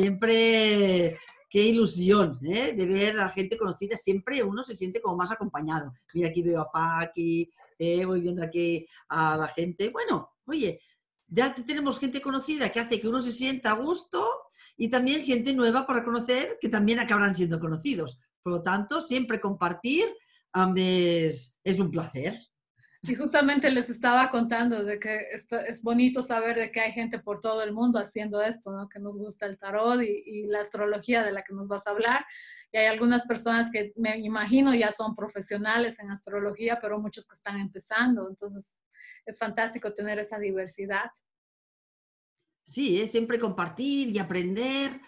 Siempre, qué ilusión ¿eh? de ver a gente conocida, siempre uno se siente como más acompañado. Mira, aquí veo a Paqui, ¿eh? voy viendo aquí a la gente. Bueno, oye, ya tenemos gente conocida que hace que uno se sienta a gusto y también gente nueva para conocer que también acabarán siendo conocidos. Por lo tanto, siempre compartir es un placer. Y justamente les estaba contando de que es bonito saber de que hay gente por todo el mundo haciendo esto, ¿no? Que nos gusta el tarot y, la astrología de la que nos vas a hablar. Y hay algunas personas que me imagino ya son profesionales en astrología, pero muchos que están empezando. Entonces, es fantástico tener esa diversidad. Sí, es siempre compartir y aprender,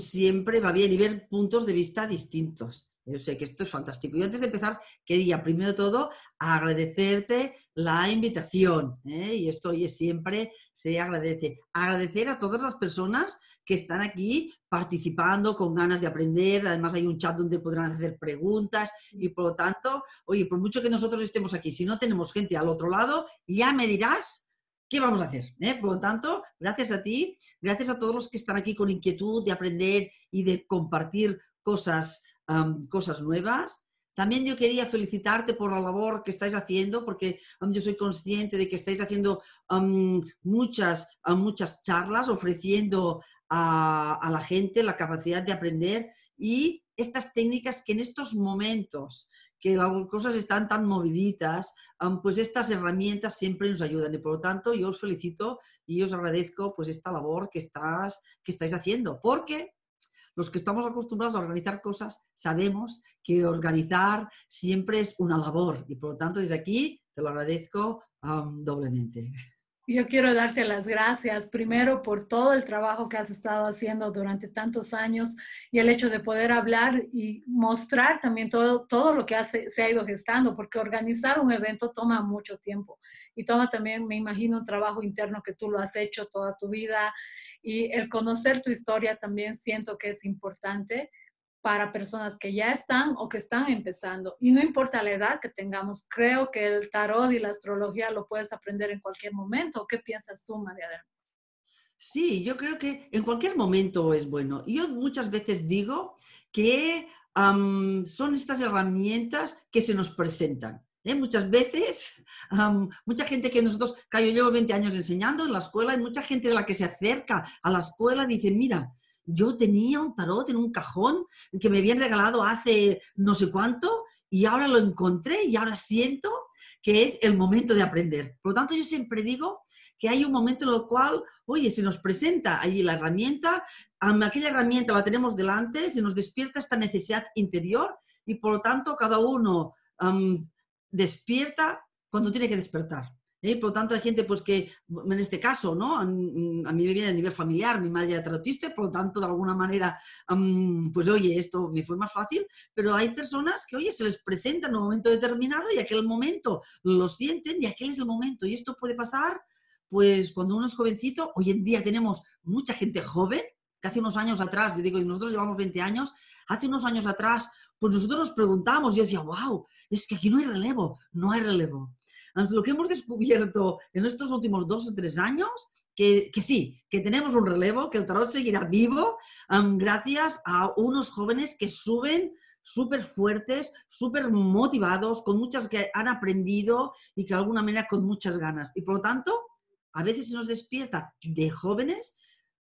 siempre va bien y ver puntos de vista distintos. Yo sé que esto es fantástico. Y antes de empezar, quería primero todo agradecerte la invitación. ¿eh? Y esto, siempre se agradece. Agradecer a todas las personas que están aquí participando con ganas de aprender. Además, hay un chat donde podrán hacer preguntas. Y por lo tanto, oye, por mucho que nosotros estemos aquí, si no tenemos gente al otro lado, ya me dirás ¿qué vamos a hacer? ¿eh? Por lo tanto, gracias a ti, gracias a todos los que están aquí con inquietud de aprender y de compartir cosas cosas nuevas. También yo quería felicitarte por la labor que estáis haciendo, porque yo soy consciente de que estáis haciendo muchas, muchas charlas, ofreciendo a, la gente la capacidad de aprender y estas técnicas que en estos momentos que las cosas están tan moviditas, pues estas herramientas siempre nos ayudan y por lo tanto yo os felicito y os agradezco pues esta labor que, estás, que estáis haciendo, porque los que estamos acostumbrados a organizar cosas sabemos que organizar siempre es una labor y por lo tanto desde aquí te lo agradezco doblemente. Yo quiero darte las gracias primero por todo el trabajo que has estado haciendo durante tantos años y el hecho de poder hablar y mostrar también todo, lo que se ha ido gestando, porque organizar un evento toma mucho tiempo y toma también, me imagino, un trabajo interno que tú lo has hecho toda tu vida y el conocer tu historia también siento que es importante para personas que ya están o que están empezando. Y no importa la edad que tengamos, creo que el tarot y la astrología lo puedes aprender en cualquier momento. ¿Qué piensas tú, María Sí, yo creo que en cualquier momento es bueno. Yo muchas veces digo que son estas herramientas que se nos presentan. ¿eh? Muchas veces, mucha gente que nosotros, que yo llevo 20 años enseñando en la escuela, y mucha gente de la que se acerca a la escuela dice, mira, yo tenía un tarot en un cajón que me habían regalado hace no sé cuánto y ahora lo encontré y ahora siento que es el momento de aprender. Por lo tanto, yo siempre digo que hay un momento en el cual, oye, se nos presenta allí la herramienta, aquella herramienta la tenemos delante, se nos despierta esta necesidad interior y por lo tanto cada uno despierta cuando tiene que despertar. ¿eh? Por lo tanto, hay gente pues, que, en este caso, ¿no? Mm, a mí me viene a nivel familiar, mi madre era tarotista, por lo tanto, de alguna manera, mm, pues oye, esto me fue más fácil, pero hay personas que, oye, se les presenta en un momento determinado y aquel momento lo sienten y aquel es el momento. Y esto puede pasar, pues, cuando uno es jovencito, hoy en día tenemos mucha gente joven, que hace unos años atrás, yo digo, nosotros llevamos 20 años, hace unos años atrás, pues nosotros nos preguntamos yo decía, wow, es que aquí no hay relevo, no hay relevo lo que hemos descubierto en estos últimos dos o tres años, que, sí, que tenemos un relevo, que el tarot seguirá vivo gracias a unos jóvenes que suben súper fuertes, súper motivados, con muchas que han aprendido y que de alguna manera con muchas ganas. Y por lo tanto, a veces se nos despierta de jóvenes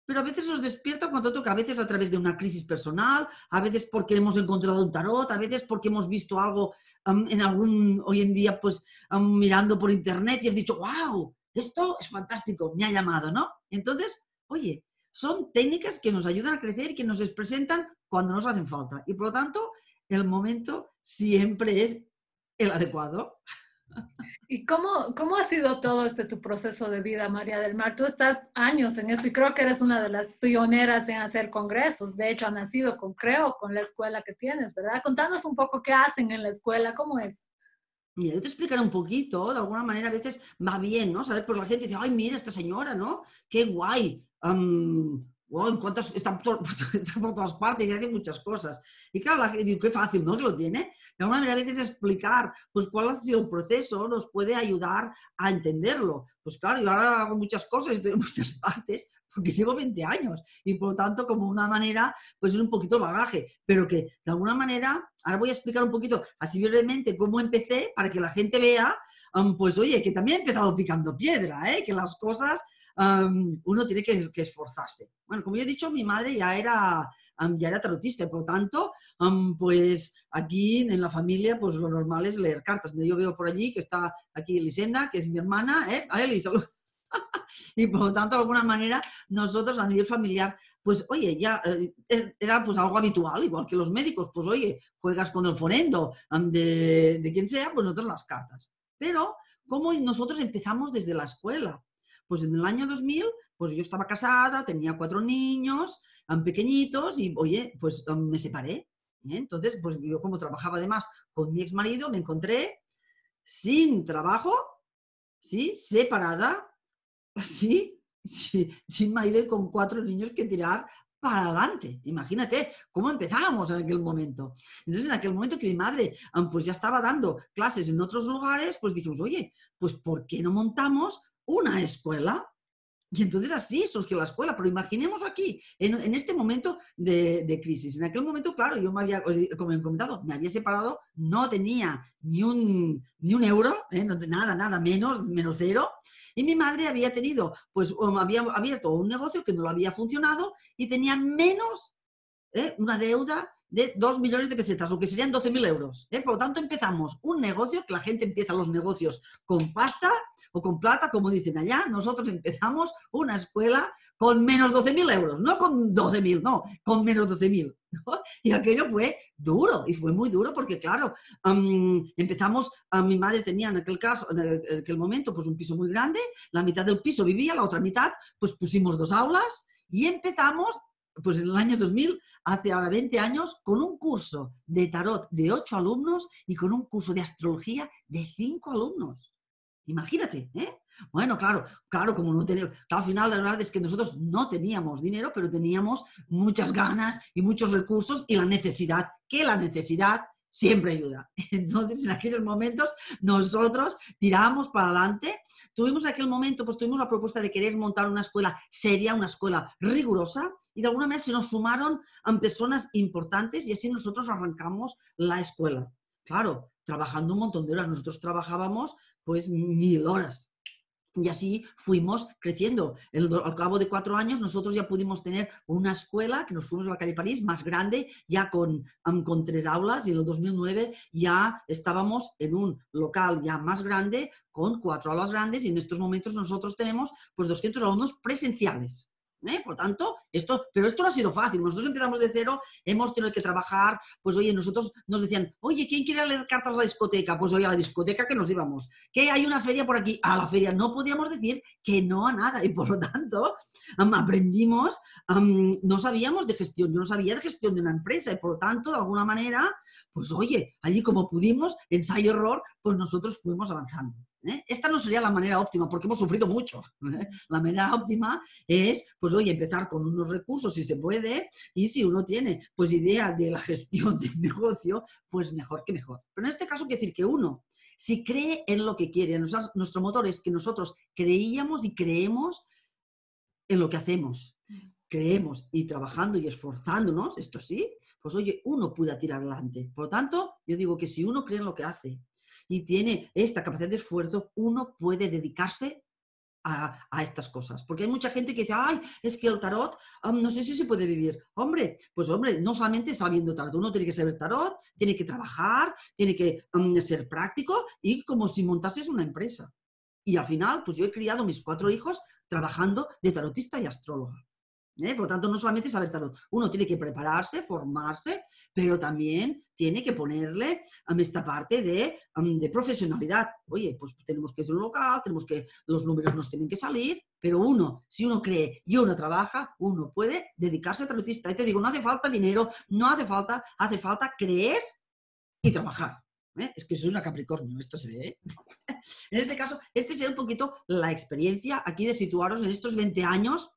pero a veces nos despierta cuando toca, a veces a través de una crisis personal, a veces porque hemos encontrado un tarot, a veces porque hemos visto algo en algún, hoy en día, pues mirando por internet y has dicho, wow, esto es fantástico, me ha llamado, ¿no? Entonces, oye, son técnicas que nos ayudan a crecer y que nos presentan cuando nos hacen falta. Y por lo tanto, el momento siempre es el adecuado. ¿Y cómo, cómo ha sido todo este tu proceso de vida, María del Mar? Tú estás años en esto y creo que eres una de las pioneras en hacer congresos. De hecho, ha nacido con Creo, con la escuela que tienes, ¿verdad? Contanos un poco qué hacen en la escuela, cómo es. Mira, yo te explicaré un poquito, de alguna manera a veces va bien, ¿no? Saber, por la gente dice, ay, mira esta señora, ¿no? Qué guay wow, en están por, todas partes y hace muchas cosas. Y claro, la, digo, qué fácil, ¿no? Que lo tiene. De alguna manera, a veces explicar pues, cuál ha sido el proceso nos puede ayudar a entenderlo. Pues claro, yo ahora hago muchas cosas, estoy en muchas partes, porque llevo 20 años y por lo tanto como una manera pues es un poquito bagaje, pero que de alguna manera, ahora voy a explicar un poquito así brevemente cómo empecé para que la gente vea, mm, pues oye, que también he empezado picando piedra, ¿eh? que las cosas uno tiene que, esforzarse. Bueno, como yo he dicho, mi madre ya era, ya era tarotista, por lo tanto, pues aquí en la familia, pues lo normal es leer cartas. Yo veo por allí que está aquí Elisenda, que es mi hermana, ¿eh? y por lo tanto, de alguna manera, nosotros a nivel familiar, pues oye, ya eh, er, era pues algo habitual, igual que los médicos, pues oye, juegas con el forendo de, de quien sea, pues nosotros las cartas. Pero, ¿cómo nosotros empezamos desde la escuela? Pues en el año 2000, pues yo estaba casada, tenía cuatro niños, pequeñitos, y oye, pues um, me separé. ¿eh? Entonces, pues yo como trabajaba además con mi ex marido, me encontré sin trabajo, ¿sí? Separada, ¿sí? sí sin marido y con cuatro niños que tirar para adelante. Imagínate cómo empezábamos en aquel momento. Entonces, en aquel momento que mi madre um, pues ya estaba dando clases en otros lugares, pues dijimos, oye, pues ¿por qué no montamos una escuela. Y entonces así surgió la escuela, pero imaginemos aquí, en, este momento de, crisis. En aquel momento, claro, yo me había, como he comentado, me había separado, no tenía ni un, ni un euro, ¿eh? nada, nada menos, menos cero. Y mi madre había tenido, pues um, había abierto un negocio que no lo había funcionado y tenía menos ¿eh? una deuda de 2 millones de pesetas, lo que serían 12.000 euros. ¿eh? Por lo tanto, empezamos un negocio, que la gente empieza los negocios con pasta o con plata, como dicen allá, nosotros empezamos una escuela con menos 12.000 euros, no con 12.000, no, con menos 12.000. ¿no? Y aquello fue duro, y fue muy duro porque, claro, empezamos, mi madre tenía en aquel caso, en, momento, pues un piso muy grande, la mitad del piso vivía, la otra mitad, pues pusimos dos aulas y empezamos pues en el año 2000, hace ahora 20 años, con un curso de tarot de 8 alumnos y con un curso de astrología de 5 alumnos. Imagínate, ¿eh? Bueno, claro, claro, como no tenemos, al final la verdad es que nosotros no teníamos dinero, pero teníamos muchas ganas y muchos recursos y la necesidad, que la necesidad siempre ayuda. Entonces, en aquellos momentos, nosotros tiramos para adelante. Tuvimos aquel momento, pues tuvimos la propuesta de querer montar una escuela seria, una escuela rigurosa, y de alguna manera se nos sumaron personas importantes y así nosotros arrancamos la escuela. Claro, trabajando un montón de horas. Nosotros trabajábamos pues mil horas y así fuimos creciendo. al cabo de cuatro años nosotros ya pudimos tener una escuela, que nos fuimos a la calle París, más grande, ya con, con tres aulas, y en el 2009 ya estábamos en un local ya más grande, con cuatro aulas grandes, y en estos momentos nosotros tenemos pues 200 alumnos presenciales. Por ¿eh? Por tanto, esto, pero esto no ha sido fácil. Nosotros empezamos de cero, hemos tenido que trabajar, pues oye, nosotros nos decían, oye, ¿quién quiere leer cartas a la discoteca? Pues oye, a la discoteca que nos íbamos. Que hay una feria por aquí, a la feria. No podíamos decir que no a nada y por lo tanto aprendimos, no sabíamos de gestión, yo no sabía de gestión de una empresa y por lo tanto, de alguna manera, pues oye, allí como pudimos, ensayo-error, pues nosotros fuimos avanzando. ¿eh? Esta no sería la manera óptima porque hemos sufrido mucho. ¿eh? La manera óptima es, pues oye, empezar con unos recursos si se puede y si uno tiene pues idea de la gestión del negocio, pues mejor que mejor. Pero en este caso quiero decir que uno, si cree en lo que quiere, nuestro motor es que nosotros creíamos y creemos en lo que hacemos. Creemos y trabajando y esforzándonos, esto sí, pues oye, uno puede tirar adelante. Por lo tanto, yo digo que si uno cree en lo que hace y tiene esta capacidad de esfuerzo, uno puede dedicarse a, estas cosas. Porque hay mucha gente que dice, ay, es que el tarot, ah, no sé si se puede vivir. Hombre, pues hombre, no solamente sabiendo tarot, uno tiene que saber tarot, tiene que trabajar, tiene que mm, ser práctico y como si montases una empresa. Y al final, pues yo he criado mis cuatro hijos trabajando de tarotista y astróloga. ¿eh? Por lo tanto, no solamente saber tarot, uno tiene que prepararse, formarse, pero también tiene que ponerle a um, esta parte de, um, de, profesionalidad. Oye, pues tenemos que ser un local, tenemos que, los números nos tienen que salir, pero uno, si uno cree y uno trabaja, uno puede dedicarse a tarotista. Y te digo, no hace falta dinero, no hace falta, hace falta creer y trabajar. ¿eh? Es que es una Capricornio, esto se ve. ¿eh? en este caso, este sería un poquito la experiencia aquí de situaros en estos 20 años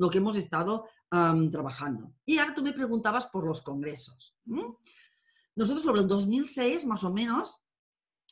lo que hemos estado trabajando. Y ahora tú me preguntabas por los congresos. Nosotros sobre el 2006, más o menos,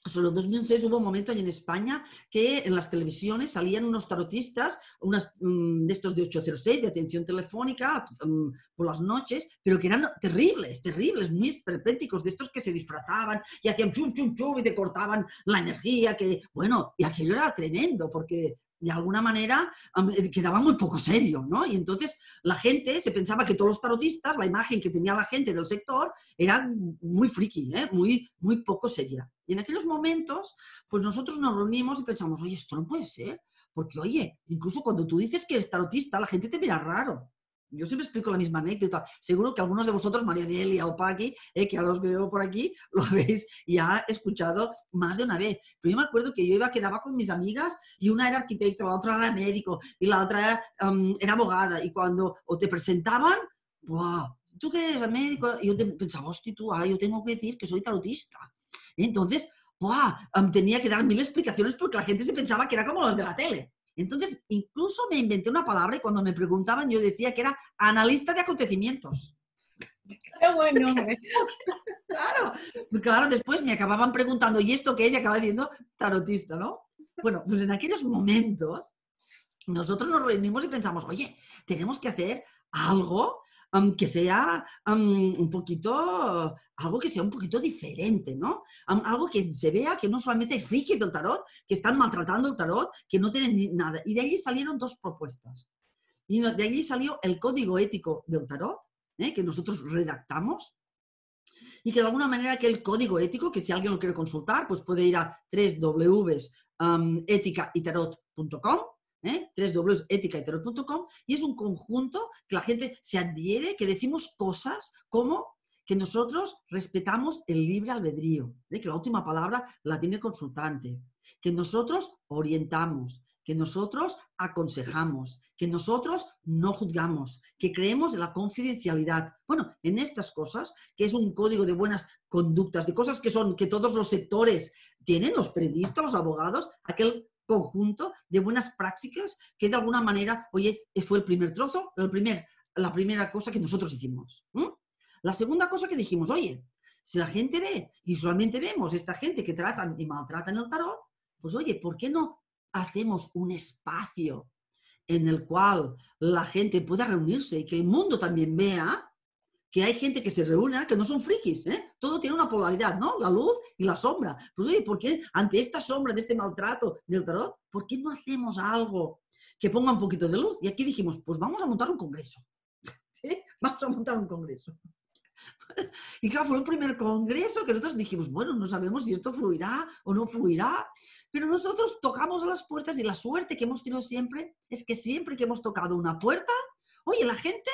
sobre el 2006 hubo un momento en España que en las televisiones salían unos tarotistas, unas, mm, de estos de 806, de atención telefónica, mm, por las noches, pero que eran terribles, terribles, mis esperpénticos, de estos que se disfrazaban y hacían chum, chum, chum y te cortaban la energía, que bueno, y aquello era tremendo, porque de alguna manera eh, quedaba muy poco serio, ¿no? Y entonces la gente se pensaba que todos los tarotistas, la imagen que tenía la gente del sector era muy friki, ¿eh? muy, muy poco seria. Y en aquellos momentos, pues nosotros nos reunimos y pensamos, oye, esto no puede ser, porque oye, incluso cuando tú dices que eres tarotista, la gente te mira raro yo siempre explico la misma anécdota. Seguro que algunos de vosotros, María Delia o Paqui, eh, que ya los veo por aquí, lo habéis ya escuchado más de una vez. Pero yo me acuerdo que yo iba, quedaba con mis amigas y una era arquitecta, la otra era médico y la otra era, abogada. Y cuando te presentaban, ¡buah! ¿Tú qué eres médico? Y yo pensaba, hostia, tú, ahora yo tengo que decir que soy tarotista. entonces, ¡buah! tenía que dar mil explicaciones porque la gente se pensaba que era como los de la tele. Entonces, incluso me inventé una palabra y cuando me preguntaban yo decía que era analista de acontecimientos. Qué bueno. claro, claro, después me acababan preguntando, ¿y esto qué es? Y acababa diciendo tarotista, ¿no? Bueno, pues en aquellos momentos nosotros nos reunimos y pensamos, oye, tenemos que hacer algo que sea un poquito, algo que sea un poquito diferente, ¿no? algo que se vea que no solamente hay frikis del tarot, que están maltratando el tarot, que no tienen nada. Y de allí salieron dos propuestas. Y de allí salió el código ético del tarot, ¿eh? que nosotros redactamos, y que de alguna manera que el código ético, que si alguien lo quiere consultar, pues puede ir a www.eticaytarot.com ¿eh? y es un conjunto que la gente se adhiere, que decimos cosas como que nosotros respetamos el libre albedrío, ¿eh? que la última palabra la tiene el consultante, que nosotros orientamos, que nosotros aconsejamos, que nosotros no juzgamos, que creemos en la confidencialidad. Bueno, en estas cosas, que es un código de buenas conductas, de cosas que son que todos los sectores tienen, los periodistas, los abogados, aquel conjunto de buenas prácticas que de alguna manera, oye, eh, fue el primer trozo, el primer, la primera cosa que nosotros hicimos. La segunda cosa que dijimos, oye, si la gente ve y solamente vemos esta gente que trata y maltrata en el tarot, pues oye, ¿por qué no hacemos un espacio en el cual la gente pueda reunirse y que el mundo también vea que hay gente que se reúne, que no son frikis, ¿eh? todo tiene una polaridad, ¿no? La luz y la sombra. Pues oye, ¿por qué ante esta sombra, de este maltrato del tarot, por qué no hacemos algo que ponga un poquito de luz? Y aquí dijimos, pues vamos a montar un congreso. Vamos a montar un congreso. Y claro, fue un primer congreso que nosotros dijimos, bueno, no sabemos si esto fluirá o no fluirá, pero nosotros tocamos las puertas y la suerte que hemos tenido siempre es que siempre que hemos tocado una puerta, oye, la gente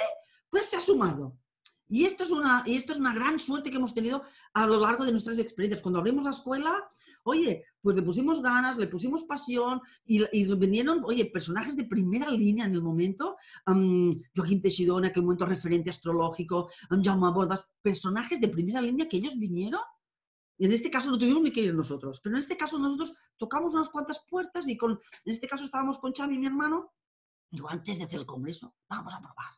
pues se ha sumado. Y esto, es una, y esto es una gran suerte que hemos tenido a lo largo de nuestras experiencias. Cuando abrimos la escuela, oye, pues le pusimos ganas, le pusimos pasión y, y vinieron, oye, personajes de primera línea en el momento. Um, Joaquín Teixidó, en aquel momento referente astrológico, Jaume Bordas, personajes de primera línea que ellos vinieron. Y En este caso no tuvimos ni que ir nosotros, pero en este caso nosotros tocamos unas cuantas puertas y con, en este caso estábamos con Xavi, mi hermano, digo, antes de hacer el congreso, vamos a probar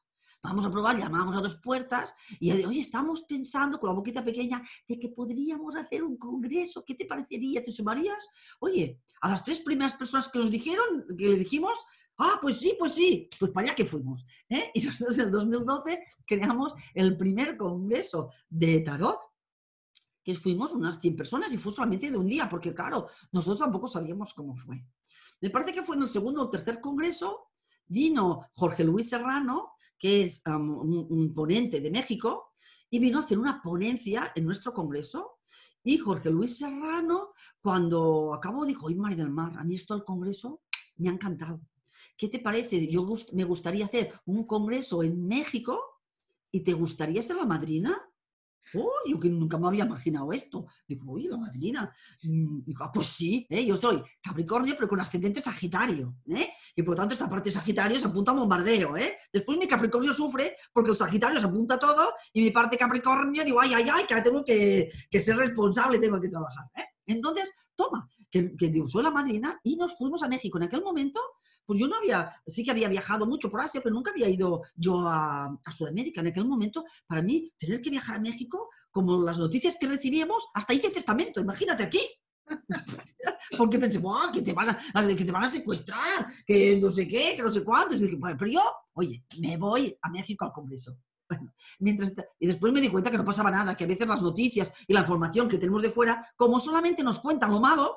vamos a probar, llamamos a dos puertas y hoy estamos pensando con la boquita pequeña de que podríamos hacer un congreso, ¿qué te parecería? ¿Te sumarías? Oye, a las tres primeras personas que nos dijeron, que le dijimos, ah, pues sí, pues sí, pues para allá que fuimos. ¿eh? Y nosotros en 2012 creamos el primer congreso de tarot que fuimos unas 100 personas y fue solamente de un día, porque claro, nosotros tampoco sabíamos cómo fue. Me parece que fue en el segundo o tercer congreso vino Jorge Luis Serrano, que es un, ponente de México, y vino a hacer una ponencia en nuestro congreso y Jorge Luis Serrano, cuando acabó, dijo, ¡Ay, Mar del Mar, a mí esto del Congreso me ha encantado. ¿Qué te parece? Yo me gustaría hacer un Congreso en México y te gustaría ser la madrina. Oh, yo que nunca me había imaginado esto. Digo, uy, la madrina. Mm, digo, ah, pues sí, ¿eh? yo soy Capricornio, pero con ascendente Sagitario. ¿eh? Y por lo tanto, esta parte Sagitario se apunta a bombardeo. ¿eh? Después mi Capricornio sufre porque el Sagitario se apunta a todo y mi parte Capricornio, digo, ay, ay, ay, que tengo que, que ser responsable, tengo que trabajar. ¿eh? Entonces, toma, que, que la madrina y nos fuimos a México. En aquel momento pues yo no había, sí que había viajado mucho por Asia, pero nunca había ido yo a, Sudamérica. En aquel momento, para mí, tener que viajar a México, como las noticias que recibíamos, hasta hice testamento, imagínate aquí. Porque pensé, ¡guau! Que te, van a, que te van a secuestrar, que no sé qué, que no sé cuánto. Y dije, bueno, pero yo, oye, me voy a México al Congreso. mientras, y después me di cuenta que no pasaba nada, que a veces las noticias y la información que tenemos de fuera, como solamente nos cuentan lo malo,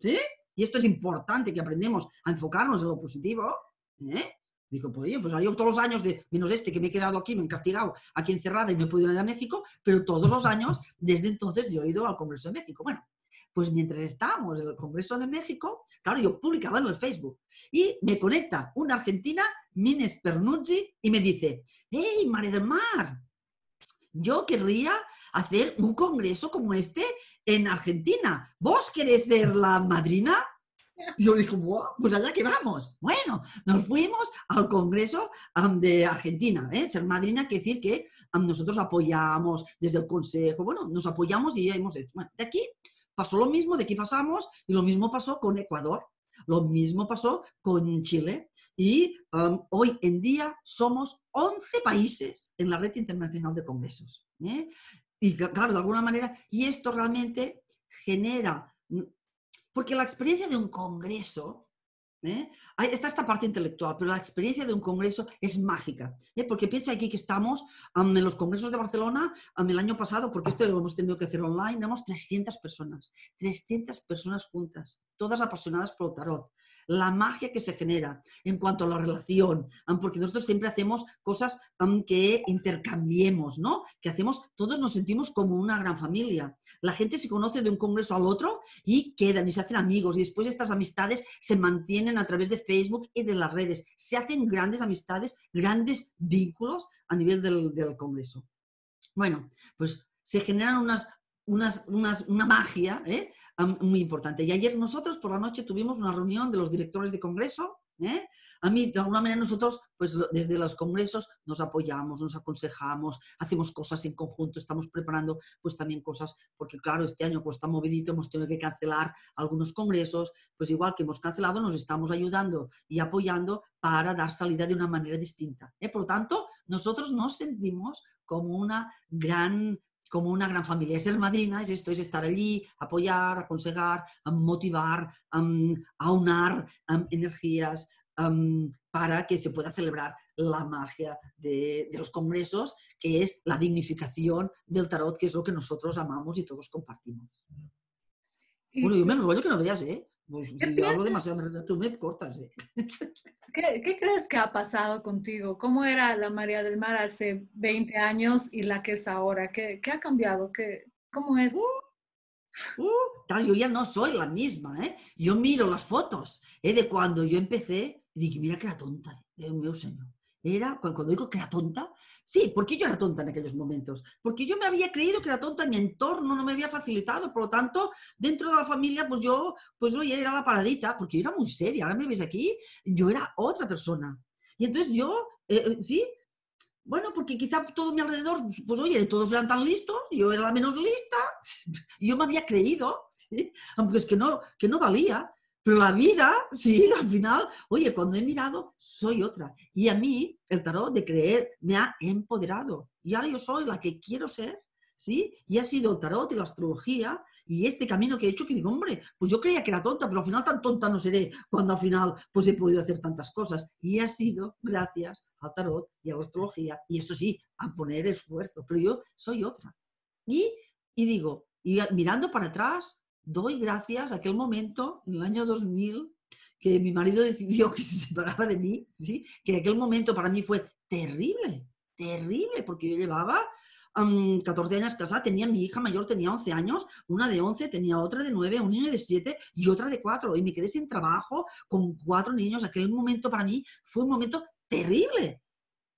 ¿sí? y esto es importante que aprendemos a enfocarnos en lo positivo, ¿eh? Digo, pues oye, pues yo todos los años, de, menos este que me he quedado aquí, me han castigado aquí encerrada y no he podido ir a México, pero todos los años, desde entonces yo he ido al Congreso de México. Bueno, pues mientras estábamos en el Congreso de México, claro, yo publicaba en el Facebook y me conecta una argentina, Mines Pernucci y me dice, hey, Mare del Mar, yo querría hacer un congreso como este en Argentina. ¿Vos querés ser la madrina? yo dije, wow, pues allá que vamos. Bueno, nos fuimos al Congreso de Argentina. ¿eh? Ser madrina quiere decir que nosotros apoyamos desde el Consejo, bueno, nos apoyamos y ya hemos hecho. Bueno, de aquí pasó lo mismo, de aquí pasamos y lo mismo pasó con Ecuador. Lo mismo pasó con Chile y hoy en día somos 11 países en la red internacional de congresos. ¿eh? Y claro, de alguna manera, y esto realmente genera, mm, porque la experiencia de un congreso, ¿eh? está esta parte intelectual, pero la experiencia de un congreso es mágica, ¿eh? porque piensa aquí que estamos en los congresos de Barcelona, el año pasado, porque esto lo hemos tenido que hacer online, tenemos 300 personas, 300 personas juntas todas apasionadas por el tarot. La magia que se genera en cuanto a la relación, porque nosotros siempre hacemos cosas que intercambiemos, ¿no? Que hacemos, todos nos sentimos como una gran familia. La gente se conoce de un congreso al otro y quedan y se hacen amigos. Y después estas amistades se mantienen a través de Facebook y de las redes. Se hacen grandes amistades, grandes vínculos a nivel del, del congreso. Bueno, pues se generan unas, unas, una magia ¿eh? muy importante. Y ayer nosotros por la noche tuvimos una reunión de los directores de Congreso. ¿eh? A mí, de alguna manera, nosotros, pues desde los congresos nos apoyamos, nos aconsejamos, hacemos cosas en conjunto, estamos preparando pues también cosas, porque claro, este año pues está movidito, hemos tenido que cancelar algunos congresos, pues igual que hemos cancelado, nos estamos ayudando y apoyando para dar salida de una manera distinta. ¿eh? Por lo tanto, nosotros nos sentimos como una gran como una gran familia. Ser madrina es esto, es estar allí, apoyar, aconsejar, motivar, aunar energías para que se pueda celebrar la magia de, los congresos, que es la dignificación del tarot, que es lo que nosotros amamos y todos compartimos. Bueno, yo me enrollo que no veas, ¿eh? Pues, yo hablo demasiado, tú me cortas. ¿eh? ¿Qué, crees que ha pasado contigo? ¿Cómo era la María del Mar hace 20 años y la que es ahora? ¿Qué, qué ha cambiado? ¿Qué, ¿Cómo es? Uh, uh, yo ya no soy la misma, ¿eh? Yo miro las fotos ¿eh? de cuando yo empecé y dije, mira qué tonta, eh, Dios mío, señor. Era, cuando digo que era tonta, sí, porque yo era tonta en aquellos momentos, porque yo me había creído que era tonta, mi entorno no me había facilitado, por lo tanto, dentro de la familia, pues yo, pues oye, era la paradita, porque yo era muy seria, ahora me ves aquí, yo era otra persona. Y entonces yo, eh, eh, sí, bueno, porque quizá todo mi alrededor, pues oye, todos eran tan listos, yo era la menos lista, yo me había creído, aunque es que no, que no valía. Pero la vida, sí, al final, oye, cuando he mirado, soy otra. Y a mí, el tarot de creer me ha empoderado. Y ahora yo soy la que quiero ser, ¿sí? Y ha sido el tarot y la astrología y este camino que he hecho que digo, hombre, pues yo creía que era tonta, pero al final tan tonta no seré cuando al final pues he podido hacer tantas cosas. Y ha sido gracias al tarot y a la astrología, y eso sí, a poner esfuerzo, pero yo soy otra. Y, y digo, y mirando para atrás, doy gracias a aquel momento, en el año 2000, que mi marido decidió que se separaba de mí, ¿sí? que aquel momento para mí fue terrible, terrible, porque yo llevaba 14 años casada, tenía mi hija mayor, tenía 11 años, una de 11, tenía otra de 9, un niño de 7 y otra de 4, y me quedé sin trabajo con cuatro niños. Aquel momento para mí fue un momento terrible,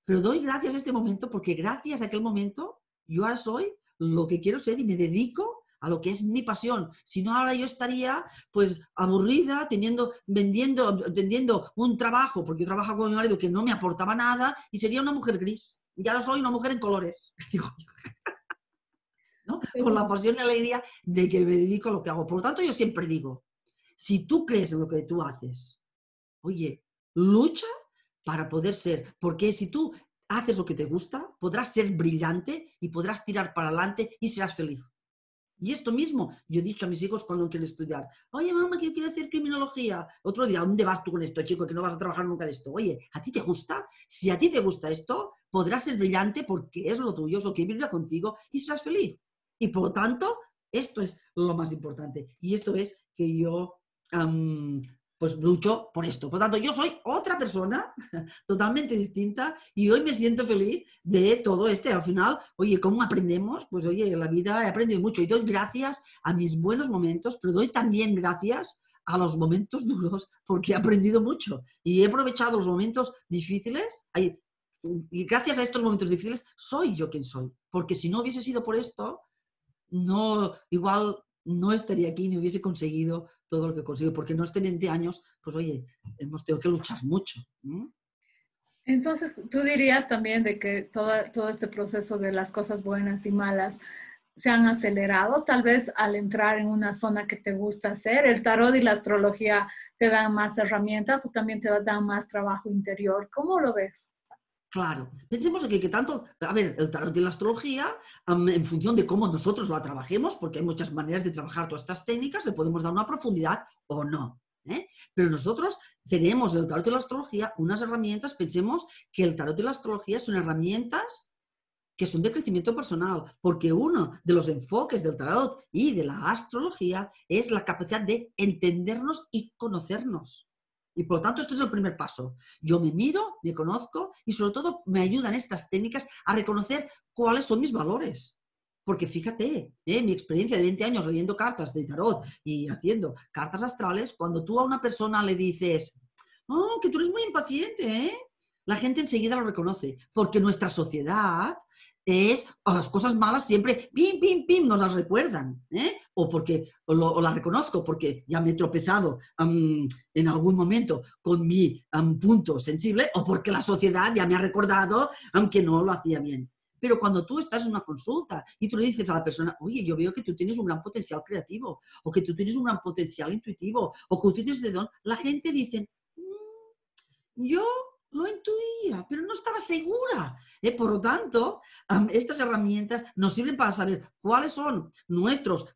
pero doy gracias a este momento porque gracias a aquel momento yo ahora soy lo que quiero ser y me dedico a lo que es mi pasión. Si no, ahora yo estaría pues aburrida, teniendo, vendiendo, vendiendo un trabajo, porque yo trabajo con mi marido que no me aportaba nada y sería una mujer gris. Ya no soy una mujer en colores, ¿no? Con la pasión y la alegría de que me dedico a lo que hago. Por lo tanto, yo siempre digo, si tú crees en lo que tú haces, oye, lucha para poder ser, porque si tú haces lo que te gusta, podrás ser brillante y podrás tirar para adelante y serás feliz. Y esto mismo, yo he dicho a mis hijos cuando quieren estudiar, oye mamá, que yo quiero hacer criminología. Otro día, dónde vas tú con esto, chico? Que no vas a trabajar nunca de esto. Oye, ¿a ti te gusta? Si a ti te gusta esto, podrás ser brillante porque es lo tuyo, es lo que vibra contigo y serás feliz. Y por lo tanto, esto es lo más importante. Y esto es que yo pues lucho por esto. Por lo tanto, yo soy otra persona totalmente distinta y hoy me siento feliz de todo este. Al final, oye, ¿cómo aprendemos? Pues oye, la vida he aprendido mucho y doy gracias a mis buenos momentos, pero doy también gracias a los momentos duros porque he aprendido mucho y he aprovechado los momentos difíciles. Y gracias a estos momentos difíciles soy yo quien soy, porque si no hubiese sido por esto, no, igual no estaría aquí ni hubiese conseguido todo lo que consigo, porque no estén 20 años, pues oye, hemos tenido que luchar mucho. Entonces, tú dirías también de que todo, todo este proceso de las cosas buenas y malas se han acelerado, tal vez al entrar en una zona que te gusta hacer. El tarot y la astrología te dan más herramientas o también te dan más trabajo interior. ¿Cómo lo ves? Claro, pensemos que, que tanto, a ver, el tarot y la astrología, en función de cómo nosotros la trabajemos, porque hay muchas maneras de trabajar todas estas técnicas, le podemos dar una profundidad o no. ¿eh? Pero nosotros tenemos el tarot y la astrología unas herramientas, pensemos que el tarot y la astrología son herramientas que son de crecimiento personal, porque uno de los enfoques del tarot y de la astrología es la capacidad de entendernos y conocernos. Y por lo tanto, esto es el primer paso. Yo me miro, me conozco y sobre todo me ayudan estas técnicas a reconocer cuáles son mis valores. Porque fíjate, ¿eh? mi experiencia de 20 años leyendo cartas de tarot y haciendo cartas astrales, cuando tú a una persona le dices, oh, que tú eres muy impaciente, ¿eh?", la gente enseguida lo reconoce, porque nuestra sociedad es las cosas malas siempre, pim, pim, pim, nos las recuerdan, ¿eh? o porque o, las reconozco porque ya me he tropezado en algún momento con mi punto sensible, o porque la sociedad ya me ha recordado aunque no lo hacía bien. Pero cuando tú estás en una consulta y tú le dices a la persona, oye, yo veo que tú tienes un gran potencial creativo, o que tú tienes un gran potencial intuitivo, o que tú tienes de don, la gente dice, mm, yo lo intuía, pero no estaba segura. Eh, por lo tanto, estas herramientas nos sirven para saber cuáles son nuestros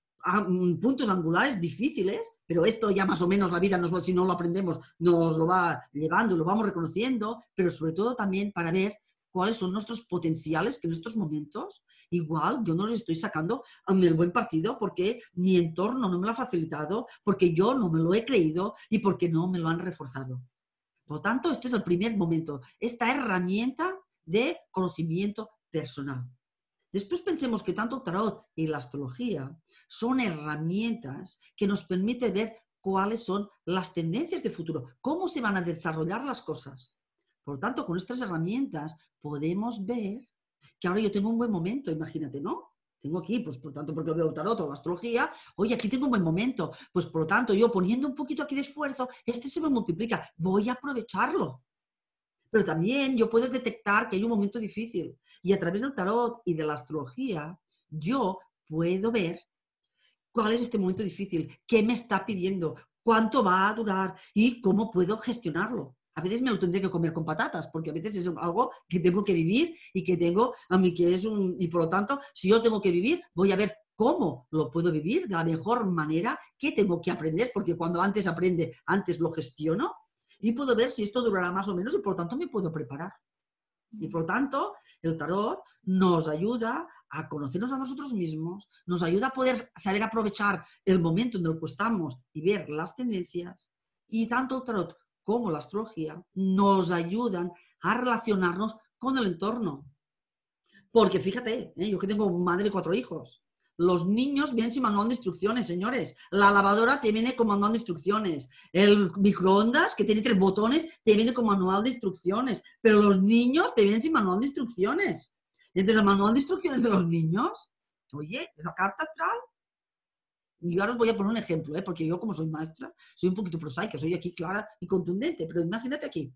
puntos angulares difíciles, pero esto ya más o menos la vida, nos si no lo aprendemos, nos lo va llevando y lo vamos reconociendo, pero sobre todo también para ver cuáles son nuestros potenciales que en estos momentos igual yo no les estoy sacando el buen partido porque mi entorno no me lo ha facilitado, porque yo no me lo he creído y porque no me lo han reforzado. Por tanto, este es el primer momento, esta herramienta de conocimiento personal. Después pensemos que tanto tarot y la astrología son herramientas que nos permiten ver cuáles son las tendencias de futuro, cómo se van a desarrollar las cosas. Por tanto, con estas herramientas podemos ver que ahora yo tengo un buen momento, imagínate, ¿no? tengo aquí, pues por tanto, porque veo el tarot o la astrología, oye, aquí tengo un buen momento, pues por lo tanto, yo poniendo un poquito aquí de esfuerzo, este se me multiplica, voy a aprovecharlo. Pero también yo puedo detectar que hay un momento difícil y a través del tarot y de la astrología, yo puedo ver cuál es este momento difícil, qué me está pidiendo, cuánto va a durar y cómo puedo gestionarlo. A veces me lo tendré que comer con patatas, porque a veces es algo que tengo que vivir y que tengo a mí que es un. Y por lo tanto, si yo tengo que vivir, voy a ver cómo lo puedo vivir de la mejor manera, qué tengo que aprender, porque cuando antes aprende, antes lo gestiono y puedo ver si esto durará más o menos y por lo tanto me puedo preparar. Y por lo tanto, el tarot nos ayuda a conocernos a nosotros mismos, nos ayuda a poder saber aprovechar el momento en el que estamos y ver las tendencias. Y tanto el tarot como la astrología, nos ayudan a relacionarnos con el entorno. Porque fíjate, ¿eh? yo que tengo madre y cuatro hijos, los niños vienen sin manual de instrucciones, señores. La lavadora te viene con manual de instrucciones. El microondas, que tiene tres botones, te viene con manual de instrucciones. Pero los niños te vienen sin manual de instrucciones. entre el manual de instrucciones de los niños, oye, la carta astral y ahora os voy a poner un ejemplo, ¿eh? porque yo como soy maestra, soy un poquito prosaica, soy aquí clara y contundente, pero imagínate aquí,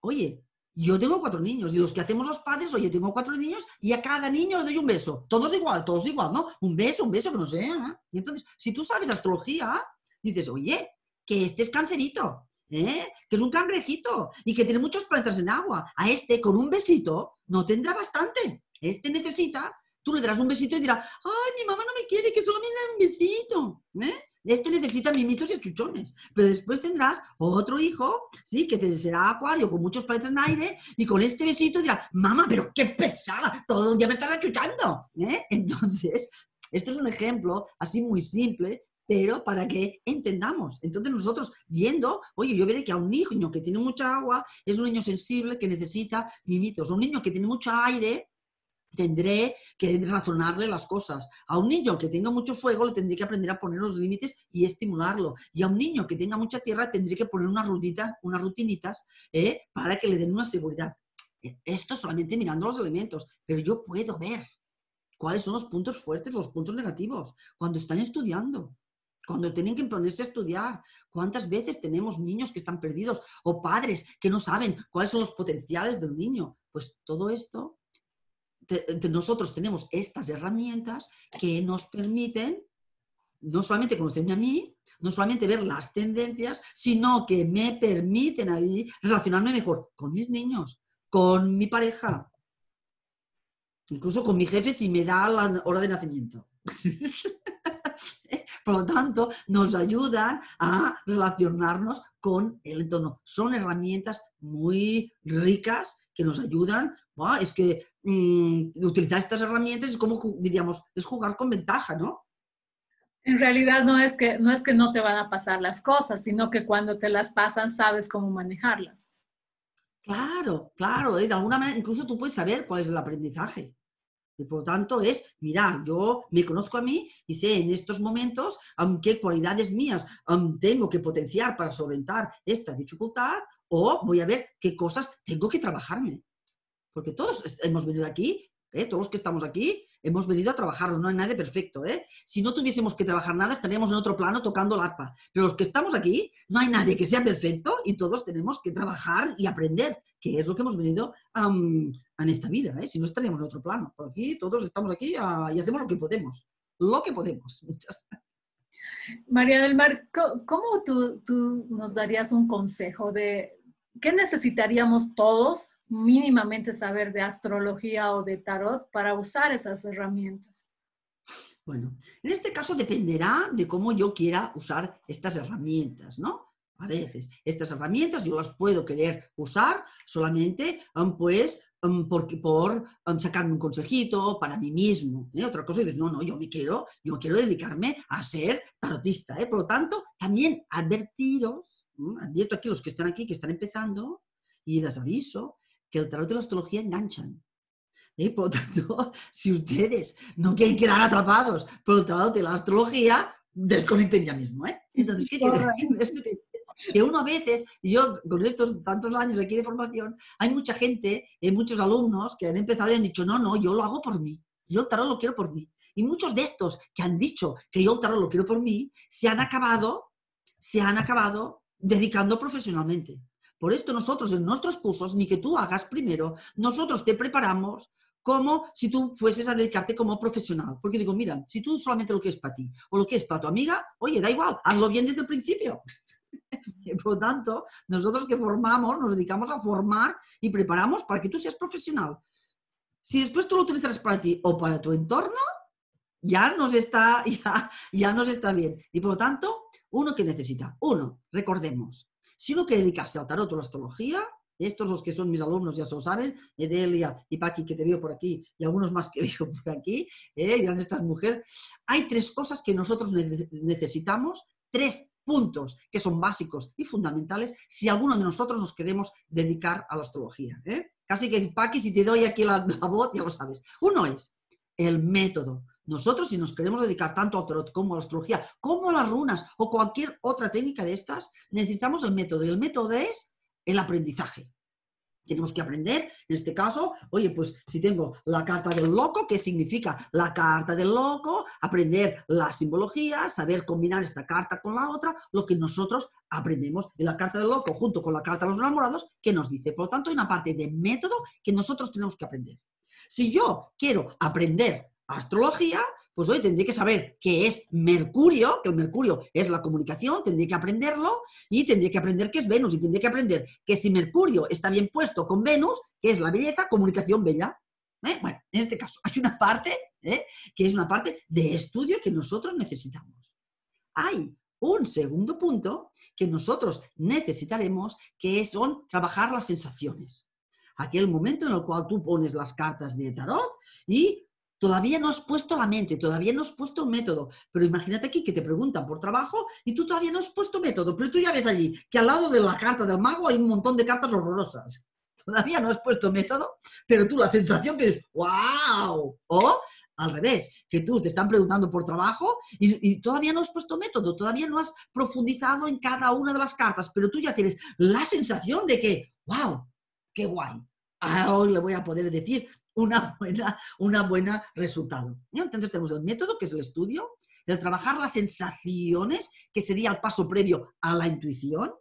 oye, yo tengo cuatro niños y los que hacemos los padres, oye, tengo cuatro niños y a cada niño le doy un beso. Todos igual, todos igual, ¿no? Un beso, un beso, que no sea. ¿eh? Y entonces, si tú sabes astrología, dices, oye, que este es cancerito, ¿eh? que es un cangrejito y que tiene muchas plantas en agua. A este, con un besito, no tendrá bastante. Este necesita Tú le darás un besito y dirás, ay, mi mamá no me quiere, que solo me da un besito. ¿eh? Este necesita mimitos y achuchones. Pero después tendrás otro hijo, ¿sí? Que te será acuario con muchos planetas en aire y con este besito dirá, mamá, pero qué pesada, todo el día me estás achuchando. ¿eh? Entonces, esto es un ejemplo así muy simple, pero para que entendamos. Entonces nosotros viendo, oye, yo veré que a un niño que tiene mucha agua es un niño sensible que necesita mimitos. Un niño que tiene mucho aire tendré que razonarle las cosas. A un niño que tenga mucho fuego le tendré que aprender a poner los límites y estimularlo. Y a un niño que tenga mucha tierra tendré que poner unas rutitas, unas rutinitas ¿eh? para que le den una seguridad. Eh, esto solamente mirando los elementos, pero yo puedo ver cuáles son los puntos fuertes, los puntos negativos, cuando están estudiando cuando tienen que ponerse a estudiar. ¿Cuántas veces tenemos niños que están perdidos o padres que no saben cuáles son los potenciales del niño? Pues todo esto nosotros tenemos estas herramientas que nos permiten no solamente conocerme a mí, no solamente ver las tendencias, sino que me permiten a relacionarme mejor con mis niños, con mi pareja, incluso con mi jefe si me da la hora de nacimiento. Por lo tanto, nos ayudan a relacionarnos con el entorno. Son herramientas muy ricas que nos ayudan, es que mm, utilizar estas herramientas es como, diríamos, es jugar con ventaja, ¿no? En realidad no es, que, no es que no te van a pasar las cosas, sino que cuando te las pasan sabes cómo manejarlas. Claro, claro, eh, de alguna manera incluso tú puedes saber cuál es el aprendizaje por lo tanto es mirar, yo me conozco a mí y sé en estos momentos qué cualidades mías tengo que potenciar para solventar esta dificultad o voy a ver qué cosas tengo que trabajarme. Porque todos hemos venido aquí ¿eh? todos los que estamos aquí hemos venido a trabajar no hay nadie perfecto. ¿eh? Si no tuviésemos que trabajar nada, estaríamos en otro plano tocando la arpa. Pero los que estamos aquí, no hay nadie que sea perfecto y todos tenemos que trabajar y aprender, que es lo que hemos venido a en esta vida. ¿eh? Si no, estaríamos en otro plano. Por aquí todos estamos aquí ah, y hacemos lo que podemos. Lo que podemos. María del Mar, ¿cómo tú, tú nos darías un consejo de qué necesitaríamos todos mínimamente saber de astrología o de tarot para usar esas herramientas. Bueno, en este caso dependerá de cómo yo quiera usar estas herramientas, ¿no? A veces, estas herramientas yo las puedo querer usar solamente um, pues um, por, por um, sacarme un consejito para mí mismo. ¿eh? Otra cosa, dices, no, no, yo me quiero, yo quiero dedicarme a ser tarotista. ¿eh? Por lo tanto, también advertiros, advierto aquí los que están aquí, que están empezando, y les aviso que el tarot y la astrología enganchan. Y ¿Eh? Por tanto, si ustedes no quieren quedar atrapados por el tarot y la astrología, desconecten ya mismo. ¿eh? Entonces, ¿qué que uno a veces, yo con estos tantos años aquí de formación, hay mucha gente, hay eh, muchos alumnos que han empezado y han dicho, no, no, yo lo hago por mí, yo el tarot lo quiero por mí. Y muchos de estos que han dicho que yo el tarot lo quiero por mí, se han acabado, se han acabado dedicando profesionalmente. Por esto nosotros en nuestros cursos, ni que tú hagas primero, nosotros te preparamos como si tú fueses a dedicarte como profesional. Porque digo, mira, si tú solamente lo que es para ti o lo que es para tu amiga, oye, da igual, hazlo bien desde el principio. Por lo tanto, nosotros que formamos, nos dedicamos a formar y preparamos para que tú seas profesional. Si después tú lo utilizas para ti o para tu entorno, ya nos está, ya, ya nos está bien. Y por lo tanto, uno que necesita, uno, recordemos, sino que dedicarse al tarot o la astrología. Estos, los que son mis alumnos, ya se lo saben, Edelia y Paqui, que te veo por aquí, y algunos más que veo por aquí, ¿eh? estas mujeres. Hay tres cosas que nosotros necesitamos, tres puntos que son básicos y fundamentales si alguno de nosotros nos queremos dedicar a la astrología. ¿eh? Casi que, Paqui, si te doy aquí la, la voz, ya lo sabes. Uno es el método. Nosotros, si nos queremos dedicar tanto tarot como a la astrología, como a las runas o cualquier otra técnica de estas, necesitamos el método. Y el método es el aprendizaje. Tenemos que aprender, en este caso, oye, pues si tengo la carta del loco, ¿qué significa la carta del loco? Aprender la simbología, saber combinar esta carta con la otra, lo que nosotros aprendemos en la carta del loco junto con la carta de los enamorados, que nos dice. Por lo tanto, hay una parte de método que nosotros tenemos que aprender. Si yo quiero aprender astrología, pues hoy tendré que saber qué es Mercurio, que el Mercurio es la comunicación, tendría que aprenderlo y tendría que aprender qué es Venus y tendría que aprender que si Mercurio está bien puesto con Venus, que es la belleza, comunicación bella. ¿eh? Bueno, en este caso hay una parte ¿eh? que es una parte de estudio que nosotros necesitamos. Hay un segundo punto que nosotros necesitaremos, que son trabajar las sensaciones aquel momento en el cual tú pones las cartas de tarot y Todavía no has puesto la mente, todavía no has puesto un método, pero imagínate aquí que te preguntan por trabajo y tú todavía no has puesto método, pero tú ya ves allí que al lado de la carta del mago hay un montón de cartas horrorosas. Todavía no has puesto método, pero tú la sensación que es wow, o al revés, que tú te están preguntando por trabajo y, todavía no has puesto método, todavía no has profundizado en cada una de las cartas, pero tú ya tienes la sensación de que, wow, qué guay, ahora le voy a poder decir una buena, una buena resultado. Entonces tenemos el método, que es el estudio, el trabajar las sensaciones, que sería el paso previo a la intuición.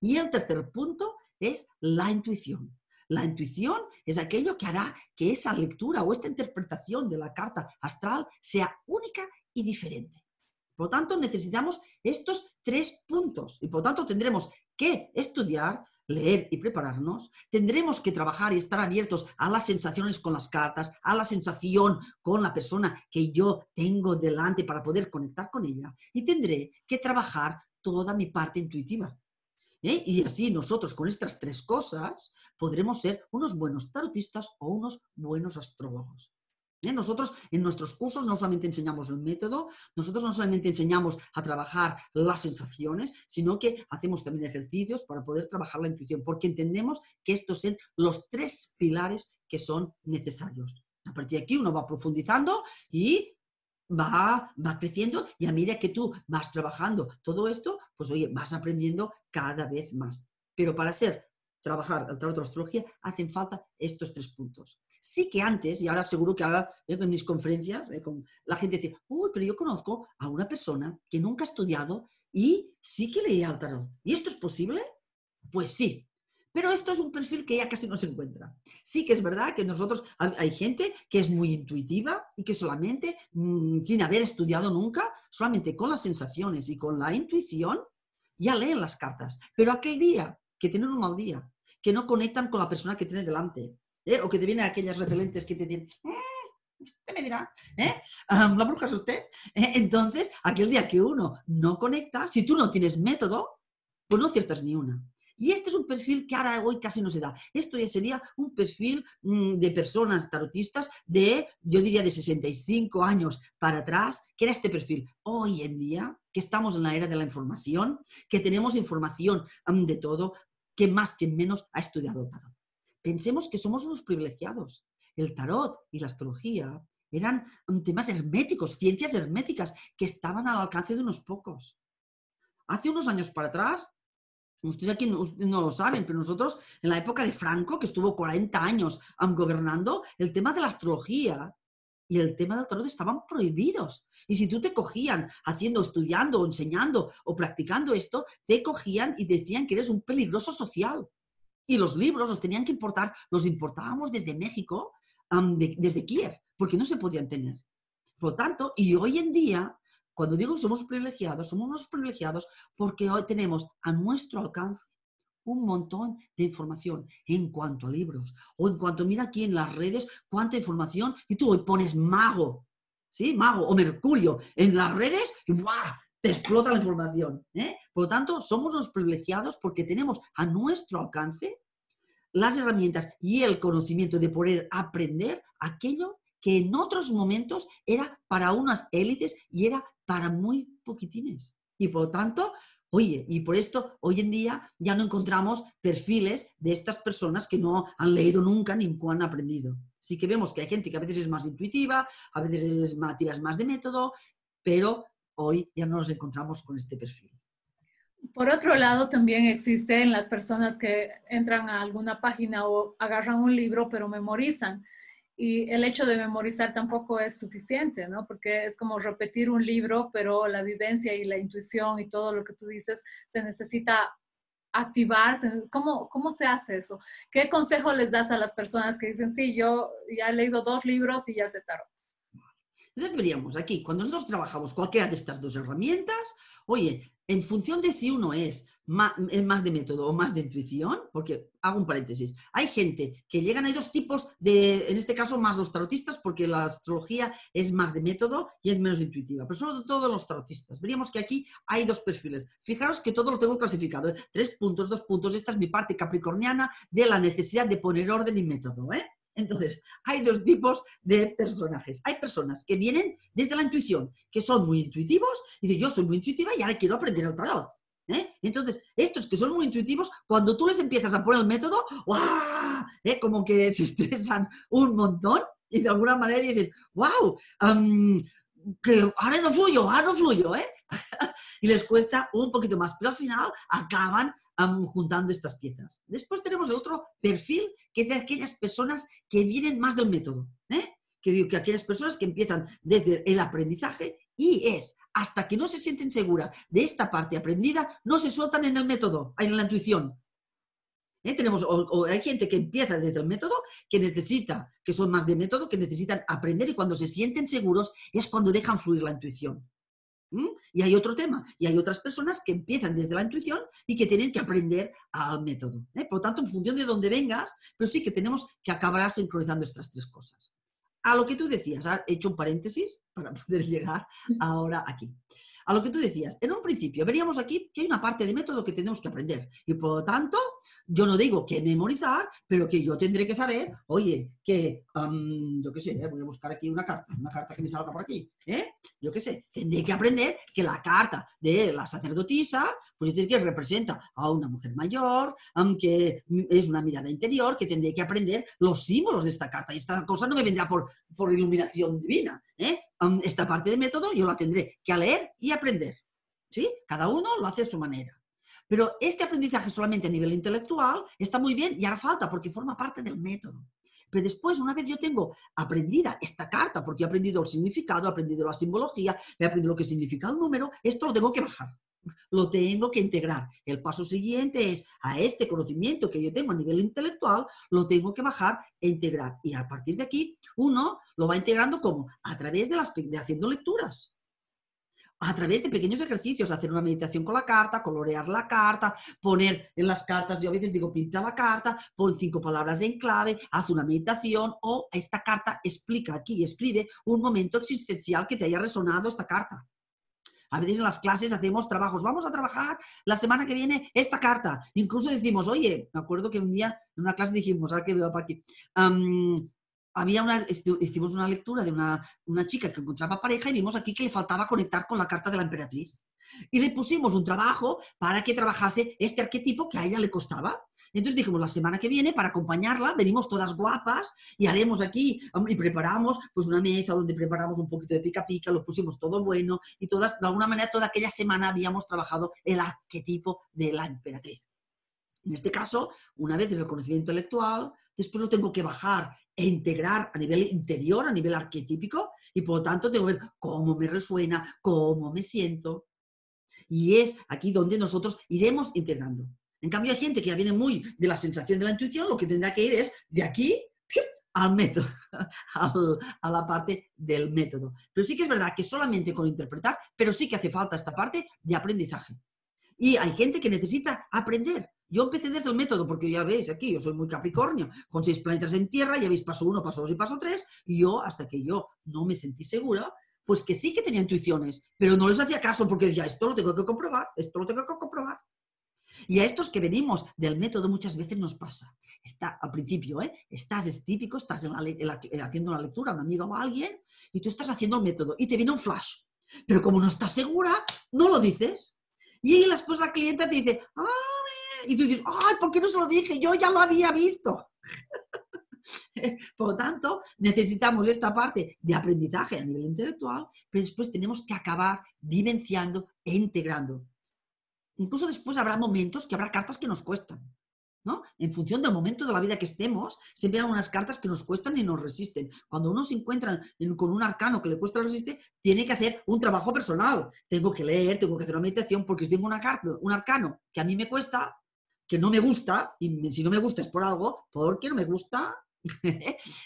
Y el tercer punto es la intuición. La intuición es aquello que hará que esa lectura o esta interpretación de la carta astral sea única y diferente. Por tanto, necesitamos estos tres puntos y por tanto tendremos que estudiar, leer y prepararnos, tendremos que trabajar y estar abiertos a las sensaciones con las cartas, a la sensación con la persona que yo tengo delante para poder conectar con ella y tendré que trabajar toda mi parte intuitiva. ¿eh? Y así nosotros con estas tres cosas podremos ser unos buenos tarotistas o unos buenos astrólogos. ¿eh? Nosotros en nuestros cursos no solamente enseñamos el método, nosotros no solamente enseñamos a trabajar las sensaciones, sino que hacemos también ejercicios para poder trabajar la intuición, porque entendemos que estos son los tres pilares que son necesarios. A partir de aquí uno va profundizando y va, va creciendo y a medida que tú vas trabajando todo esto, pues oye, vas aprendiendo cada vez más. Pero para ser trabajar el tarot astrología, hacen falta estos tres puntos. Sí que antes, y ahora seguro que ahora en mis conferencias, eh, la gente dice, uy, pero yo conozco a una persona que nunca ha estudiado y sí que leía el tarot. ¿Y esto es posible? Pues sí. Pero esto es un perfil que ya casi no se encuentra. Sí que es verdad que nosotros hay gente que es muy intuitiva y que solamente, mm, sin haber estudiado nunca, solamente con las sensaciones y con la intuición, ya leen las cartas. Pero aquel día que tienen un mal día, que no conectan con la persona que tiene delante, ¿eh? o que te vienen aquellas repelentes que te dicen, mm, usted me dirá, ¿eh? ah, la bruja usted. ¿eh? Entonces, aquel día que uno no conecta, si tú no tienes método, pues no ciertas ni una. Y este es un perfil que ahora hoy casi no se da. Esto ya sería un perfil mm, de personas tarotistas de, yo diría, de 65 años para atrás, que era este perfil. Hoy en día, que estamos en la era de la información, que tenemos información mm, de todo, que más, que menos ha estudiado tarot. Pensemos que somos unos privilegiados. El tarot y la astrología eran temas herméticos, ciencias herméticas que estaban al alcance de unos pocos. Hace unos años para atrás, ustedes aquí no, no lo saben, pero nosotros en la época de Franco, que estuvo 40 años gobernando, el tema de la astrología y el tema del tarot estaban prohibidos. Y si tú te cogían haciendo, estudiando o enseñando o practicando esto, te cogían y decían que eres un peligroso social. Y los libros los tenían que importar, los importábamos desde México, desde Kiev, porque no se podían tener. Por lo tanto, y hoy en día, cuando digo que somos privilegiados, somos unos privilegiados porque hoy tenemos a nuestro alcance un montón de información en cuanto a libros o en cuanto mira aquí en las redes cuánta información y tú pones mago, ¿sí? Mago o Mercurio en las redes y ¡buah! te explota la información. ¿eh? Por lo tanto, somos los privilegiados porque tenemos a nuestro alcance las herramientas y el conocimiento de poder aprender aquello que en otros momentos era para unas élites y era para muy poquitines. Y por lo tanto, Oye, y por esto hoy en día ya no encontramos perfiles de estas personas que no han leído nunca ni han aprendido. Sí que vemos que hay gente que a veces es más intuitiva, a veces es más, más de método, pero hoy ya no nos encontramos con este perfil. Por otro lado, también existen las personas que entran a alguna página o agarran un libro, pero memorizan y el hecho de memorizar tampoco es suficiente, ¿no? Porque es como repetir un libro, pero la vivencia y la intuición y todo lo que tú dices se necesita activar. ¿Cómo, cómo se hace eso? ¿Qué consejo les das a las personas que dicen, sí, yo ya he leído dos libros y ya se tarot? Entonces veríamos aquí, cuando nosotros trabajamos cualquiera de estas dos herramientas, oye, en función de si uno es más, es más de método o más de intuición, porque hago un paréntesis. Hay gente que llegan, hay dos tipos de, en este caso, más los tarotistas, porque la astrología es más de método y es menos intuitiva, pero son todos los tarotistas. Veríamos que aquí hay dos perfiles. Fijaros que todo lo tengo clasificado. ¿eh? Tres puntos, dos puntos. Esta es mi parte capricorniana de la necesidad de poner orden y método. ¿eh? Entonces, hay dos tipos de personajes. Hay personas que vienen desde la intuición, que son muy intuitivos, y dicen, yo soy muy intuitiva y ahora quiero aprender el tarot. ¿eh? Entonces, estos que son muy intuitivos, cuando tú les empiezas a poner el método, ¡guau! ¿Eh? Como que se estresan un montón y de alguna manera dicen, ¡wow! que ahora no fluyo, ahora no fluyo, ¿eh? y les cuesta un poquito más, pero al final acaban juntando estas piezas. Después tenemos el otro perfil, que es de aquellas personas que vienen más del método, ¿eh? Que digo que aquellas personas que empiezan desde el aprendizaje y es hasta que no se sienten seguras de esta parte aprendida, no se sueltan en el método, en la intuición. ¿Eh? Tenemos, o, hay gente que empieza desde el método, que necesita, que son más de método, que necesitan aprender y cuando se sienten seguros es cuando dejan fluir la intuición. ¿Mm? Y hay otro tema, y hay otras personas que empiezan desde la intuición y que tienen que aprender al método. ¿eh? Por lo tanto, en función de dónde vengas, pero sí que tenemos que acabar sincronizando estas tres cosas a lo que tú decías, he hecho un paréntesis para poder llegar ahora aquí. A lo que tú decías, en un principio veríamos aquí que hay una parte de método que tenemos que aprender y por lo tanto yo no digo que memorizar, pero que yo tendré que saber, oye, que um, yo qué sé, voy a buscar aquí una carta, una carta que me salga por aquí, ¿eh? yo qué sé, tendré que aprender que la carta de la sacerdotisa, pues yo que representa a una mujer mayor, aunque es una mirada interior, que tendré que aprender los símbolos de esta carta. Y esta cosa no me vendrá por, iluminación divina. ¿eh? Esta parte del método yo la tendré que leer y aprender. ¿sí? Cada uno lo hace a su manera. Pero este aprendizaje solamente a nivel intelectual está muy bien y hará falta porque forma parte del método. Pero después, una vez yo tengo aprendida esta carta, porque he aprendido el significado, he aprendido la simbología, he aprendido lo que significa el número, esto lo tengo que bajar, lo tengo que integrar. El paso siguiente es a este conocimiento que yo tengo a nivel intelectual, lo tengo que bajar e integrar. Y a partir de aquí, uno lo va integrando como a través de las de haciendo lecturas a través de pequeños ejercicios, hacer una meditación con la carta, colorear la carta, poner en las cartas, yo a veces digo, pinta la carta, pon cinco palabras en clave, haz una meditación o esta carta explica aquí, escribe un momento existencial que te haya resonado esta carta. A veces en las clases hacemos trabajos. Vamos a trabajar la semana que viene esta carta. Incluso decimos, oye, me acuerdo que un día en una clase dijimos, ver ah, qué veo para aquí, había una, este, hicimos una lectura de una, una chica que encontraba pareja y vimos aquí que le faltaba conectar con la carta de la emperatriz. Y le pusimos un trabajo para que trabajase este arquetipo que a ella le costaba. Entonces dijimos, la semana que viene, para acompañarla, venimos todas guapas y haremos aquí um, y preparamos pues una mesa donde preparamos un poquito de pica pica, lo pusimos todo bueno y todas, de alguna manera, toda aquella semana habíamos trabajado el arquetipo de la emperatriz. En este caso, una vez es el conocimiento intelectual, después lo tengo que bajar e integrar a nivel interior, a nivel arquetípico, y por lo tanto tengo que ver cómo me resuena, cómo me siento. Y es aquí donde nosotros iremos integrando. En cambio, hay gente que ya viene muy de la sensación de la intuición, lo que tendrá que ir es de aquí al método, a la parte del método. Pero sí que es verdad que solamente con interpretar, pero sí que hace falta esta parte de aprendizaje. Y hay gente que necesita aprender, yo empecé desde el método, porque ya veis aquí, yo soy muy Capricornio, con seis planetas en tierra, ya veis paso uno, paso dos y paso tres, y yo, hasta que yo no me sentí segura, pues que sí que tenía intuiciones, pero no les hacía caso porque decía, esto lo tengo que comprobar, esto lo tengo que comprobar. Y a estos que venimos del método muchas veces nos pasa. Está, al principio, ¿eh? estás es típico, estás eh, haciendo una lectura a un amigo o a alguien y tú estás haciendo el método y te viene un flash. Pero como no estás segura, no lo dices. Y después la clienta te dice, ah, y tú dices, ¡ay, ¿por qué no se lo dije? Yo ya lo había visto. Por lo tanto, necesitamos esta parte de aprendizaje a nivel intelectual, pero después tenemos que acabar vivenciando e integrando. Incluso después habrá momentos que habrá cartas que nos cuestan. ¿No? En función del momento de la vida que estemos, se hay unas cartas que nos cuestan y nos resisten. Cuando uno se encuentra con un arcano que le cuesta resiste tiene que hacer un trabajo personal. Tengo que leer, tengo que hacer una meditación, porque si tengo una carta un arcano que a mí me cuesta, que no me gusta, y si no me gusta es por algo, porque no me gusta,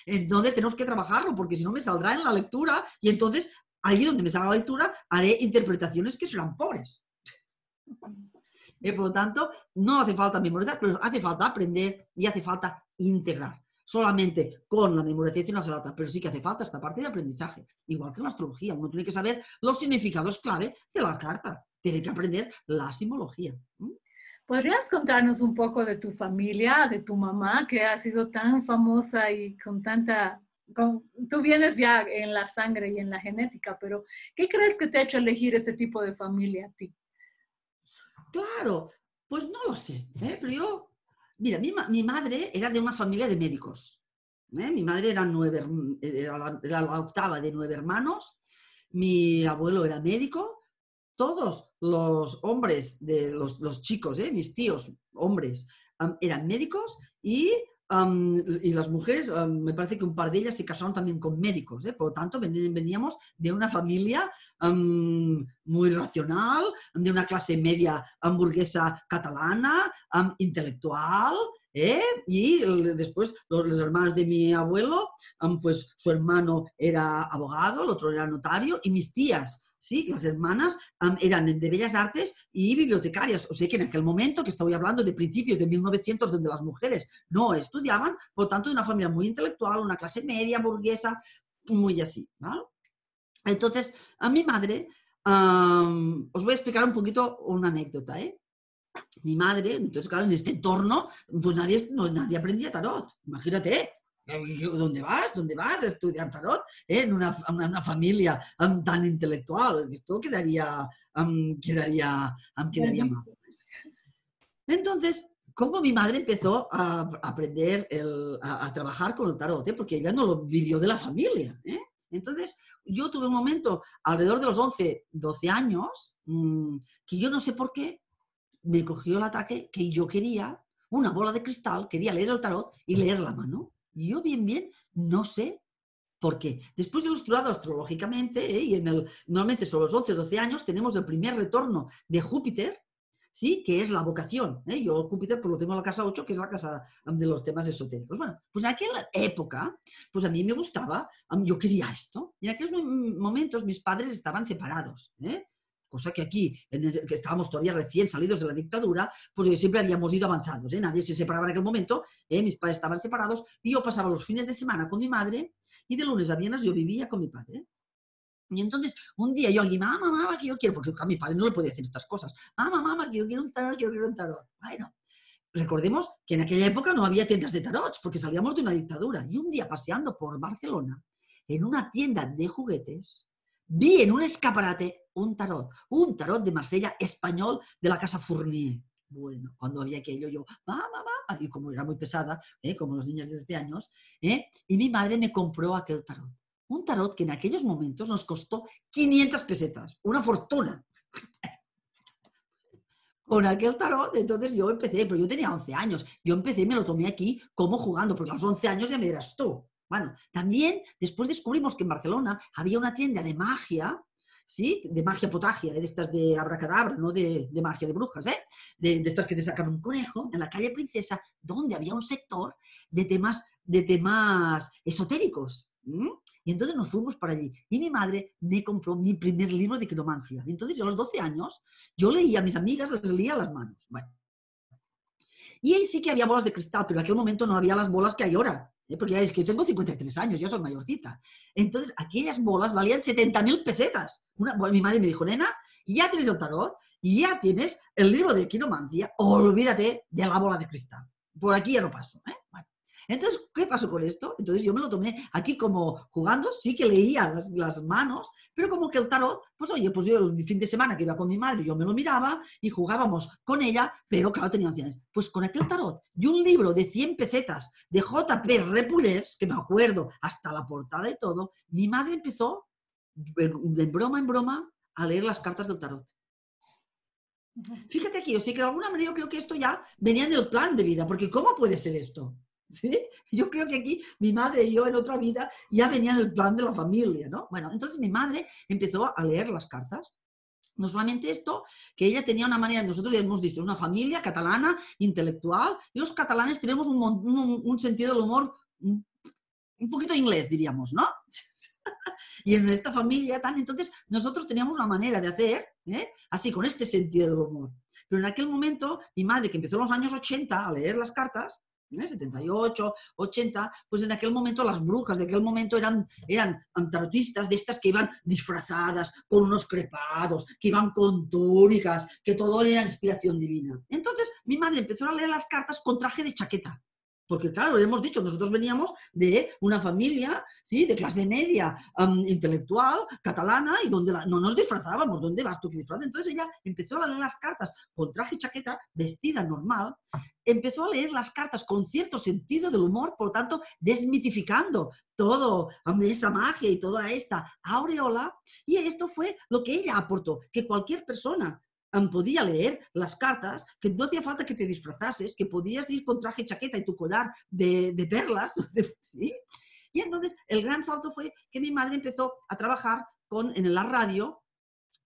entonces tenemos que trabajarlo, porque si no me saldrá en la lectura, y entonces allí donde me salga la lectura haré interpretaciones que serán pobres. Y por lo tanto, no hace falta memorizar, pero hace falta aprender y hace falta integrar. Solamente con la memorización no se pero sí que hace falta esta parte de aprendizaje. Igual que en la astrología, uno tiene que saber los significados clave de la carta, tiene que aprender la simbología. ¿Mm? ¿Podrías contarnos un poco de tu familia, de tu mamá, que ha sido tan famosa y con tanta... tú vienes ya en la sangre y en la genética, pero ¿qué crees que te ha hecho elegir este tipo de familia a ti? Claro, pues no lo sé, ¿eh? pero yo... Mira, mi, mi madre era de una familia de médicos. ¿eh? Mi madre era, nueve, era la, octava de nueve hermanos, mi abuelo era médico, todos los hombres, de los, chicos, ¿eh? mis tíos, hombres, eran médicos y, las mujeres, me parece que un par de ellas se casaron también con médicos. ¿eh? Por lo tanto, veníamos de una familia muy racional, de una clase media hamburguesa catalana, intelectual, ¿eh? Y después los, los, hermanos de mi abuelo, pues su hermano era abogado, el otro era notario, y mis tías ¿sí? Las hermanas eran de bellas artes y bibliotecarias. O sea que en aquel momento, que estoy hablando de principios de 1900, donde las mujeres no estudiaban, por tanto, de una familia muy intelectual, una clase media, burguesa, muy así. ¿vale? Entonces, a mi madre, os voy a explicar un poquito una anécdota, ¿eh? Mi madre, entonces claro, en este entorno, pues nadie, nadie aprendía tarot, imagínate, ¿Dónde vas? ¿Dónde vas a estudiar tarot? En una, familia um, tan intelectual? Esto quedaría um, um, quedaría mal. Entonces, cómo mi madre empezó a aprender a, trabajar con el tarot, ¿eh? porque ella no lo vivió de la familia. ¿eh? Entonces, yo tuve un momento alrededor de los 11, 12 años, mm, que yo no sé por qué me cogió el ataque que yo quería, una bola de cristal, quería leer el tarot y leer la mano. Yo bien, bien, no sé por qué. Después de estudiar astrológicamente, ¿eh? y en el, normalmente son los 11 o 12 años tenemos el primer retorno de Júpiter, ¿sí? que es la vocación. ¿eh? Yo Júpiter pues lo tengo en la casa 8, que es la casa de los temas esotéricos. Bueno, pues en aquella época, pues a mí me gustaba, yo quería esto. Y en aquellos momentos mis padres estaban separados. ¿eh? O sea, que aquí, en que estábamos todavía recién salidos de la dictadura, pues eh, siempre habíamos ido avanzados, ¿eh? nadie se separaba en aquel momento, ¿eh? mis padres estaban separados y yo pasaba los fines de semana con mi madre y de lunes a viernes yo vivía con mi padre. Y entonces un día yo alguien, mamá, mamá, que yo quiero, porque a mi padre no le podía hacer estas cosas, mamá, mamá, que yo quiero un tarot, que yo quiero un tarot. Bueno, recordemos que en aquella época no había tiendas de tarots porque salíamos de una dictadura. Y un día paseando por Barcelona, en una tienda de juguetes, vi en un escaparate un tarot, un tarot de Marsella español de la casa Fournier. Bueno, cuando había aquello, yo, mamá, y como era muy pesada, ¿eh? como los niños de 12 años, ¿eh? y mi madre me compró aquel tarot. Un tarot que en aquellos momentos nos costó 500 pesetas, una fortuna. Con aquel tarot, entonces yo empecé, pero yo tenía 11 años, yo empecé y me lo tomé aquí como jugando, porque a los 11 años ya me eras tú, bueno, también después descubrimos que en Barcelona había una tienda de magia, ¿sí? De magia potagia, ¿eh? de estas de abracadabra, no de, magia de brujas, ¿eh? De, estas que te sacan un conejo, en la calle Princesa, donde había un sector de temas, de temas esotéricos. Y entonces nos fuimos para allí. Y mi madre me compró mi primer libro de quiromancia. Y entonces a los 12 años, yo leía a mis amigas, les leía las manos. Y ahí sí que había bolas de cristal, pero en aquel momento no había las bolas que hay ahora, ¿eh? porque ya es que yo tengo 53 años, ya soy mayorcita. Entonces, aquellas bolas valían 70.000 pesetas. Una, mi madre me dijo, nena, ya tienes el tarot, ya tienes el libro de quinomancia, olvídate de la bola de cristal. Por aquí ya no paso. ¿eh? Entonces, ¿qué pasó con esto? Entonces yo me lo tomé aquí como jugando, sí que leía las, manos, pero como que el tarot, pues oye, pues yo el fin de semana que iba con mi madre, yo me lo miraba y jugábamos con ella, pero claro, tenía opciones. Pues con aquel tarot y un libro de 100 pesetas de JP Repulés, que me acuerdo hasta la portada y todo, mi madre empezó, de broma en broma, a leer las cartas del tarot. Fíjate aquí, o sea, que de alguna manera yo creo que esto ya venía en el plan de vida, porque ¿cómo puede ser esto? ¿Sí? Yo creo que aquí mi madre y yo en otra vida ya venían el plan de la familia, ¿no? Bueno, entonces mi madre empezó a leer las cartas. No solamente esto, que ella tenía una manera, nosotros ya hemos dicho, una familia catalana, intelectual, y los catalanes tenemos un, sentido del humor mm, un poquito inglés, diríamos, ¿no? y en esta familia entonces nosotros teníamos una manera de hacer, ¿eh? así, con este sentido del humor. Pero en aquel momento, mi madre, que empezó en los años 80 a leer las cartas, 78, ¿eh? 80, pues en aquel momento las brujas de aquel momento eran, eran de estas que iban disfrazadas, con unos crepados, que iban con túnicas, que todo era inspiración divina. Entonces mi madre empezó a leer las cartas con traje de chaqueta. Porque claro, hemos dicho, nosotros veníamos de una familia ¿sí? de clase media, intelectual, catalana, y donde no nos disfrazábamos, ¿dónde vas tú que disfrazas? Entonces ella empezó a leer las cartas con traje y chaqueta, vestida normal, empezó a leer las cartas con cierto sentido del humor, por lo tanto, desmitificando todo esa magia y toda esta aureola. Y esto fue lo que ella aportó, que cualquier persona mm, podía leer las cartas, que no hacía falta que te disfrazases, que podías ir con traje, chaqueta y tu collar de, perlas. Y entonces el gran salto fue que mi madre empezó a trabajar con, en la radio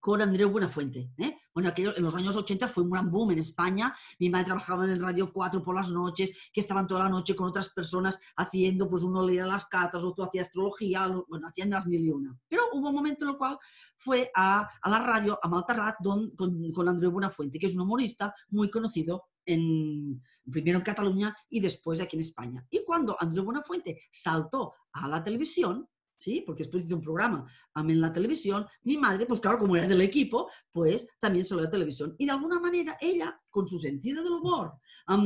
con Andreu Buenafuente. ¿eh? Bueno, en los años 80 fue un gran boom en España. Mi madre trabajaba en el Radio 4 por las noches, que estaban toda la noche con otras personas haciendo, pues uno leía las cartas, otro hacía astrología, bueno, hacían las mil y una. Pero hubo un momento en el cual fue a, la radio, a Malta don, con, con Andreu Buenafuente, que es un humorista muy conocido en, primero en Cataluña y después aquí en España. Y cuando Andrés Buenafuente saltó a la televisión, ¿sí? Porque después hice un programa en la televisión, mi madre, pues claro, como era del equipo, pues también sobre la televisión. Y de alguna manera ella, con su sentido del humor,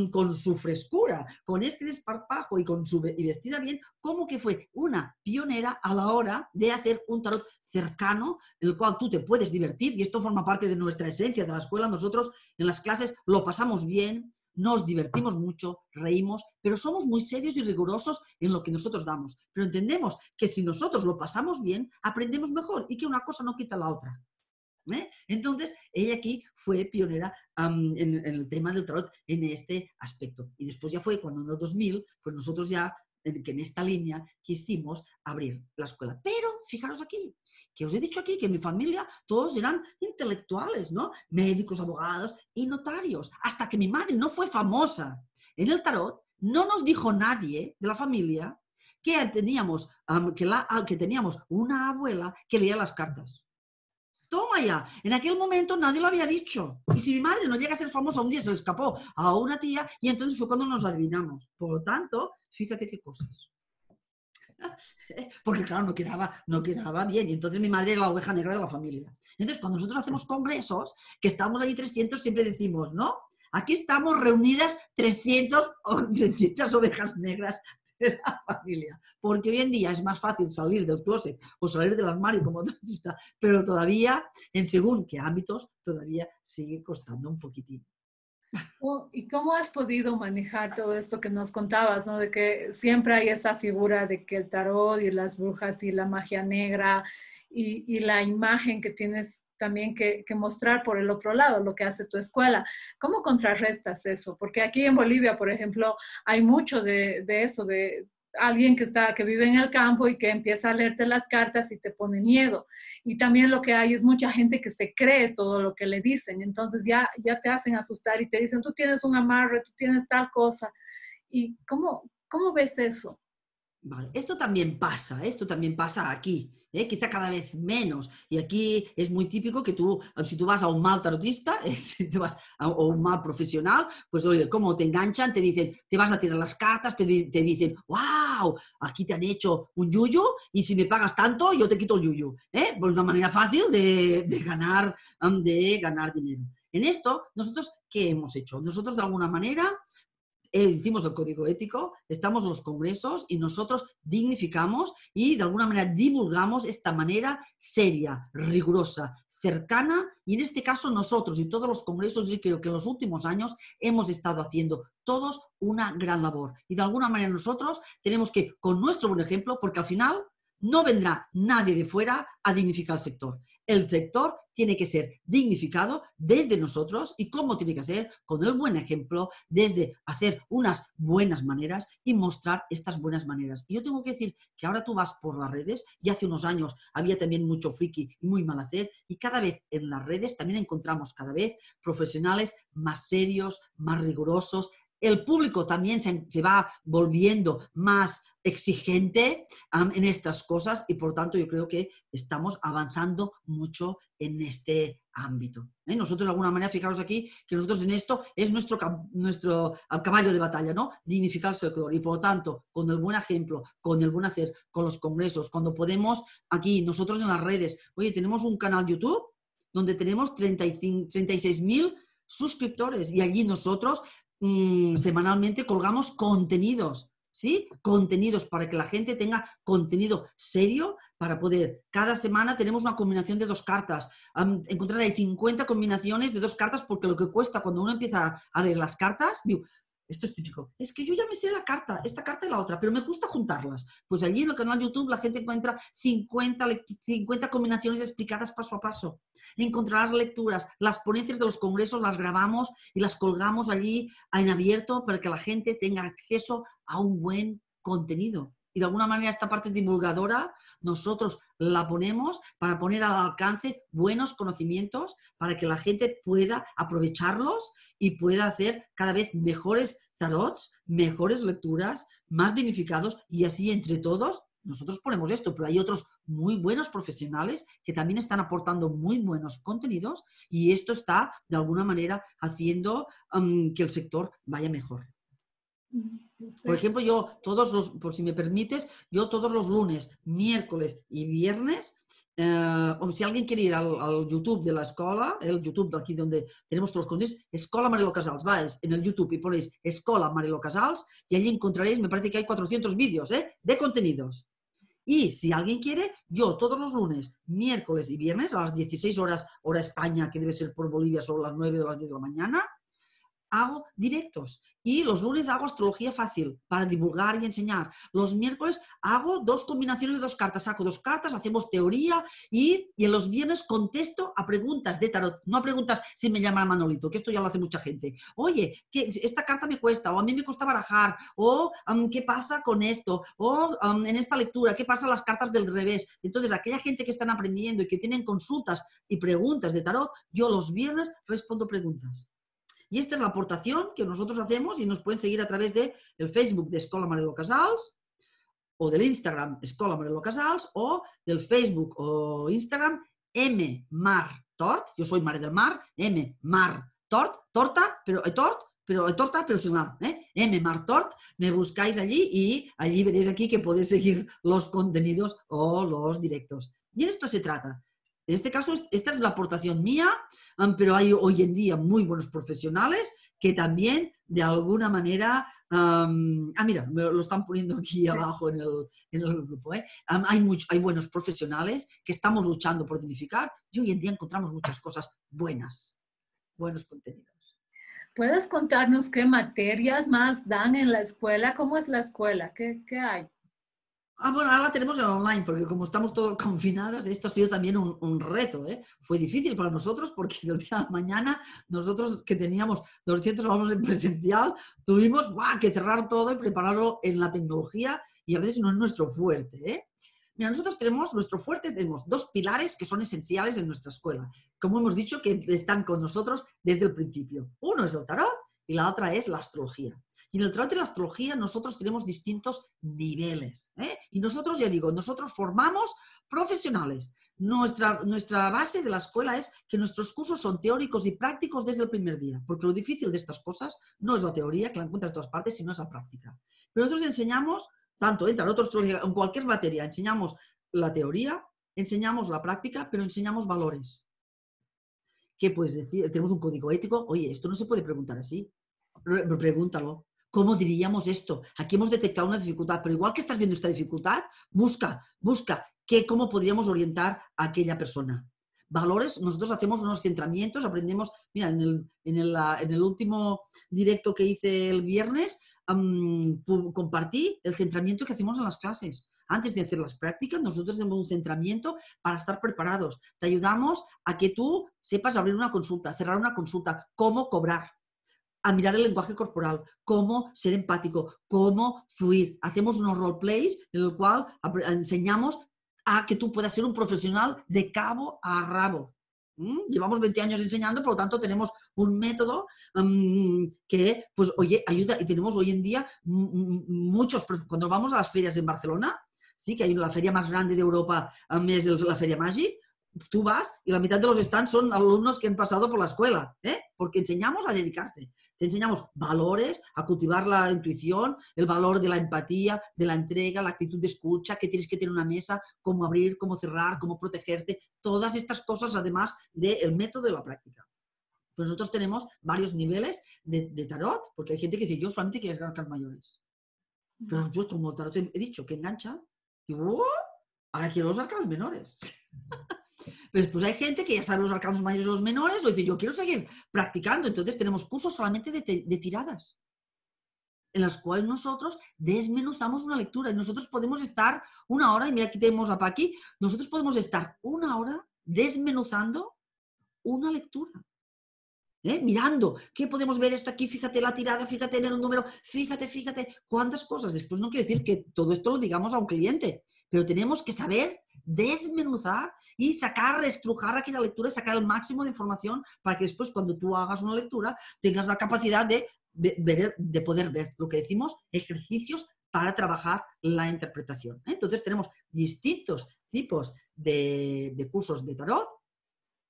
con su frescura, con este desparpajo y con su vestida bien, como que fue una pionera a la hora de hacer un tarot cercano, en el cual tú te puedes divertir, y esto forma parte de nuestra esencia de la escuela. Nosotros en las clases lo pasamos bien, nos divertimos mucho, reímos, pero somos muy serios y rigurosos en lo que nosotros damos. Pero entendemos que si nosotros lo pasamos bien, aprendemos mejor y que una cosa no quita la otra. ¿eh? Entonces, ella aquí fue pionera en, el tema del tarot en este aspecto. Y después ya fue cuando en el 2000, pues nosotros ya, que en esta línea, quisimos abrir la escuela. Pero, fijaros aquí, que os he dicho aquí que en mi familia todos eran intelectuales, ¿no? Médicos, abogados y notarios, hasta que mi madre no fue famosa en el tarot, no nos dijo nadie de la familia que teníamos, ah, que, teníamos una abuela que leía las cartas. Toma ya, en aquel momento nadie lo había dicho. Y si mi madre no llega a ser famosa, un día se le escapó a una tía y entonces fue cuando nos adivinamos. Por lo tanto, fíjate qué cosas. porque claro, no quedaba, no quedaba bien. Y entonces mi madre es la oveja negra de la familia. Entonces, cuando nosotros hacemos congresos, que estamos allí 300, siempre decimos, ¿no? Aquí estamos reunidas 300, 300 ovejas negras de la familia. Porque hoy en día es más fácil salir del closet o salir del armario como está, pero todavía, en según qué ámbitos, todavía sigue costando un poquitín. ¿Y cómo has podido manejar todo esto que nos contabas, ¿no? de que siempre hay esa figura de que el tarot y las brujas y la magia negra y, la imagen que tienes también que, mostrar por el otro lado, lo que hace tu escuela. ¿Cómo contrarrestas eso? Porque aquí en Bolivia, por ejemplo, hay mucho de eso, de, alguien que está que vive en el campo y que empieza a leerte las cartas y te pone miedo. Y también lo que hay es mucha gente que se cree todo lo que le dicen, entonces ya ya te hacen asustar y te dicen, "Tú tienes un amarre, tú tienes tal cosa." ¿Y cómo cómo ves eso? Esto también pasa, ¿eh? esto también pasa aquí, ¿eh? quizá cada vez menos. Y aquí es muy típico que tú, si tú vas a un mal tarotista, eh, si te vas a, un mal profesional, pues oye, cómo te enganchan, te dicen, te vas a tirar las cartas, te, te dicen, wow, aquí te han hecho un yuyu y si me pagas tanto, yo te quito el yuyu. ¿Eh? Pues una manera fácil de, de, ganar, de ganar dinero. En esto, nosotros, ¿qué hemos hecho? Nosotros de alguna manera eh, hicimos el código ético, estamos en los congresos y nosotros dignificamos y de alguna manera divulgamos esta manera seria, rigurosa, cercana y en este caso nosotros y todos los congresos, yo creo que en los últimos años hemos estado haciendo todos una gran labor y de alguna manera nosotros tenemos que, con nuestro buen ejemplo, porque al final no vendrá nadie de fuera a dignificar el sector. El sector tiene que ser dignificado desde nosotros y cómo tiene que ser, con el buen ejemplo, desde hacer unas buenas maneras y mostrar estas buenas maneras. Y yo tengo que decir que ahora tú vas por las redes y hace unos años había también mucho friki y muy mal hacer y cada vez en las redes también encontramos cada vez profesionales más serios, más rigurosos, el público también se, va volviendo más exigente en estas cosas y por tanto yo creo que estamos avanzando mucho en este ámbito. ¿eh? Nosotros de alguna manera, fijaros aquí, que nosotros en esto es nuestro, nuestro caballo de batalla, ¿no? Dignificar el sector. Y por lo tanto, con el buen ejemplo, con el buen hacer, con los congresos, cuando podemos, aquí nosotros en las redes, oye, tenemos un canal YouTube donde tenemos 36.000 suscriptores y allí nosotros eh, semanalmente colgamos contenidos, ¿sí? Contenidos para que la gente tenga contenido serio para poder. Cada semana tenemos una combinación de dos cartas. encontrar hay 50 combinaciones de dos cartas porque lo que cuesta cuando uno empieza a leer las cartas, esto es típico. Es que yo ya me sé la carta, esta carta y la otra, pero me gusta juntarlas. Pues allí en el canal YouTube la gente encuentra 50 combinaciones explicadas paso a paso. Encontrarás lecturas, las ponencias de los congresos las grabamos y las colgamos allí en abierto para que la gente tenga acceso a un buen contenido y de alguna manera esta parte divulgadora nosotros la ponemos para poner al alcance buenos conocimientos para que la gente pueda aprovecharlos y pueda hacer cada vez mejores tarots, mejores lecturas, más dignificados y así entre todos. Nosotros ponemos esto, pero hay otros muy buenos profesionales que también están aportando muy buenos contenidos y esto está de alguna manera haciendo mm, que el sector vaya mejor. Por ejemplo, yo todos los, por si me permites, yo todos los lunes, miércoles y viernes, eh, o si alguien quiere ir al, YouTube de la escuela, el YouTube de aquí donde tenemos todos los contenidos, Escola Marilo Casals, vais en el YouTube y ponéis Escola marilo Casals y allí encontraréis, me parece que hay 400 vídeos eh, de contenidos. Y si alguien quiere, yo todos los lunes, miércoles y viernes a las 16 horas, hora España, que debe ser por Bolivia, son las 9 o las 10 de la mañana, hago directos y los lunes hago astrología fácil para divulgar y enseñar. Los miércoles hago dos combinaciones de dos cartas, saco dos cartas, hacemos teoría y, en los viernes contesto a preguntas de tarot, no a preguntas si me llama Manolito, que esto ya lo hace mucha gente. Oye, esta carta me cuesta, o a mí me cuesta barajar, o qué pasa con esto, o en esta lectura, qué pasa las cartas del revés. Entonces, aquella gente que están aprendiendo y que tienen consultas y preguntas de tarot, yo los viernes respondo preguntas. Y esta es la aportación que nosotros hacemos y nos pueden seguir a través del Facebook de Escola Marelo Casals o del Instagram Escola Marelo Casals o del Facebook o Instagram M Mar Tort. Yo soy Mare del Mar, M Mar Tort, torta, pero es eh, tort, pero eh, torta, pero sin nada, ¿eh? M Martort, me buscáis allí y allí veréis aquí que podéis seguir los contenidos o los directos. Y en esto se trata. En este caso, esta es la aportación mía, pero hay hoy en día muy buenos profesionales que también, de alguna manera, ah, mira, me lo están poniendo aquí abajo en el, grupo, ¿eh? hay, hay buenos profesionales que estamos luchando por dignificar y hoy en día encontramos muchas cosas buenas, buenos contenidos. ¿Puedes contarnos qué materias más dan en la escuela? ¿Cómo es la escuela? ¿Qué, qué hay? Ah, bueno, ahora tenemos el online, porque como estamos todos confinados, esto ha sido también un, reto. ¿eh? Fue difícil para nosotros porque del día a la mañana, nosotros que teníamos 200 alumnos en presencial, tuvimos que cerrar todo y prepararlo en la tecnología y a veces no es nuestro fuerte. ¿eh? Mira, nosotros tenemos, nuestro fuerte, tenemos dos pilares que son esenciales en nuestra escuela, como hemos dicho, que están con nosotros desde el principio. Uno es el tarot y la otra es la astrología. Y en el trabajo de la astrología nosotros tenemos distintos niveles. ¿eh? Y nosotros, ya digo, nosotros formamos profesionales. Nuestra, nuestra base de la escuela es que nuestros cursos son teóricos y prácticos desde el primer día, porque lo difícil de estas cosas no es la teoría, que la encuentras en todas partes, sino es la práctica. Pero nosotros enseñamos, tanto en otros en cualquier materia, enseñamos la teoría, enseñamos la práctica, pero enseñamos valores. ¿Qué puedes decir? Tenemos un código ético. Oye, esto no se puede preguntar así. Pregúntalo. ¿Cómo diríamos esto? Aquí hemos detectado una dificultad, pero igual que estás viendo esta dificultad, busca, busca cómo podríamos orientar a aquella persona. Valores, nosotros hacemos unos centramientos, aprendemos, mira, en el, ah, último directo que hice el viernes, compartí el centramiento que hacemos en las clases. Antes de hacer las prácticas, nosotros tenemos un centramiento para estar preparados. Te ayudamos a que tú sepas abrir una consulta, cerrar una consulta, cómo cobrar a mirar el lenguaje corporal, cómo ser empático, cómo fluir. Hacemos unos roleplays en el cual enseñamos a que tú puedas ser un profesional de cabo a rabo. ¿Mm? Llevamos 20 años enseñando, por lo tanto tenemos un método mm, que, pues, ayuda. Y tenemos hoy en día muchos, cuando vamos a las ferias en Barcelona, sí que hay la feria más grande de Europa, mm, es la Feria Magic, tú vas y la mitad de los stands son alumnos que han pasado por la escuela, ¿eh? porque enseñamos a dedicarse. Te enseñamos valores, a cultivar la intuición, el valor de la empatía, de la entrega, la actitud de escucha, que tienes que tener una mesa, cómo abrir, cómo cerrar, cómo protegerte, todas estas cosas además del método de la práctica. Pues nosotros tenemos varios niveles de, tarot, porque hay gente que dice, yo solamente quiero cartas mayores. Pero yo como tarot he dicho que engancha, digo, oh, ahora quiero los arcanos menores. Pero después hay gente que ya sabe los arcanos mayores y los menores, o dice, yo quiero seguir practicando. Entonces tenemos cursos solamente de, tiradas, en las cuales nosotros desmenuzamos una lectura. Y nosotros podemos estar una hora, y mira, aquí tenemos a Paqui, nosotros podemos estar una hora desmenuzando una lectura. ¿eh? mirando, ¿qué podemos ver esto aquí? Fíjate la tirada, fíjate en el número, fíjate, fíjate, cuántas cosas. Después no quiere decir que todo esto lo digamos a un cliente, pero tenemos que saber desmenuzar y sacar, estrujar aquella lectura sacar el máximo de información para que después cuando tú hagas una lectura tengas la capacidad de, de poder ver lo que decimos, ejercicios para trabajar la interpretación. ¿eh? Entonces tenemos distintos tipos de, de cursos de tarot.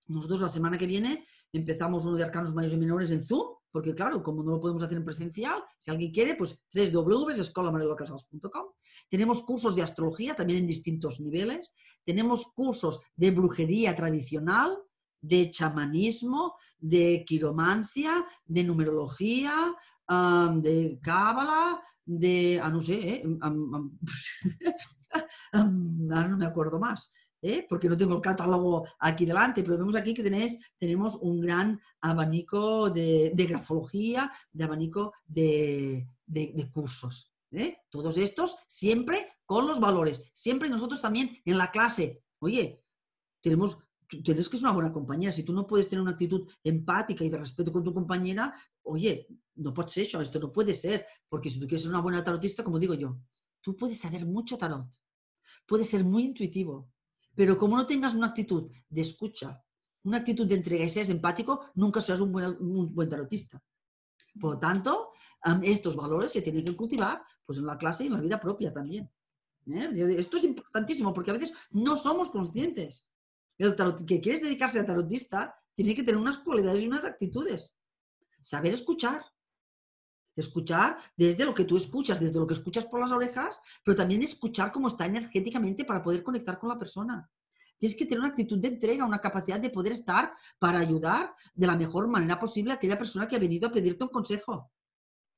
Nosotros la semana que viene empezamos uno de arcanos mayores y menores en Zoom porque claro, como no lo podemos hacer en presencial, si alguien quiere, pues www.escolamarelocasals.com. Tenemos cursos de astrología también en distintos niveles, tenemos cursos de brujería tradicional, de chamanismo, de quiromancia, de numerología, de cábala, de, ah, no sé, eh, ahora no me acuerdo más. ¿eh? porque no tengo el catálogo aquí delante, pero vemos aquí que tenemos un gran abanico de, grafología, de abanico de, cursos. ¿eh? Todos estos siempre con los valores, siempre nosotros también en la clase. Oye, tenemos tienes que ser una buena compañera. Si tú no puedes tener una actitud empática y de respeto con tu compañera, oye, no puedes ser eso, esto no puede ser. Porque si tú quieres ser una buena tarotista, como digo yo, tú puedes saber mucho tarot, puedes ser muy intuitivo, pero como no tengas una actitud de escucha, una actitud de entrega y seas empático, nunca serás un buen, tarotista. Por lo tanto, estos valores se tienen que cultivar pues, en la clase y en la vida propia también. ¿eh? Esto es importantísimo porque a veces no somos conscientes. El tarotista que quieres dedicarse a tarotista tiene que tener unas cualidades y unas actitudes. Saber escuchar, Escuchar desde lo que tú escuchas, desde lo que escuchas por las orejas, pero también escuchar cómo está energéticamente para poder conectar con la persona. Tienes que tener una actitud de entrega, una capacidad de poder estar para ayudar de la mejor manera posible a aquella persona que ha venido a pedirte un consejo.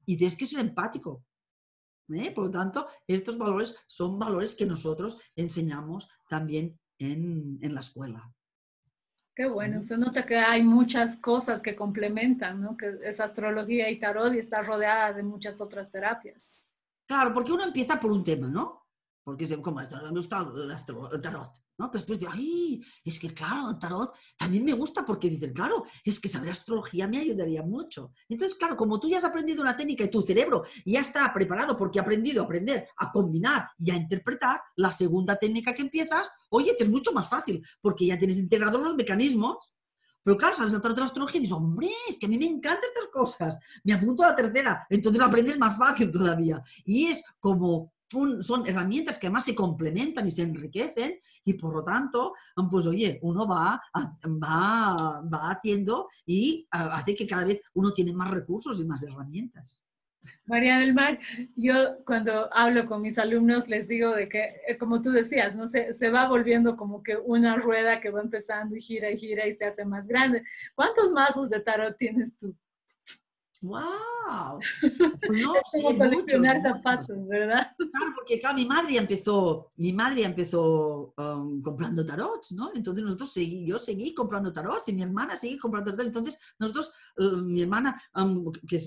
Y tienes que ser empático. ¿eh? Por lo tanto, estos valores son valores que nosotros enseñamos también en la escuela. Qué bueno, se nota que hay muchas cosas que complementan, ¿no? Que es astrología y tarot y está rodeada de muchas otras terapias. Claro, porque uno empieza por un tema, ¿no? porque como me gusta el tarot, ¿no? Pero pues después de, ay, es que claro, el tarot también me gusta porque dicen, claro, es que saber astrología me ayudaría mucho. Entonces, claro, como tú ya has aprendido una técnica y tu cerebro ya está preparado porque ha aprendido a aprender a combinar y a interpretar, la segunda técnica que empiezas, oye, te es mucho más fácil porque ya tienes integrados los mecanismos pero claro, sabes el tarot de la astrología y dices, hombre, es que a mí me encantan estas cosas. Me apunto a la tercera, entonces lo aprendes más fácil todavía. Y es como son herramientas que además se complementan y se enriquecen y por lo tanto, pues oye, uno va, va, va haciendo y hace que cada vez uno tiene más recursos y más herramientas. María del Mar, yo cuando hablo con mis alumnos les digo de que, eh, como tú decías, ¿no? Se, se, va volviendo como que una rueda que va empezando y gira y gira y se hace más grande. ¿Cuántos mazos de tarot tienes tú? ¡Wow! No, sé zapatos, ¿verdad? Claro, porque claro, mi madre empezó, mi madre empezó um, comprando tarot, ¿no? Entonces nosotros seguí, yo seguí comprando tarot y mi hermana seguí comprando tarot. Entonces nosotros, eh, mi hermana, um, que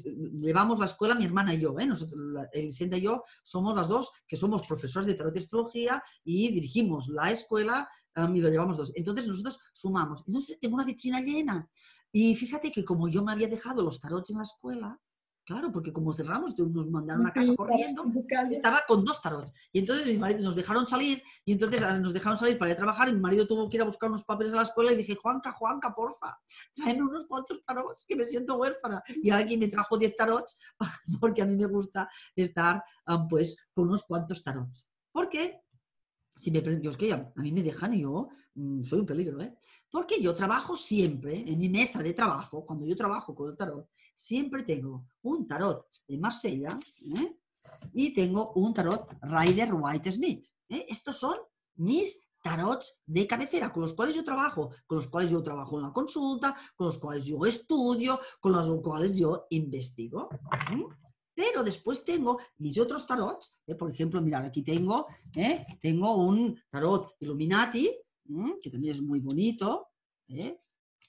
llevamos la escuela, mi hermana y yo, ¿eh? Nosotros, Elisenda y yo, somos las dos que somos profesoras de tarot y astrología y dirigimos la escuela um, y lo llevamos dos. Entonces nosotros sumamos. Entonces tengo una vitrina llena. Y fíjate que como yo me había dejado los tarots en la escuela, claro, porque como cerramos, nos mandaron a casa corriendo, estaba con dos tarots. Y entonces mi marido nos dejaron salir, y entonces ah, nos dejaron salir para ir a trabajar, y mi marido tuvo que ir a buscar unos papeles a la escuela, y dije, Juanca, Juanca, porfa, traen unos cuantos tarots, que me siento huérfana. Y alguien me trajo diez tarots, porque a mí me gusta estar ah, pues con unos cuantos tarots. ¿Por qué? Si me, yo es que a, mí me dejan y yo mm, soy un peligro, ¿eh? Porque yo trabajo siempre, en mi mesa de trabajo, cuando yo trabajo con el tarot, siempre tengo un tarot de Marsella ¿eh? y tengo un tarot Rider White Smith. ¿eh? Estos son mis tarots de cabecera con los cuales yo trabajo, con los cuales yo trabajo en la consulta, con los cuales yo estudio, con los cuales yo investigo. ¿eh? Pero después tengo mis otros tarots, ¿eh? por ejemplo, mirad, aquí tengo, ¿eh? tengo un tarot Illuminati, que también es muy bonito, ¿eh?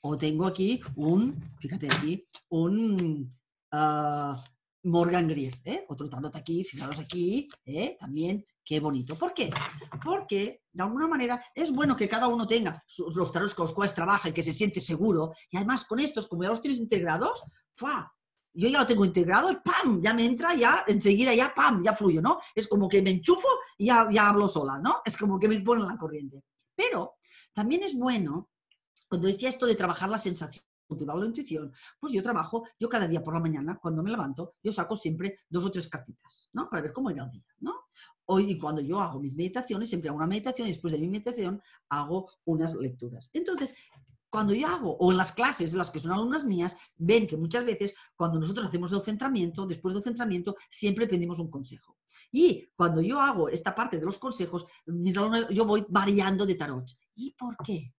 o tengo aquí un, fíjate aquí, un ah, Morgan Greer, otro tarot aquí, fijaros aquí, también Qué bonito. ¿Por qué? Porque, de alguna manera, es bueno que cada uno tenga los tarots con los cuales trabaja y que se siente seguro. Y además, con estos, como ya los tienes integrados, ¡fua! yo ya lo tengo integrado, ¡pam! Ya me entra, ya enseguida, ya ¡pam! Ya fluyo, ¿no? Es como que me enchufo y ya, hablo sola, ¿no? Es como que me pone la corriente. Pero también es bueno, cuando decía esto de trabajar la sensación, cultivar la intuición, pues yo trabajo, yo cada día por la mañana, cuando me levanto, yo saco siempre dos o tres cartitas, ¿no? Para ver cómo era el día, ¿no? Hoy, y cuando yo hago mis meditaciones, siempre hago una meditación y después de mi meditación hago unas lecturas. Entonces, cuando yo hago, o en las clases, las que son alumnas mías, ven que muchas veces cuando nosotros hacemos el centramiento, después del centramiento, siempre pedimos un consejo. Y cuando yo hago esta parte de los consejos, yo voy variando de tarot. ¿Y por qué?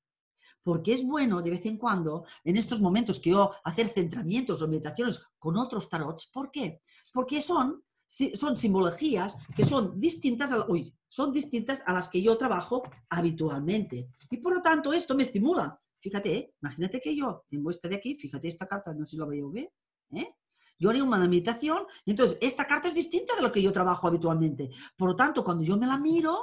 Porque es bueno de vez en cuando, en estos momentos que yo hacer centramientos o meditaciones con otros tarots. ¿Por qué? Porque son, son simbologías que son distintas a Uy, son distintas a las que yo trabajo habitualmente. Y por lo tanto, esto me estimula Fíjate, ¿eh? imagínate que yo tengo esta de aquí, fíjate esta carta, no sé si lo veo bien, ¿eh? Yo haría una meditación, entonces esta carta es distinta de lo que yo trabajo habitualmente. Por lo tanto, cuando yo me la miro,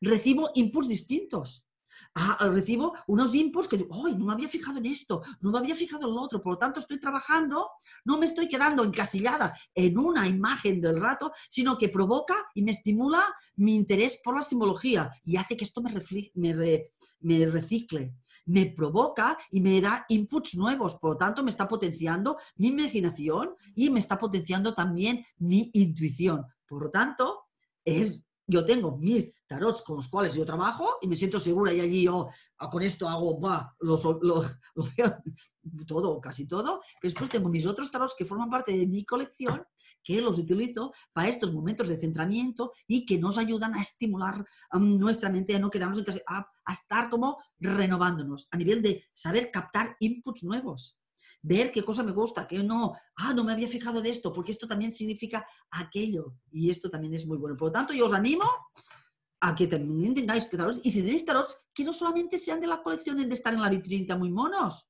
recibo impulsos distintos. Ah, ah, recibo unos inputs que digo, ¡ay, no me había fijado en esto! No me había fijado en lo otro. Por lo tanto, estoy trabajando, no me estoy quedando encasillada en una imagen del rato, sino que provoca y me estimula mi interés por la simbología y hace que esto me, me, me recicle, me provoca y me da inputs nuevos. Por lo tanto, me está potenciando mi imaginación y me está potenciando también mi intuición. Por lo tanto, es yo tengo mis tarots con los cuales yo trabajo y me siento segura y allí yo ah, con esto hago lo, todo, casi todo. después tengo mis otros tarots que forman parte de mi colección, que los utilizo para estos momentos de centramiento y que nos ayudan a estimular mm, nuestra mente, a no quedarnos en a estar como renovándonos a nivel de saber captar inputs nuevos ver qué cosa me gusta, qué no, ah, no me había fijado de esto, porque esto también significa aquello y esto también es muy bueno. Por lo tanto, yo os animo a que también tengáis tarots y si tenéis tarots, que no solamente sean de la colección de estar en la vitrina muy monos,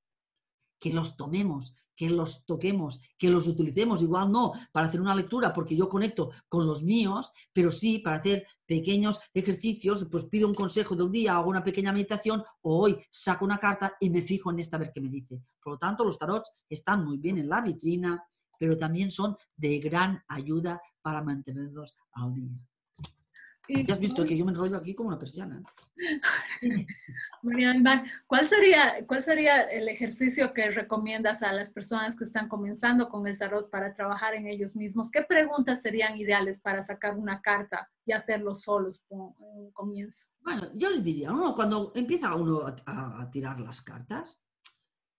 que los tomemos, que los toquemos, que los utilicemos. Igual no para hacer una lectura, porque yo conecto con los míos, pero sí para hacer pequeños ejercicios, pues pido un consejo de un día, hago una pequeña meditación o hoy saco una carta y me fijo en esta vez que me dice. Por lo tanto, los tarots están muy bien en la vitrina, pero también son de gran ayuda para mantenerlos al día. Ya has visto que yo me enrollo aquí como una persiana. ¿cuál sería, ¿cuál sería el ejercicio que recomiendas a las personas que están comenzando con el tarot para trabajar en ellos mismos? ¿Qué preguntas serían ideales para sacar una carta y hacerlo solos en un comienzo? Bueno, yo les diría, cuando empieza uno a, tirar las cartas,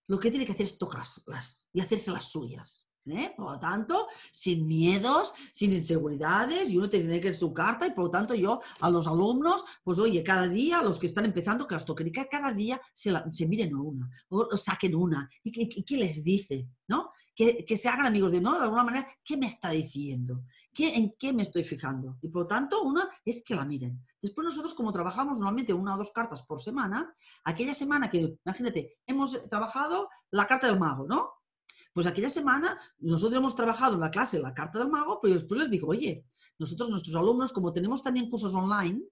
lo que tiene que hacer es tocarlas y hacerse las suyas. ¿eh? Por lo tanto, sin miedos, sin inseguridades, y uno tiene que ver su carta, y por lo tanto yo a los alumnos, pues oye, cada día, los que están empezando, que las toquen, cada día se, la, se miren una, o, saquen una, y qué les dice, ¿no? Que, que, se hagan amigos de, ¿no? De alguna manera, ¿qué me está diciendo? ¿Qué, ¿En qué me estoy fijando? Y por lo tanto, una es que la miren. Después nosotros, como trabajamos normalmente una o dos cartas por semana, aquella semana que, imagínate, hemos trabajado la carta del mago, ¿no? Pues aquella semana nosotros hemos trabajado en la clase la carta del mago, pero después les digo, oye, nosotros, nuestros alumnos, como tenemos también cursos online,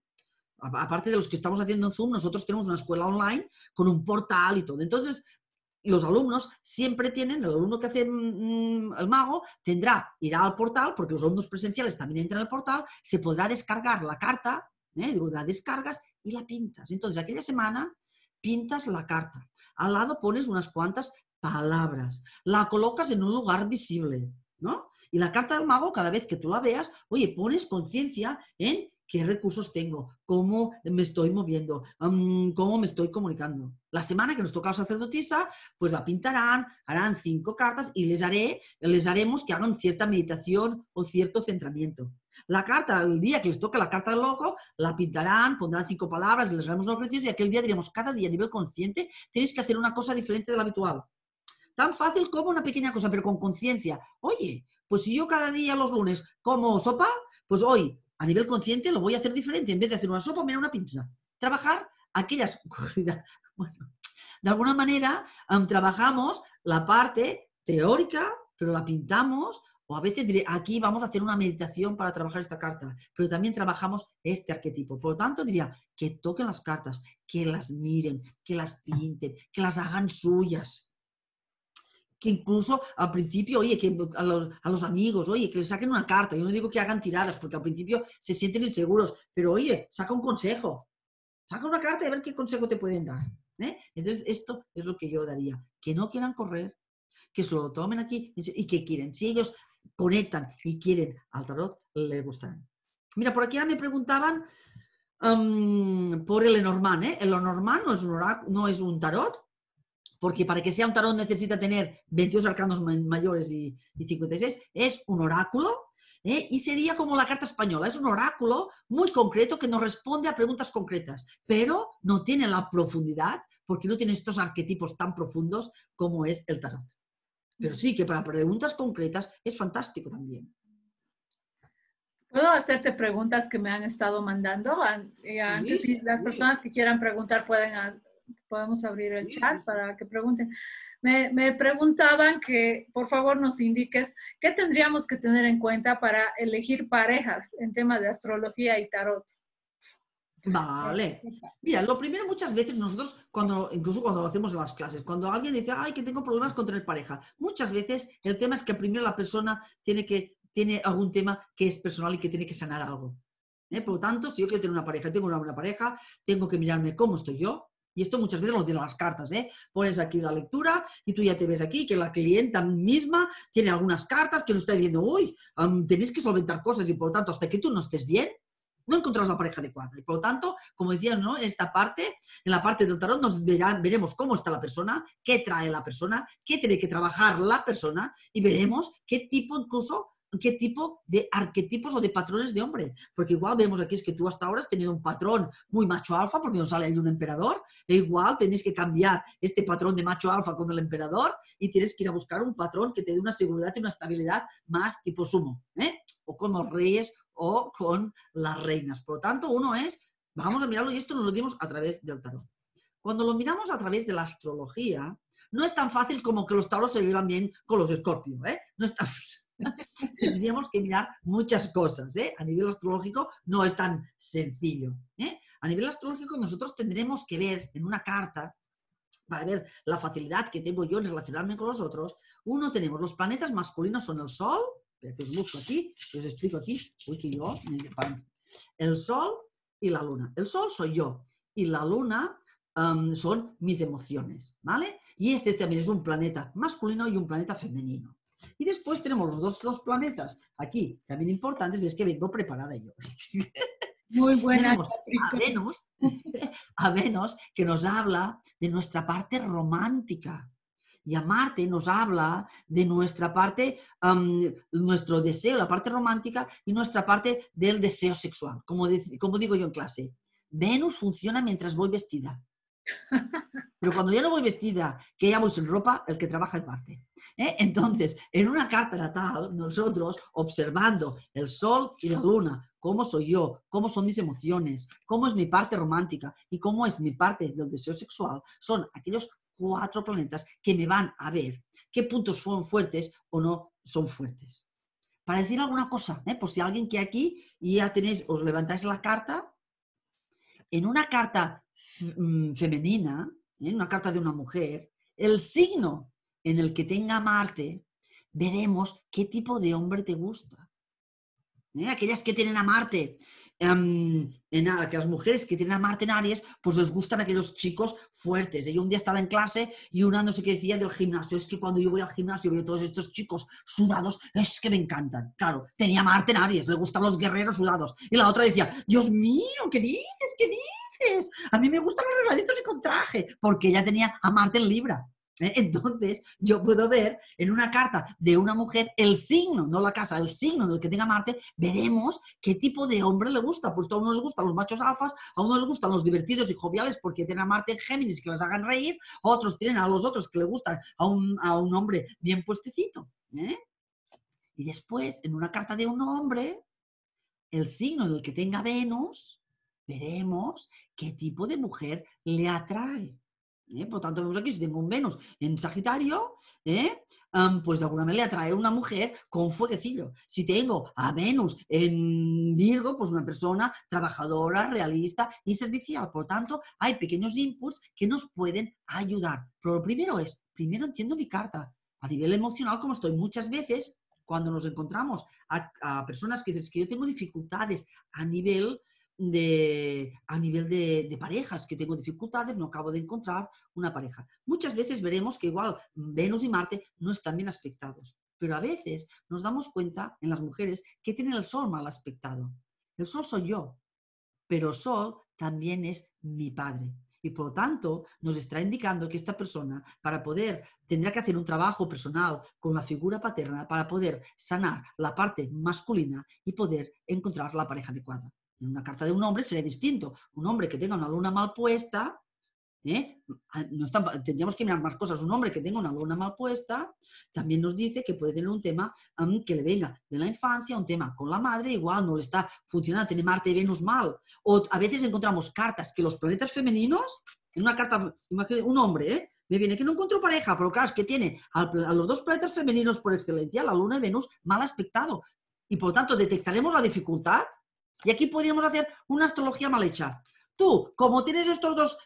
aparte de los que estamos haciendo en Zoom, nosotros tenemos una escuela online con un portal y todo. Entonces, los alumnos siempre tienen, el alumno que hace mm, mm, el mago tendrá, irá al portal, porque los alumnos presenciales también entran al portal, se podrá descargar la carta, ¿eh? la descargas y la pintas. Entonces, aquella semana pintas la carta. Al lado pones unas cuantas palabras, la colocas en un lugar visible, ¿no? Y la carta del mago, cada vez que tú la veas, oye, pones conciencia en qué recursos tengo, cómo me estoy moviendo, cómo me estoy comunicando. La semana que nos toca la sacerdotisa, pues la pintarán, harán cinco cartas y les, haré, les haremos que hagan cierta meditación o cierto centramiento. La carta, el día que les toca la carta del loco, la pintarán, pondrán cinco palabras, y les haremos los precios y aquel día diríamos, cada día a nivel consciente tienes que hacer una cosa diferente de lo habitual. Tan fácil como una pequeña cosa, pero con conciencia. Oye, pues si yo cada día los lunes como sopa, pues hoy, a nivel consciente, lo voy a hacer diferente. En vez de hacer una sopa, mira una pinza Trabajar aquellas... de alguna manera trabajamos la parte teórica, pero la pintamos o a veces diré, aquí vamos a hacer una meditación para trabajar esta carta, pero también trabajamos este arquetipo. Por lo tanto, diría que toquen las cartas, que las miren, que las pinten, que las hagan suyas que incluso al principio, oye, que a los, amigos, oye, que le saquen una carta. Yo no digo que hagan tiradas, porque al principio se sienten inseguros, pero oye, saca un consejo. Saca una carta y a ver qué consejo te pueden dar. ¿eh? Entonces, esto es lo que yo daría. Que no quieran correr, que se lo tomen aquí y que quieren. Si ellos conectan y quieren al tarot, les gustan. Mira, por aquí ahora me preguntaban por el enormán. ¿eh? El normal no es un, no es un tarot, porque para que sea un tarot necesita tener 22 arcanos mayores y, y 56, es un oráculo, ¿eh? y sería como la carta española, es un oráculo muy concreto que nos responde a preguntas concretas, pero no tiene la profundidad, porque no tiene estos arquetipos tan profundos como es el tarot. Pero sí que para preguntas concretas es fantástico también. ¿Puedo hacerte preguntas que me han estado mandando? Antes, las personas que quieran preguntar pueden podemos abrir el chat para que pregunten. Me, preguntaban que por favor nos indiques qué tendríamos que tener en cuenta para elegir parejas en tema de astrología y tarot. Vale. Eh, Mira, lo primero muchas veces nosotros, cuando, incluso cuando lo hacemos en las clases, cuando alguien dice, ay, que tengo problemas con tener pareja, muchas veces el tema es que primero la persona tiene, que, tiene algún tema que es personal y que tiene que sanar algo. ¿eh? Por lo tanto, si yo quiero tener una pareja, tengo una buena pareja, tengo que mirarme cómo estoy yo, y esto muchas veces lo tienen las cartas, ¿eh? Pones aquí la lectura y tú ya te ves aquí que la clienta misma tiene algunas cartas que nos está diciendo, uy, tenéis que solventar cosas y por lo tanto, hasta que tú no estés bien, no encontrarás la pareja adecuada. Y por lo tanto, como decía, ¿no? en esta parte, en la parte del tarot, nos verán, veremos cómo está la persona, qué trae la persona, qué tiene que trabajar la persona y veremos qué tipo incluso qué tipo de arquetipos o de patrones de hombre. Porque igual vemos aquí es que tú hasta ahora has tenido un patrón muy macho alfa porque no sale de un emperador, e igual tenéis que cambiar este patrón de macho alfa con el emperador y tienes que ir a buscar un patrón que te dé una seguridad y una estabilidad más tipo sumo, ¿eh? o con los reyes o con las reinas. Por lo tanto, uno es, vamos a mirarlo y esto nos lo dimos a través del tarot. Cuando lo miramos a través de la astrología, no es tan fácil como que los taros se llevan bien con los escorpios, ¿eh? No es Tendríamos que mirar muchas cosas. ¿eh? A nivel astrológico no es tan sencillo. ¿eh? A nivel astrológico nosotros tendremos que ver en una carta, para ver la facilidad que tengo yo en relacionarme con los otros, uno tenemos los planetas masculinos son el Sol, que os busco aquí, os explico aquí, el Sol y la Luna. El Sol soy yo y la Luna son mis emociones, ¿vale? Y este también es un planeta masculino y un planeta femenino. Y después tenemos los dos, dos planetas aquí, también importantes, ves que vengo preparada yo. Muy buena. a Venus, que nos habla de nuestra parte romántica. Y a Marte nos habla de nuestra parte, nuestro deseo, la parte romántica y nuestra parte del deseo sexual. Como, como digo yo en clase, Venus funciona mientras voy vestida. Pero cuando ya no voy vestida, que ya voy sin ropa, el que trabaja es parte. ¿eh? Entonces, en una carta natal, nosotros observando el sol y la luna, cómo soy yo, cómo son mis emociones, cómo es mi parte romántica y cómo es mi parte del deseo sexual, son aquellos cuatro planetas que me van a ver qué puntos son fuertes o no son fuertes. Para decir alguna cosa, ¿eh? por si alguien que aquí y ya tenéis, os levantáis la carta, en una carta mm, femenina, en una carta de una mujer, el signo en el que tenga Marte, veremos qué tipo de hombre te gusta. ¿Eh? Aquellas que tienen a Marte, em, en, que las mujeres que tienen a Marte en Aries, pues les gustan aquellos chicos fuertes. Yo un día estaba en clase y una no sé qué decía del gimnasio. Es que cuando yo voy al gimnasio veo todos estos chicos sudados, es que me encantan. Claro, tenía Marte en Aries, le gustan los guerreros sudados. Y la otra decía, Dios mío, ¿qué dices? ¿Qué dices? A mí me gustan los regaditos y con traje, porque ella tenía a Marte en Libra. ¿eh? Entonces, yo puedo ver en una carta de una mujer el signo, no la casa, el signo del que tenga Marte, veremos qué tipo de hombre le gusta. Pues a unos les gustan los machos alfas, a unos les gustan los divertidos y joviales porque tienen a Marte en Géminis que los hagan reír, otros tienen a los otros que le gustan a un, hombre bien puestecito. ¿eh? Y después, en una carta de un hombre, el signo del que tenga Venus, veremos qué tipo de mujer le atrae. ¿eh? Por tanto, vemos aquí, si tengo un Venus en Sagitario, ¿eh? pues de alguna manera le atrae una mujer con fueguecillo. Si tengo a Venus en Virgo, pues una persona trabajadora, realista y servicial. Por tanto, hay pequeños inputs que nos pueden ayudar. Pero lo primero es, primero entiendo mi carta. A nivel emocional, como estoy muchas veces, cuando nos encontramos a, a personas que dicen que yo tengo dificultades a nivel de, a nivel de, de, parejas, que tengo dificultades, no acabo de encontrar una pareja. Muchas veces veremos que igual Venus y Marte no están bien aspectados, pero a veces nos damos cuenta en las mujeres que tienen el Sol mal aspectado. El Sol soy yo, pero Sol también es mi padre. Y por lo tanto nos está indicando que esta persona, para poder, tendrá que hacer un trabajo personal con la figura paterna para poder sanar la parte masculina y poder encontrar la pareja adecuada. En una carta de un hombre sería distinto. Un hombre que tenga una luna mal puesta, ¿eh? no tendríamos que mirar más cosas. Un hombre que tenga una luna mal puesta también nos dice que puede tener un tema mm, que le venga de la infancia, un tema con la madre, igual no le está funcionando, tiene Marte y Venus mal. O a veces encontramos cartas que los planetas femeninos, en una carta, imagínate, un hombre, ¿eh? me viene que no encuentro pareja, pero claro, es que tiene a los dos planetas femeninos por excelencia, la Luna y Venus, mal aspectado. Y por lo tanto, detectaremos la dificultad y aquí podríamos hacer una astrología mal hecha. Tú, como tienes estos dos,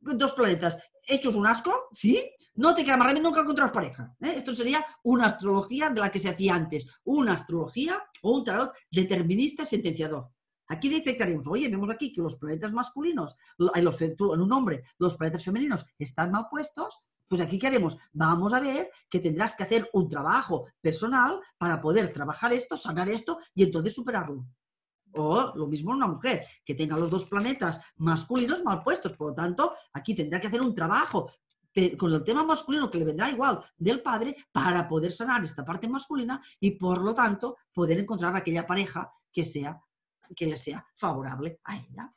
dos planetas hechos un asco, ¿sí? No te queda más nunca con pareja. ¿eh? Esto sería una astrología de la que se hacía antes. Una astrología o un tarot determinista sentenciador. Aquí detectaremos, oye, vemos aquí que los planetas masculinos, en un hombre, los planetas femeninos están mal puestos, pues aquí qué haremos? Vamos a ver que tendrás que hacer un trabajo personal para poder trabajar esto, sanar esto y entonces superarlo. O lo mismo una mujer, que tenga los dos planetas masculinos mal puestos. Por lo tanto, aquí tendrá que hacer un trabajo con el tema masculino que le vendrá igual del padre para poder sanar esta parte masculina y por lo tanto poder encontrar aquella pareja que sea que le sea favorable a ella.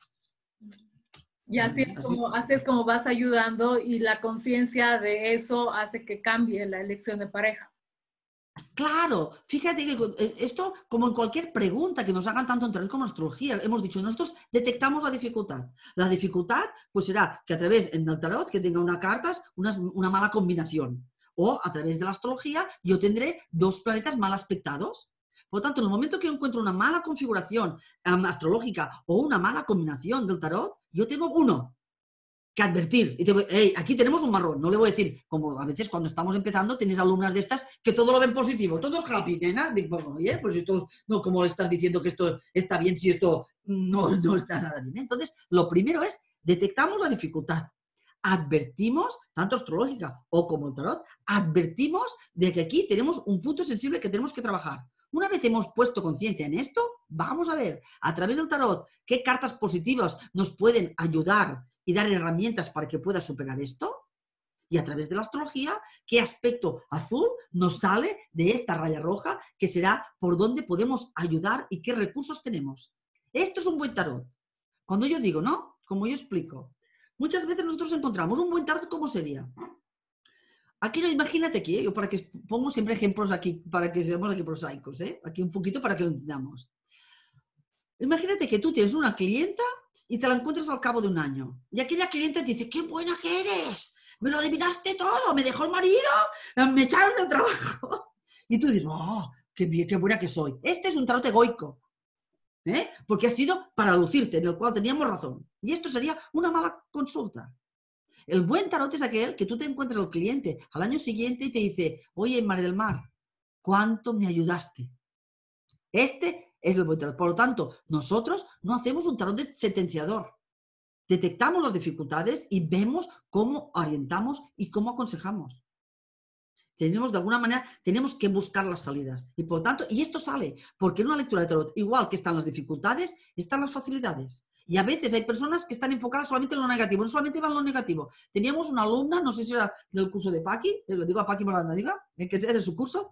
Y así es como, así es como vas ayudando y la conciencia de eso hace que cambie la elección de pareja. Claro, fíjate que eh, esto, como en cualquier pregunta que nos hagan tanto en tarot como en astrología, hemos dicho, nosotros detectamos la dificultad. La dificultad, pues será que a través del tarot que tenga una cartas, una, mala combinación. O a través de la astrología, yo tendré dos planetas mal aspectados. Por lo tanto, en el momento que encuentro una mala configuración astrológica o una mala combinación del tarot, yo tengo uno, que advertir. Y hey, aquí tenemos un marrón. No le voy a decir, como a veces cuando estamos empezando, tenés alumnas de estas que todo lo ven positivo, todos es happy, oye, pues no, como estás diciendo que esto está bien si esto no, no está nada bien. Entonces, lo primero es, detectamos la dificultad. Advertimos, tanto astrológica o como el tarot, advertimos de que aquí tenemos un punto sensible que tenemos que trabajar. Una vez hemos puesto conciencia en esto, vamos a ver a través del tarot qué cartas positivas nos pueden ayudar y dar herramientas para que pueda superar esto. Y a través de la astrología, qué aspecto azul nos sale de esta raya roja, que será por dónde podemos ayudar y qué recursos tenemos. Esto es un buen tarot. Cuando yo digo, ¿no? Como yo explico, muchas veces nosotros encontramos un buen tarot, ¿cómo sería? Aquí, imagínate aquí, ¿eh? yo para que pongo siempre ejemplos aquí, para que seamos aquí prosaicos, ¿eh? aquí un poquito para que lo entendamos. Imagínate que tú tienes una clienta y te la encuentras al cabo de un año. Y aquella clienta te dice, qué buena que eres, me lo adivinaste todo, me dejó el marido, me echaron del trabajo. Y tú dices, oh, qué, qué buena que soy. Este es un tarote egoico, ¿eh? porque ha sido para lucirte, en el cual teníamos razón. Y esto sería una mala consulta. El buen tarot es aquel que tú te encuentras al cliente al año siguiente y te dice, oye, Mar del Mar, ¿cuánto me ayudaste? Este es el buen tarot. Por lo tanto, nosotros no hacemos un tarot de sentenciador. Detectamos las dificultades y vemos cómo orientamos y cómo aconsejamos. Tenemos de alguna manera, tenemos que buscar las salidas. Y por lo tanto, y esto sale, porque en una lectura de tarot, igual que están las dificultades, están las facilidades. Y a veces hay personas que están enfocadas solamente en lo negativo, no solamente van en lo negativo. Teníamos una alumna, no sé si era del curso de Paqui, eh, le digo a Paqui Morandadiga, eh, que es de su curso,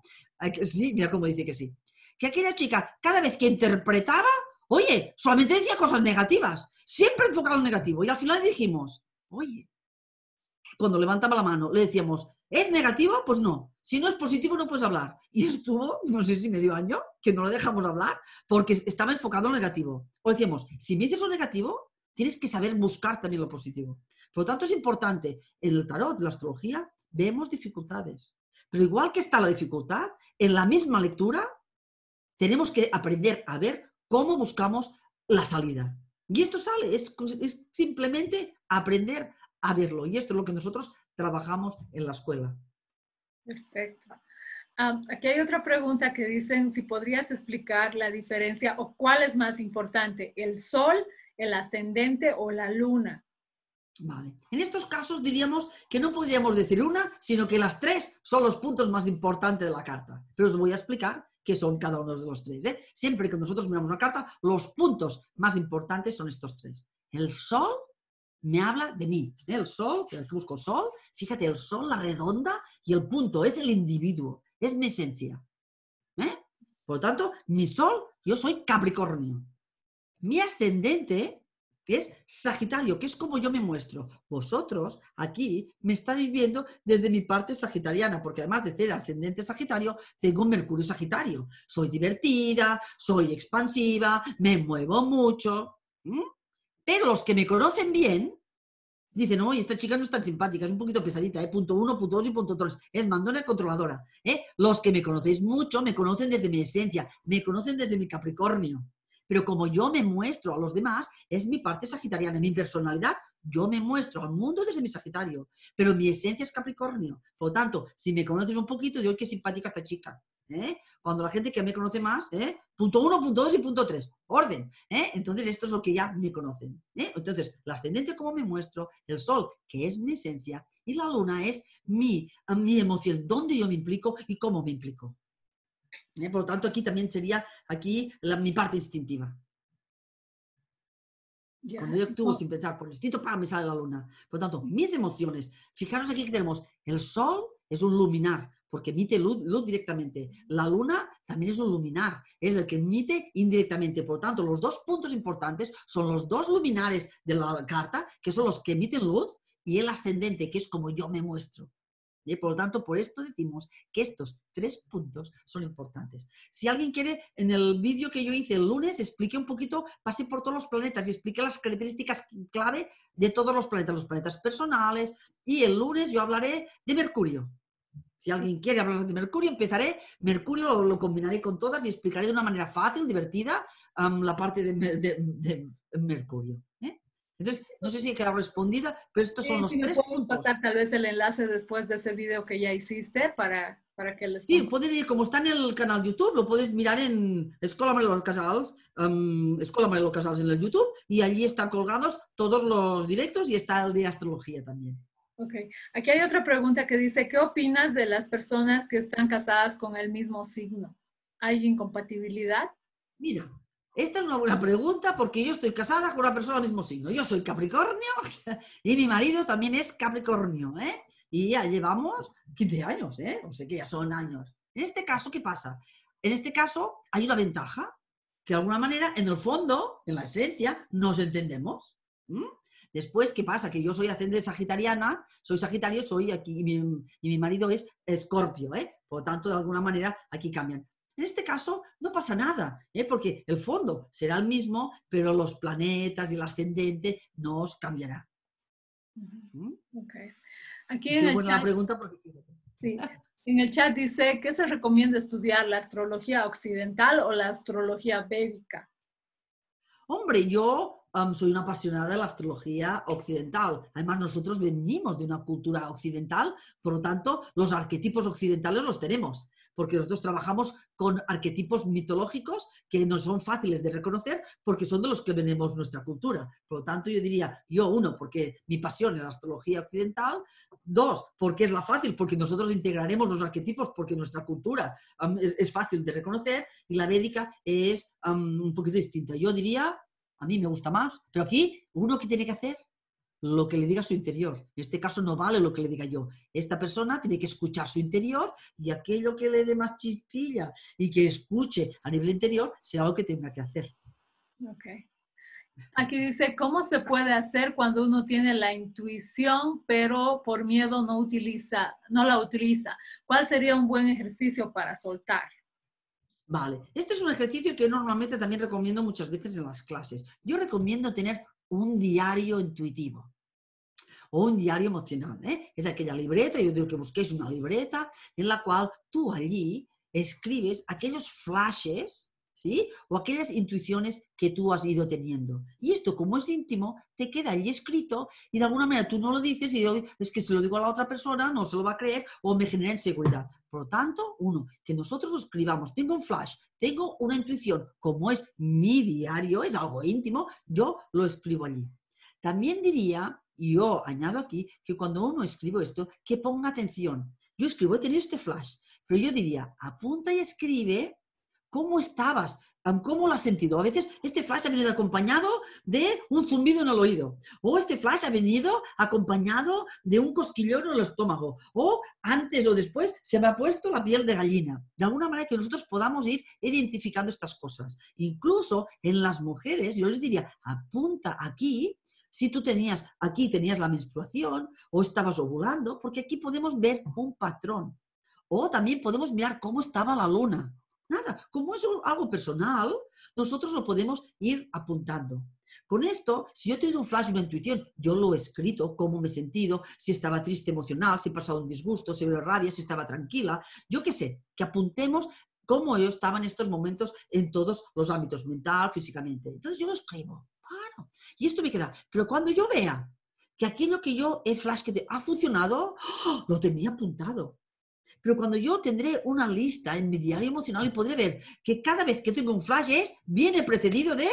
sí, mira cómo dice que sí que aquella chica, cada vez que interpretaba, oye, solamente decía cosas negativas, siempre enfocado en negativo. Y al final dijimos, oye, cuando levantaba la mano, le decíamos, ¿es negativo? Pues no. Si no es positivo, no puedes hablar. Y estuvo, no sé si medio año, que no lo dejamos hablar, porque estaba enfocado en lo negativo. O decíamos, si me lo negativo, tienes que saber buscar también lo positivo. Por lo tanto, es importante. En el tarot, en la astrología, vemos dificultades. Pero igual que está la dificultad, en la misma lectura tenemos que aprender a ver cómo buscamos la salida. Y esto sale, es, simplemente aprender a verlo. Y esto es lo que nosotros trabajamos en la escuela. Perfecto. Ah, aquí hay otra pregunta que dicen si podrías explicar la diferencia o cuál es más importante, el sol, el ascendente o la luna. Vale. En estos casos diríamos que no podríamos decir una, sino que las tres son los puntos más importantes de la carta. Pero os voy a explicar que son cada uno de los tres. ¿eh? Siempre que nosotros miramos una carta, los puntos más importantes son estos tres. El sol me habla de mí. ¿eh? El sol, que busco sol, fíjate, el sol, la redonda y el punto, es el individuo, es mi esencia. ¿eh? Por lo tanto, mi sol, yo soy Capricornio. Mi ascendente que es Sagitario, que es como yo me muestro. Vosotros aquí me estáis viendo desde mi parte sagitariana, porque además de ser ascendente Sagitario, tengo un Mercurio Sagitario. Soy divertida, soy expansiva, me muevo mucho. Pero los que me conocen bien dicen, oye, esta chica no es tan simpática, es un poquito pesadita, ¿eh? punto uno, punto dos y punto tres. Es mandona controladora. ¿eh? Los que me conocéis mucho me conocen desde mi esencia, me conocen desde mi Capricornio pero como yo me muestro a los demás, es mi parte sagitariana, mi personalidad, yo me muestro al mundo desde mi sagitario, pero mi esencia es Capricornio. Por lo tanto, si me conoces un poquito, digo, qué simpática esta chica. ¿eh? Cuando la gente que me conoce más, ¿eh? punto uno, punto dos y punto tres, orden. ¿eh? Entonces, esto es lo que ya me conocen. Entonces, la ascendente, como me muestro, el sol, que es mi esencia, y la luna es mi, mi emoción, dónde yo me implico y cómo me implico. ¿eh? Por lo tanto, aquí también sería aquí mi parte instintiva. Cuando yo actúo sin pensar por instinto, para me sale la luna. Por lo tanto, mis emociones. Fijaros aquí que tenemos el sol es un luminar, porque emite luz, luz, directamente. La luna también es un luminar, es el que emite indirectamente. Por lo tanto, los dos puntos importantes son los dos luminares de la carta, que son los que emiten luz, y el ascendente, que es como yo me muestro por lo tanto, por esto decimos que estos tres puntos son importantes. Si alguien quiere, en el vídeo que yo hice el lunes, explique un poquito, pase por todos los planetas y explique las características clave de todos los planetas, los planetas personales. Y el lunes yo hablaré de Mercurio. Si alguien quiere hablar de Mercurio, empezaré. Mercurio lo, combinaré con todas y explicaré de una manera fácil, divertida, la parte de Mercurio. Entonces, no sé si queda respondida, pero estos son los tres tal vez el enlace después de ese video que ya hiciste para, que les... Sí, ir, como está en el canal YouTube, lo puedes mirar en Escola casados Casals, um, em, Escola Casals en el YouTube, y allí están colgados todos los directos y está el de astrología también. Ok, aquí hay otra pregunta que dice, ¿qué opinas de las personas que están casadas con el mismo signo? ¿Hay incompatibilidad? Mira, esta es una buena pregunta porque yo estoy casada con una persona del mismo signo. Yo soy Capricornio y mi marido también es Capricornio, ¿eh? Y ya llevamos 15 años, ¿eh? O sea que ya son años. En este caso, ¿qué pasa? En este caso hay una ventaja que de alguna manera, en el fondo, en la esencia, nos entendemos. Después, ¿qué pasa? Que yo soy ascendente sagitariana, soy sagitario, soy aquí, y mi, marido es escorpio, ¿eh? Por lo tanto, de alguna manera, aquí cambian. En este caso no pasa nada, ¿eh? porque el fondo será el mismo, pero los planetas y el ascendente nos cambiará. ¿Mm? Aquí en el chat, sí, en el chat dice, ¿qué se recomienda estudiar, la astrología occidental o la astrología bédica? Hombre, yo soy una apasionada de la astrología occidental. Además, nosotros venimos de una cultura occidental, por lo tanto, los arquetipos occidentales los tenemos, porque nosotros trabajamos con arquetipos mitológicos que no son fáciles de reconocer porque son de los que venimos nuestra cultura. Por lo tanto, yo diría, yo uno, porque mi pasión es la astrología occidental, dos, porque es la fácil, porque nosotros integraremos los arquetipos porque nuestra cultura es, fácil de reconocer, y la védica es un poquito distinta. Yo diría a mí me gusta más, pero aquí uno que tiene que hacer lo que le diga su interior. En este caso no vale lo que le diga yo. Esta persona tiene que escuchar su interior y aquello que le dé más chispilla y que escuche a nivel interior sea lo que tenga que hacer. Okay. Aquí dice, ¿cómo se puede hacer cuando uno tiene la intuición, pero por miedo no utiliza, no la utiliza? ¿Cuál sería un buen ejercicio para soltar? Vale, este es un ejercicio que normalmente también recomiendo muchas veces en las clases. Yo recomiendo tener un diario intuitivo o un diario emocional. ¿eh? Es aquella libreta, yo digo que busquéis una libreta en la cual tú allí escribes aquellos flashes ¿sí? O aquellas intuiciones que tú has ido teniendo. Y esto, como es íntimo, te queda ahí escrito y de alguna manera tú no lo dices y es que se lo digo a la otra persona no se lo va a creer o me genera inseguridad. Por lo tanto, uno, que nosotros escribamos, tengo un flash, tengo una intuición, como es mi diario, es algo íntimo, yo lo escribo allí. También diría, y yo añado aquí, que cuando uno escribe esto, que ponga atención. Yo escribo, he tenido este flash, pero yo diría, apunta y escribe ¿Cómo estabas? ¿Cómo lo has sentido? A veces este flash ha venido acompañado de un zumbido en el oído, o este flash ha venido acompañado de un cosquillón en el estómago, o antes o después se me ha puesto la piel de gallina. De alguna manera que nosotros podamos ir identificando estas cosas. Incluso en las mujeres, yo les diría, apunta aquí si tú tenías, aquí tenías la menstruación o estabas ovulando, porque aquí podemos ver un patrón. O también podemos mirar cómo estaba la luna Nada, como es algo personal, nosotros lo podemos ir apuntando. Con esto, si yo he tenido un flash, una intuición, yo lo he escrito, cómo me he sentido, si estaba triste emocional, si he pasado un disgusto, si he rabia, si estaba tranquila, yo qué sé, que apuntemos cómo yo estaba en estos momentos en todos los ámbitos, mental, físicamente. Entonces yo lo escribo. y esto me queda. Pero cuando yo vea que aquello que yo, he flash que ha funcionado, ¡oh! lo tenía apuntado. Pero cuando yo tendré una lista en mi diario emocional y podré ver que cada vez que tengo un flash es, viene precedido de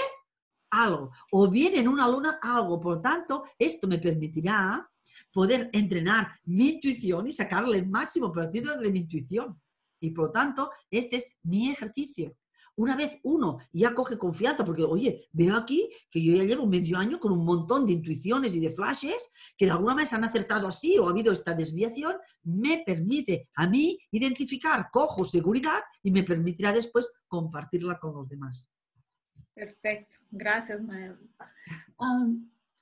algo o viene en una luna algo. Por lo tanto, esto me permitirá poder entrenar mi intuición y sacarle el máximo partido de mi intuición. Y por lo tanto, este es mi ejercicio una vez uno ya coge confianza, porque oye, veo aquí que yo ya llevo medio año con un montón de intuiciones y de flashes que de alguna vez han acertado así o ha habido esta desviación, me permite a mí identificar, cojo seguridad y me permitirá después compartirla con los demás. Perfecto, gracias, Mael.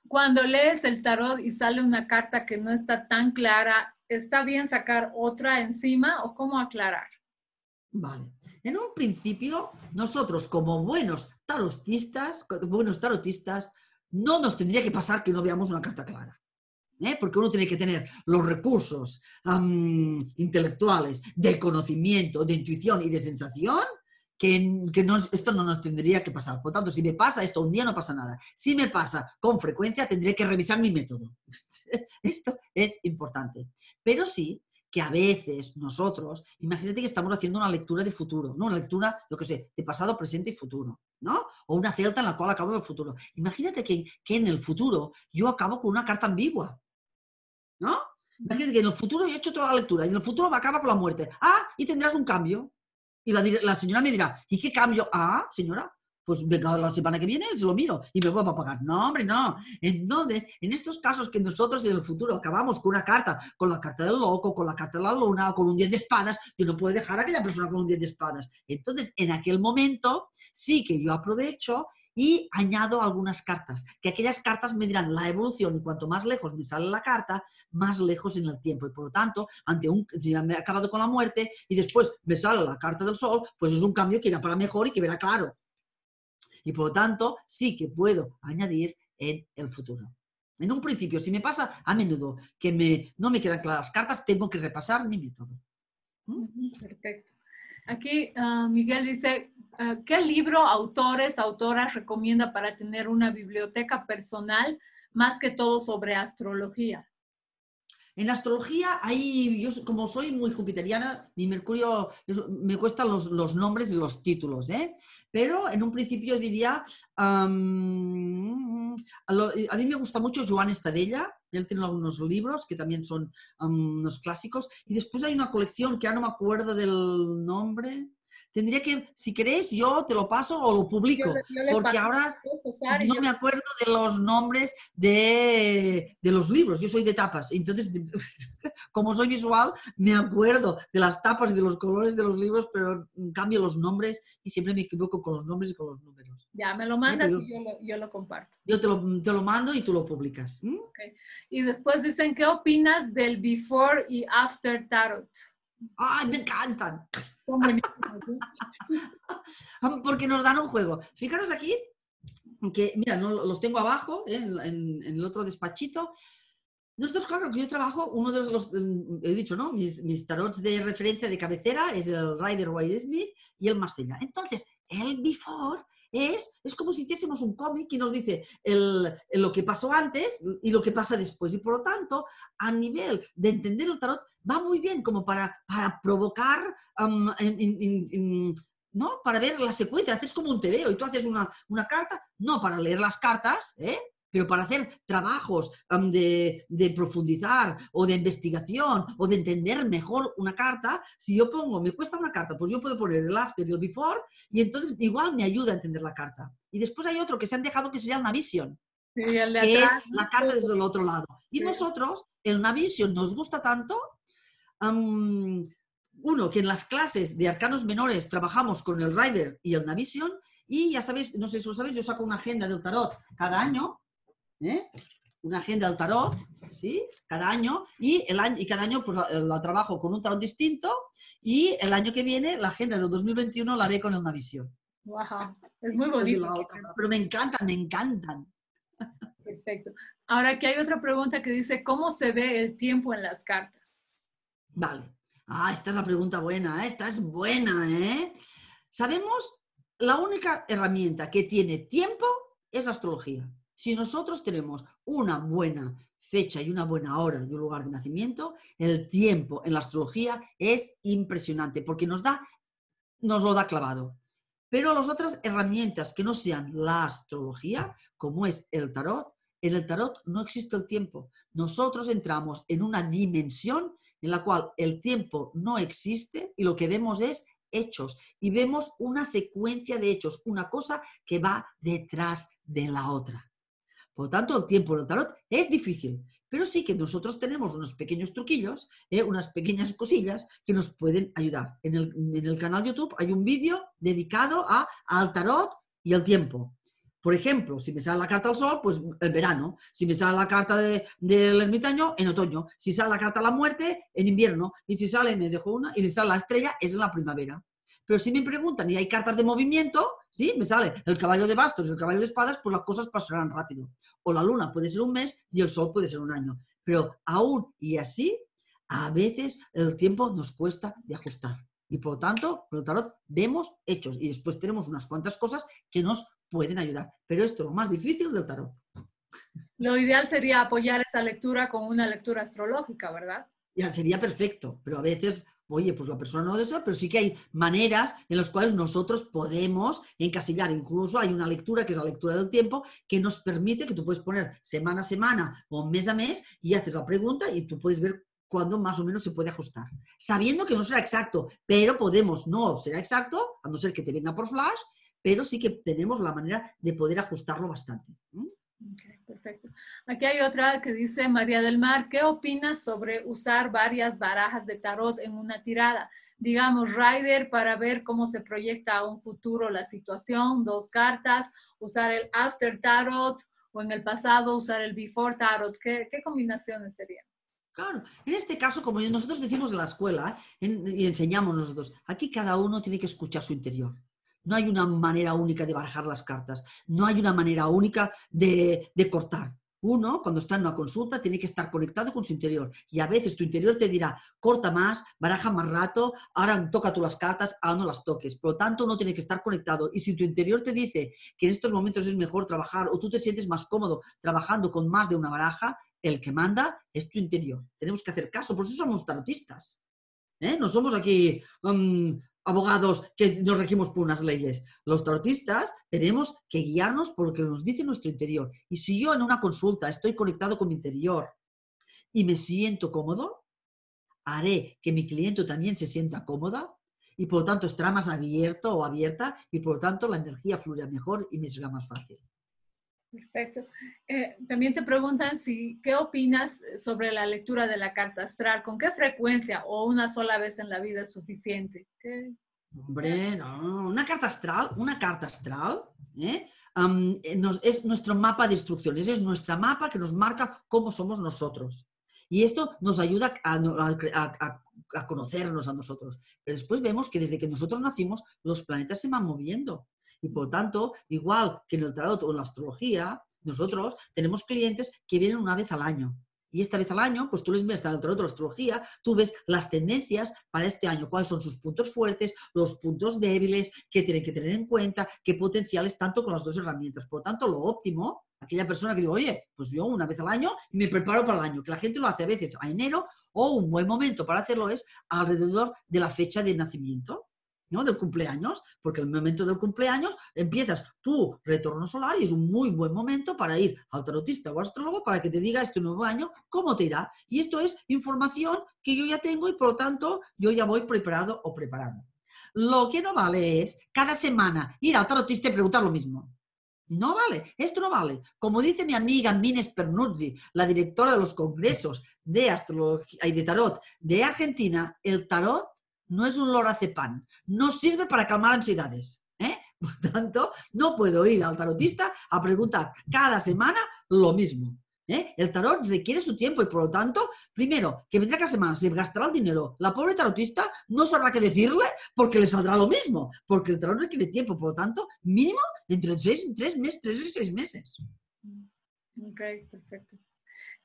cuando lees el tarot y sale una carta que no está tan clara, ¿está bien sacar otra encima o cómo aclarar? Vale. En un principio, nosotros como buenos tarotistas, buenos tarotistas, no nos tendría que pasar que no veamos una carta clara. ¿eh? Porque uno tiene que tener los recursos intelectuales de conocimiento, de intuición y de sensación que, esto no nos tendría que pasar. Por tanto, si me pasa esto un día, no pasa nada. Si me pasa con frecuencia, tendré que revisar mi método. esto es importante. Pero sí, que a veces nosotros, imagínate que estamos haciendo una lectura de futuro, ¿no? Una lectura, lo que sé, de pasado, presente y futuro, ¿no? O una celta en la cual acabo el futuro. Imagínate que, en el futuro yo acabo con una carta ambigua, ¿no? Imagínate que en el futuro yo he hecho toda la lectura y en el futuro me acaba con la muerte. Ah, y tendrás un cambio. Y la señora me dirá, ¿y qué cambio? Ah, señora, pues venga, la semana que viene se lo miro y me voy a pagar. No, hombre, no. Entonces, en estos casos que nosotros en el futuro acabamos con una carta, con la carta del loco, con la carta de la luna o con un 10 de espadas, yo no puedo dejar a aquella persona con un 10 de espadas. Entonces, en aquel momento sí que yo aprovecho y añado algunas cartas, que aquellas cartas me dirán la evolución y cuanto más lejos me sale la carta, más lejos en el tiempo. Y por lo tanto, ante un, me he acabado con la muerte y después me sale la carta del sol, pues es un cambio que irá para mejor y que verá claro y por lo tanto sí que puedo añadir en el futuro. En un principio, si me pasa a menudo que no me quedan claras las cartas, tengo que repasar mi método. ¿Mm? Perfecto. Aquí ah, Miguel dice, ah, ¿qué libro, autores, autoras recomienda para tener una biblioteca personal más que todo sobre astrología? En astrología hay, yo como soy muy jupiteriana, mi Mercurio me cuesta los, nombres y los títulos, ¿eh? pero en un principio diría, a, mí me gusta mucho Joan Estadella, él tiene algunos libros que también son unos clásicos, y después hay una colección que ya no me acuerdo del nombre, tendría que, si querés, yo te lo paso o lo publico, porque ahora no me acuerdo de los nombres de, de, los libros, yo soy de tapas, entonces, como soy visual, me acuerdo de las tapas y de los colores de los libros, pero cambio los nombres y siempre me equivoco con los nombres y con los números. Ya, me lo mandas y yo lo, yo lo, comparto. Yo te lo, te lo, mando y tú lo publicas. Okay. Y después dicen, ¿qué opinas del before y after tarot? ¡Ay, me encantan! Porque nos dan un juego. Fijaros aquí, que mira, no, los tengo abajo, eh, en, el otro despachito. Nosotros, claro, que yo trabajo, uno de los, mm, he dicho, ¿no? Mis, tarots de referencia de cabecera es el Rider White Smith y el Marsella. Entonces, el before es, como si hiciésemos un cómic y nos dice el, lo que pasó antes y lo que pasa después. Y por lo tanto, a nivel de entender el tarot, va muy bien como para, para provocar ¿no? Para ver la secuencia, haces como un veo y tú haces una, una carta, no para leer las cartas, ¿eh? pero para hacer trabajos de, profundizar o de investigación o de entender mejor una carta, si yo pongo, me cuesta una carta, pues yo puedo poner el after y el before y entonces igual me ayuda a entender la carta. Y después hay otro que se han dejado que sería el visión, que es la carta desde el otro lado. Y nosotros, el Navision nos gusta tanto, uno, que en las clases de arcanos menores trabajamos con el Rider y el Navision, y ya sabéis, no sé si lo sabéis, yo saco una agenda del tarot cada año ¿eh? una agenda del tarot, ¿sí? Cada año, y, y cada año pues, eh, la, trabajo con un tarot distinto, y el año que viene, la agenda del 2021, la haré con una visión. ¡Wow! Es muy bonito. Pero me encantan, me encantan. Perfecto. Ahora aquí hay otra pregunta que dice, ¿cómo se ve el tiempo en las cartas? Vale. Ah, esta es la pregunta buena, ¿eh? esta es buena, ¿eh? Sabemos, la única herramienta que tiene tiempo es la astrología. Si nosotros tenemos una buena fecha y una buena hora y un lugar de nacimiento, el tiempo en la astrología es impresionante porque nos da, nos lo da clavado. Pero las otras herramientas que no sean la astrología, como es el tarot, en el tarot no existe el tiempo. Nosotros entramos en una dimensión en la cual el tiempo no existe y lo que vemos es hechos y vemos una secuencia de hechos, una cosa que va detrás de la otra. Por lo tanto, el tiempo en el tarot es difícil, pero sí que nosotros tenemos unos pequeños truquillos, ¿eh? unas pequeñas cosillas que nos pueden ayudar. En el, canal YouTube hay un vídeo dedicado a, al tarot y al tiempo. Por ejemplo, si me sale la carta al sol, pues el verano. Si me sale la carta del ermitaño, en otoño. Si sale la carta a la muerte, en invierno. Y si sale, me dejo una, y si sale la estrella, es la primavera. Pero si me preguntan y hay cartas de movimiento, ¿sí? Me sale el caballo de bastos, y el caballo de espadas, pues las cosas pasarán rápido. O la luna puede ser un mes y el sol puede ser un año. Pero aún y así, a veces el tiempo nos cuesta de ajustar. Y por lo tanto, con el tarot vemos hechos y después tenemos unas cuantas cosas que nos pueden ayudar. Pero esto es lo más difícil del tarot. Lo ideal sería apoyar esa lectura con una lectura astrológica, ¿verdad? Ya, sería perfecto, pero a veces Oye, pues la persona no lo desea, pero sí que hay maneras en las cuales nosotros podemos encasillar. Incluso hay una lectura, que es la lectura del tiempo, que nos permite que tú puedes poner semana a semana o mes a mes y haces la pregunta y tú puedes ver cuándo más o menos se puede ajustar. Sabiendo que no será exacto, pero podemos, no será exacto, a no ser que te venga por flash, pero sí que tenemos la manera de poder ajustarlo bastante perfecto. Aquí hay otra que dice María del Mar, ¿qué opinas sobre usar varias barajas de tarot en una tirada? Digamos, Rider para ver cómo se proyecta a un futuro la situación, dos cartas, usar el After Tarot o en el pasado usar el Before Tarot. ¿Qué, combinaciones serían? Claro, en este caso, como nosotros decimos en la escuela ¿eh? y enseñamos nosotros, aquí cada uno tiene que escuchar su interior. No hay una manera única de barajar las cartas, no hay una manera única de, cortar. Uno, cuando está en una consulta, tiene que estar conectado con su interior. Y a veces tu interior te dirá, corta más, baraja más rato, ahora toca tú las cartas, ahora no las toques. Por lo tanto, no tiene que estar conectado. Y si tu interior te dice que en estos momentos es mejor trabajar o tú te sientes más cómodo trabajando con más de una baraja, el que manda es tu interior. Tenemos que hacer caso, por eso somos tarotistas. ¿eh? No somos aquí mm, abogados que nos regimos por unas leyes. Los tarotistas tenemos que guiarnos por lo que nos dice nuestro interior. Y si yo en una consulta estoy conectado con mi interior y me siento cómodo, haré que mi cliente también se sienta cómoda y por lo tanto estará más abierto o abierta y por lo tanto la energía fluya mejor y me será más fácil. Perfecto. Eh, también te preguntan si, ¿qué opinas sobre la lectura de la carta astral? ¿Con qué frecuencia o una sola vez en la vida es suficiente? Hombre, no, una carta astral, una carta astral, ¿eh? Eh, es nuestro mapa de instrucciones, es nuestro mapa que nos marca cómo somos nosotros. Y esto nos ayuda a conocernos a nosotros. Pero después vemos que desde que nosotros nacimos, los planetas se van moviendo. Y por tanto, igual que en el tarot o en la astrología, nosotros tenemos clientes que vienen una vez al año. Y esta vez al año, pues tú les miras el tarot o la astrología, tú ves las tendencias para este año, cuáles son sus puntos fuertes, los puntos débiles, qué tienen que tener en cuenta, qué potenciales tanto con las dos herramientas. Por lo tanto, lo óptimo, aquella persona que digo, oye, pues yo una vez al año me preparo para el año, que la gente lo hace a veces a enero o un buen momento para hacerlo es alrededor de la fecha de nacimiento. ¿no? Del cumpleaños, porque en el momento del cumpleaños empiezas tu retorno solar y es un muy buen momento para ir al tarotista o astrólogo para que te diga este nuevo año cómo te irá. Y esto es información que yo ya tengo y por lo tanto yo ya voy preparado o preparada. Lo que no vale es cada semana ir al tarotista y preguntar lo mismo. No vale, esto no vale. Como dice mi amiga Mines Pernuzzi, la directora de los congresos de astrología y de tarot de Argentina, el tarot no es un lorazepam, no sirve para calmar ansiedades. ¿eh? Por tanto, no puedo ir al tarotista a preguntar cada semana lo mismo. ¿eh? El tarot requiere su tiempo y por lo tanto, primero, que vendrá cada semana, se gastará el dinero. La pobre tarotista no sabrá qué decirle porque le saldrá lo mismo, porque el tarot requiere tiempo, por lo tanto, mínimo entre seis, tres meses, tres y seis meses. Ok, perfecto.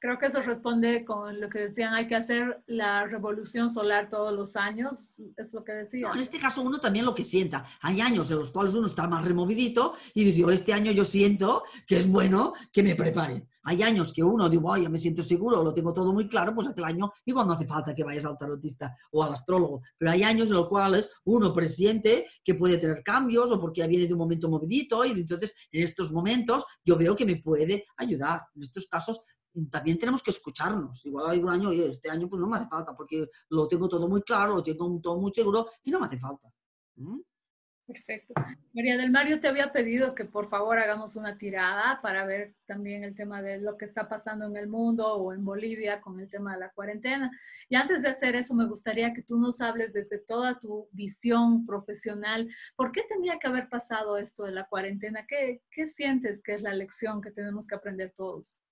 Creo que eso responde con lo que decían, hay que hacer la revolución solar todos los años, es lo que decía. en este caso uno también lo que sienta. Hay años en los cuales uno está más removidito y dice, yo este año yo siento que es bueno que me preparen. Hay años que uno digo, ay, ya me siento seguro, lo tengo todo muy claro, pues aquel año igual no hace falta que vayas al tarotista o al astrólogo. Pero hay años en los cuales uno presiente que puede tener cambios o porque ya viene de un momento movidito y entonces en estos momentos yo veo que me puede ayudar. En estos casos también tenemos que escucharnos. Igual hay un año, y este año pues no me hace falta, porque lo tengo todo muy claro, lo tengo todo muy seguro y no me hace falta. ¿Mm? Perfecto. María del Mario, te había pedido que por favor hagamos una tirada para ver también el tema de lo que está pasando en el mundo o en Bolivia con el tema de la cuarentena. Y antes de hacer eso, me gustaría que tú nos hables desde toda tu visión profesional. ¿Por qué tenía que haber pasado esto de la cuarentena? ¿Qué, qué sientes que es la lección que tenemos que aprender todos?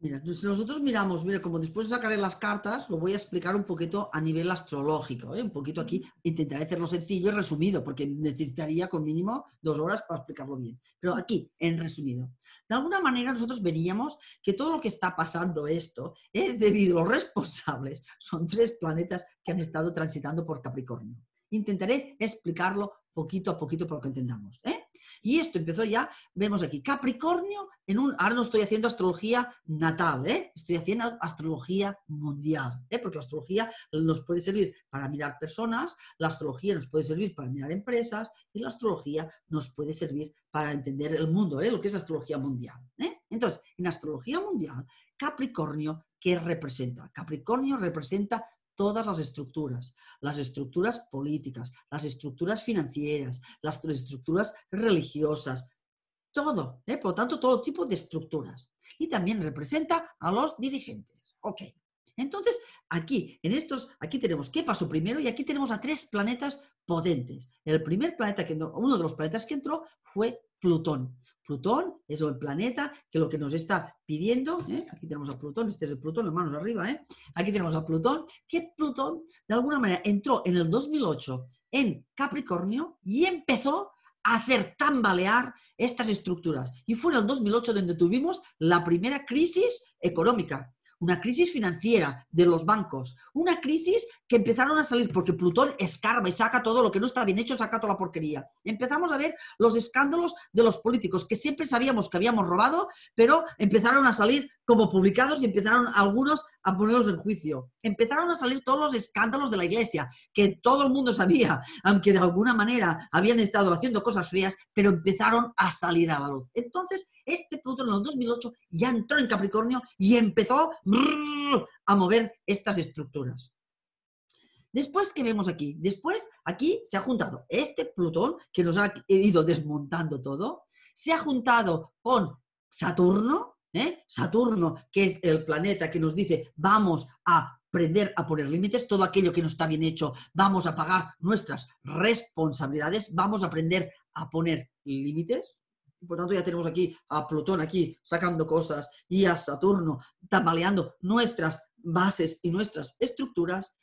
Mira, si nosotros miramos, mira, como después sacaré las cartas, lo voy a explicar un poquito a nivel astrológico, ¿eh? un poquito aquí, intentaré hacerlo sencillo y resumido, porque necesitaría con mínimo dos horas para explicarlo bien. Pero aquí, en resumido, de alguna manera nosotros veríamos que todo lo que está pasando esto es debido, a los responsables son tres planetas que han estado transitando por Capricornio. Intentaré explicarlo poquito a poquito para que entendamos. ¿eh? Y esto empezó ya, vemos aquí, Capricornio, en un, ahora no estoy haciendo astrología natal, ¿eh? estoy haciendo astrología mundial, ¿eh? porque la astrología nos puede servir para mirar personas, la astrología nos puede servir para mirar empresas y la astrología nos puede servir para entender el mundo, ¿eh? lo que es astrología mundial. ¿eh? Entonces, en astrología mundial, Capricornio, ¿qué representa? Capricornio representa todas las estructuras, las estructuras políticas, las estructuras financieras, las estructuras religiosas, todo, ¿eh? por lo tanto, todo tipo de estructuras. Y también representa a los dirigentes. Ok. Entonces, aquí, en estos, aquí tenemos qué pasó primero y aquí tenemos a tres planetas potentes. El primer planeta que uno de los planetas que entró fue Plutón. Plutón es el planeta que lo que nos está pidiendo, ¿eh? aquí tenemos a Plutón, este es el Plutón, las manos arriba, ¿eh? aquí tenemos a Plutón, que Plutón de alguna manera entró en el 2008 en Capricornio y empezó a hacer tambalear estas estructuras. Y fue en el 2008 donde tuvimos la primera crisis económica una crisis financiera de los bancos, una crisis que empezaron a salir porque Plutón escarba y saca todo lo que no está bien hecho, saca toda la porquería. Empezamos a ver los escándalos de los políticos que siempre sabíamos que habíamos robado, pero empezaron a salir como publicados y empezaron algunos a ponerlos en juicio. Empezaron a salir todos los escándalos de la iglesia, que todo el mundo sabía, aunque de alguna manera habían estado haciendo cosas feas, pero empezaron a salir a la luz. Entonces, este Plutón en el 2008 ya entró en Capricornio y empezó a mover estas estructuras. Después, ¿qué vemos aquí? Después, aquí se ha juntado este Plutón, que nos ha ido desmontando todo, se ha juntado con Saturno, ¿eh? Saturno, que es el planeta que nos dice, vamos a aprender a poner límites, todo aquello que no está bien hecho, vamos a pagar nuestras responsabilidades, vamos a aprender a poner límites. Por tanto, ya tenemos aquí a Plutón aquí sacando cosas y a Saturno tambaleando nuestras bases y nuestras estructuras.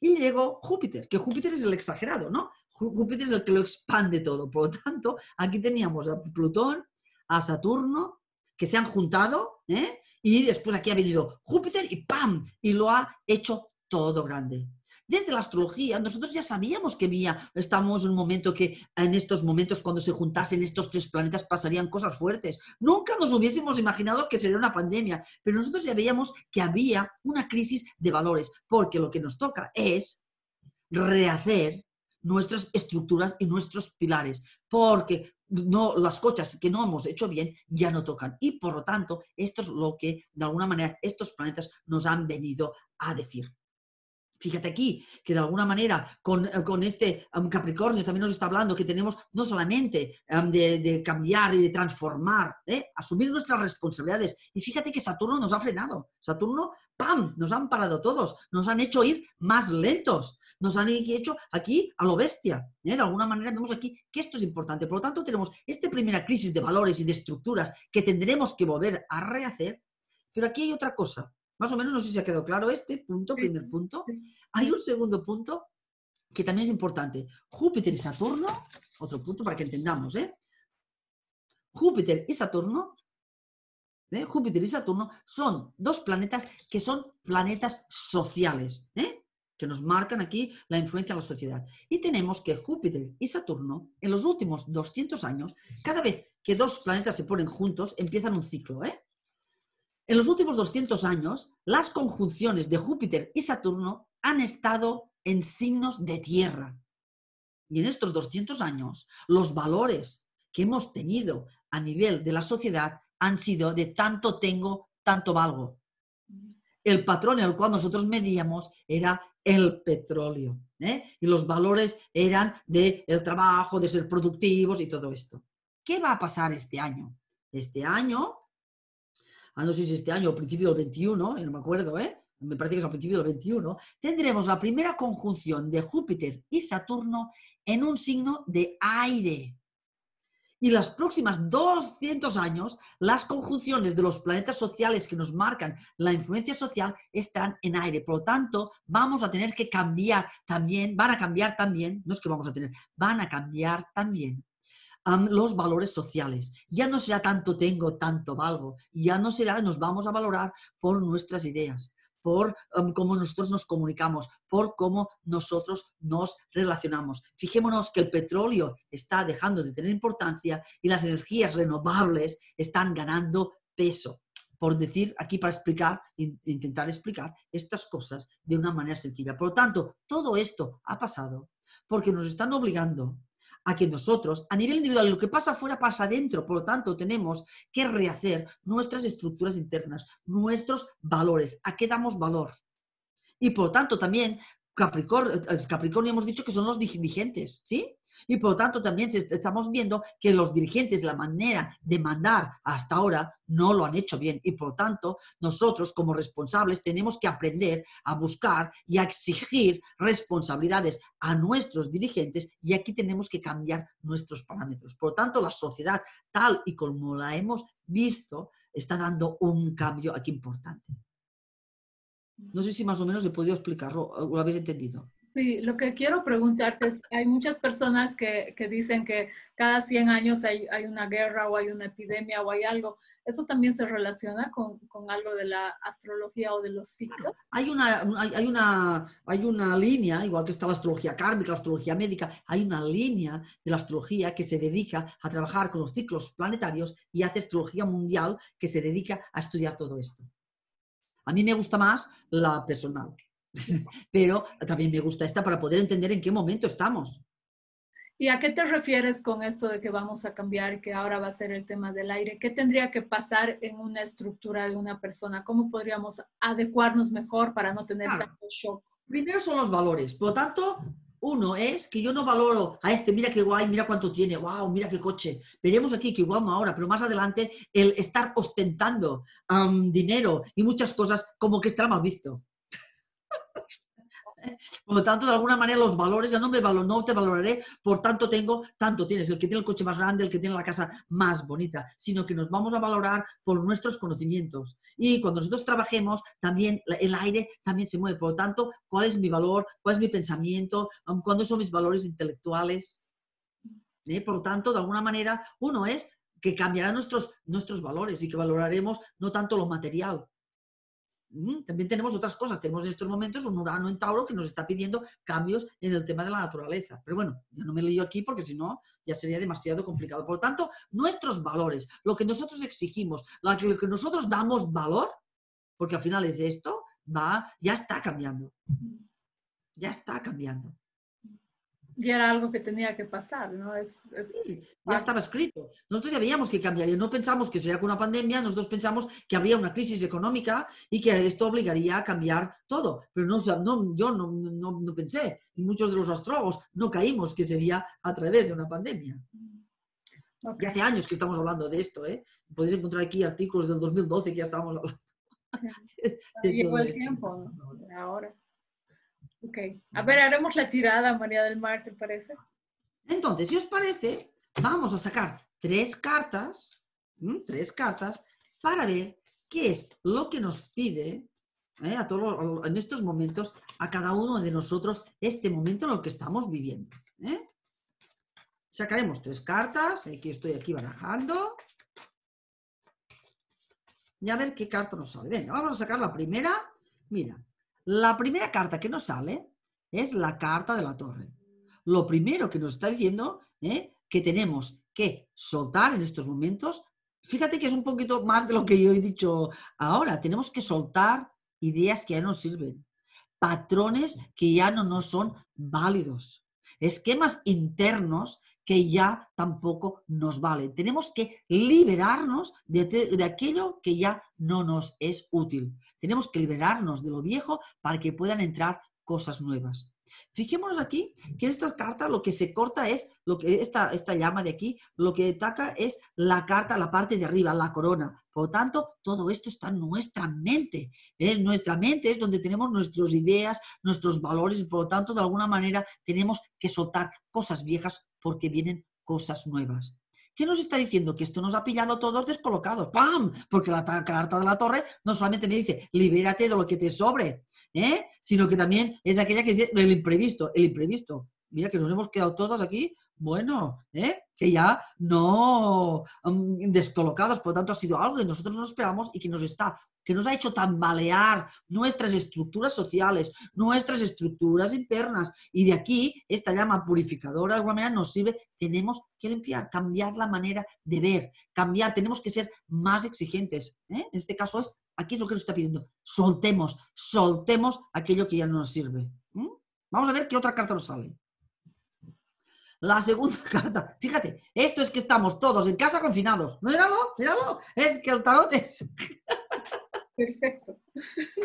Y llegó Júpiter, que Júpiter es el exagerado, ¿no? Júpiter es el que lo expande todo. Por lo tanto, aquí teníamos a Plutón, a Saturno, que se han juntado, ¿eh? y después aquí ha venido Júpiter y ¡pam! Y lo ha hecho todo grande. Desde la astrología, nosotros ya sabíamos que había, estamos en un momento que en estos momentos, cuando se juntasen estos tres planetas, pasarían cosas fuertes. Nunca nos hubiésemos imaginado que sería una pandemia, pero nosotros ya veíamos que había una crisis de valores, porque lo que nos toca es rehacer nuestras estructuras y nuestros pilares, porque no, las cochas que no hemos hecho bien ya no tocan. Y por lo tanto, esto es lo que, de alguna manera, estos planetas nos han venido a decir. Fíjate aquí que de alguna manera con, eh, este um, Capricornio también nos está hablando que tenemos no solamente um, de, cambiar y de transformar, ¿eh? asumir nuestras responsabilidades. Y fíjate que Saturno nos ha frenado. Saturno, ¡pam!, nos han parado todos, nos han hecho ir más lentos, nos han hecho aquí a lo bestia. ¿eh? De alguna manera vemos aquí que esto es importante. Por lo tanto, tenemos esta primera crisis de valores y de estructuras que tendremos que volver a rehacer. Pero aquí hay otra cosa más o menos, no sé si ha quedado claro este punto, primer punto. Hay un segundo punto que también es importante. Júpiter y Saturno, otro punto para que entendamos, ¿eh? Júpiter y Saturno, ¿eh? Júpiter y Saturno son dos planetas que son planetas sociales, ¿eh? que nos marcan aquí la influencia de la sociedad. Y tenemos que Júpiter y Saturno, en los últimos 200 años, cada vez que dos planetas se ponen juntos, empiezan un ciclo. ¿eh? En los últimos 200 años, las conjunciones de Júpiter y Saturno han estado en signos de tierra. Y en estos 200 años, los valores que hemos tenido a nivel de la sociedad han sido de tanto tengo, tanto valgo. El patrón en el cual nosotros medíamos era el petróleo. ¿eh? Y los valores eran del el trabajo, de ser productivos y todo esto. ¿Qué va a pasar este año? Este año a ah, no sé si este año o principio del 21, eh, no me acuerdo, eh. me parece que es al principio del 21, tendremos la primera conjunción de Júpiter y Saturno en un signo de aire. Y las próximas 200 años, las conjunciones de los planetas sociales que nos marcan la influencia social están en aire. Por lo tanto, vamos a tener que cambiar también, van a cambiar también, no es que vamos a tener, van a cambiar también los valores sociales. Ya no será tanto tengo, tanto valgo. Ya no será, nos vamos a valorar por nuestras ideas, por em, cómo nosotros nos comunicamos, por cómo nosotros nos relacionamos. Fijémonos que el petróleo está dejando de tener importancia y las energías renovables están ganando peso por decir aquí para explicar, intentar explicar estas cosas de una manera sencilla. Por lo tanto, todo esto ha pasado porque nos están obligando a que nosotros, a nivel individual, lo que pasa fuera pasa adentro. Por lo tanto, tenemos que rehacer nuestras estructuras internas, nuestros valores, a qué damos valor. Y por lo tanto, también Capricornio, eh, Capricornio hemos dicho que son los dirigentes, ¿sí? Y por lo tanto también estamos viendo que los dirigentes, la manera de mandar hasta ahora, no lo han hecho bien. Y por lo tanto, nosotros como responsables tenemos que aprender a buscar y a exigir responsabilidades a nuestros dirigentes y aquí tenemos que cambiar nuestros parámetros. Por lo tanto, la sociedad tal y como la hemos visto está dando un cambio aquí importante. No sé si más o menos he podido explicarlo, lo habéis entendido. Sí, lo que quiero preguntarte es, hay muchas personas que, dicen que cada 100 años hay, una guerra o hay una epidemia o hay algo. ¿Eso también se relaciona con, algo de la astrología o de los ciclos? Hay una, hay, una, hay una línea, igual que está la astrología kármica, la astrología médica, hay una línea de la astrología que se dedica a trabajar con los ciclos planetarios y hace astrología mundial que se dedica a estudiar todo esto. A mí me gusta más la personal pero también me gusta esta para poder entender en qué momento estamos. ¿Y a qué te refieres con esto de que vamos a cambiar, que ahora va a ser el tema del aire? ¿Qué tendría que pasar en una estructura de una persona? ¿Cómo podríamos adecuarnos mejor para no tener tanto shock? Primero son los valores. Por lo tanto, uno es que yo no valoro a este, mira qué guay, mira cuánto tiene, wow, mira qué coche. Veremos aquí que guau ahora, pero más adelante el estar ostentando dinero y muchas cosas como que está mal visto. Por lo tanto, de alguna manera los valores, ya no me valoro, no te valoraré, por tanto tengo, tanto tienes, el que tiene el coche más grande, el que tiene la casa más bonita, sino que nos vamos a valorar por nuestros conocimientos. Y cuando nosotros trabajemos, también el aire también se mueve. Por lo tanto, ¿cuál es mi valor? ¿Cuál es mi pensamiento? Um, cuándo son mis valores intelectuales? ¿Eh? Por lo tanto, de alguna manera, uno es que cambiará nuestros, nuestros valores y que valoraremos no tanto lo material, también tenemos otras cosas, tenemos en estos momentos un Urano en Tauro que nos está pidiendo cambios en el tema de la naturaleza. Pero bueno, ya no me lío aquí porque si no ya sería demasiado complicado. Por lo tanto, nuestros valores, lo que nosotros exigimos, lo que nosotros damos valor, porque al final es esto, va, ya está cambiando. Ya está cambiando. Y era algo que tenía que pasar, ¿no? Es, Sí, ya estaba escrito. Nosotros ya veíamos que cambiaría. No pensamos que sería con una pandemia, nosotros pensamos que habría una crisis económica y que esto obligaría a cambiar todo. Pero no, yo no, no, pensé, y muchos de los astrólogos no caímos que sería a través de una pandemia. Mm. Y hace años que estamos hablando de esto, ¿eh? Podéis encontrar aquí artículos del 2012 que ya estábamos hablando. el tiempo, ahora. Ok. A ver, haremos la tirada, María del Mar, ¿te parece? Entonces, si os parece, vamos a sacar tres cartas, tres cartas, para ver qué es lo que nos pide ¿eh? a todos, en estos momentos a cada uno de nosotros este momento en el que estamos viviendo. ¿eh? Sacaremos tres cartas, aquí eh, estoy aquí barajando. Y a ver qué carta nos sale. Venga, vamos a sacar la primera. Mira, la primera carta que nos sale es la carta de la torre. Lo primero que nos está diciendo es ¿eh? que tenemos que soltar en estos momentos, fíjate que es un poquito más de lo que yo he dicho ahora, tenemos que soltar ideas que ya no sirven, patrones que ya no son válidos, esquemas internos que ya tampoco nos vale. Tenemos que liberarnos de, aquello que ya no nos es útil. Tenemos que liberarnos de lo viejo para que puedan entrar cosas nuevas. Fijémonos aquí que en estas cartas lo que se corta es, lo que esta, esta llama de aquí, lo que ataca es la carta, la parte de arriba, la corona. Por lo tanto, todo esto está en nuestra mente. En nuestra mente es donde tenemos nuestras ideas, nuestros valores y por lo tanto, de alguna manera, tenemos que soltar cosas viejas porque vienen cosas nuevas. ¿Qué nos está diciendo? Que esto nos ha pillado todos descolocados. ¡Pam! Porque la carta de la torre no solamente me dice, libérate de lo que te sobre, ¿eh? sino que también es aquella que dice el imprevisto, el imprevisto. Mira que nos hemos quedado todos aquí bueno, ¿eh? que ya no mm, descolocados, por lo tanto ha sido algo que nosotros no esperamos y que nos está, que nos ha hecho tambalear nuestras estructuras sociales, nuestras estructuras internas. Y de aquí, esta llama purificadora de alguna manera nos sirve, tenemos que limpiar, cambiar la manera de ver, cambiar, tenemos que ser más exigentes. ¿eh? En este caso es, aquí es lo que nos está pidiendo, soltemos, soltemos aquello que ya no nos sirve. Vamos a ver qué otra carta nos sale. La segunda carta, fíjate, esto es que estamos todos en casa confinados. Míralo, míralo, es que el tarot es... Perfecto,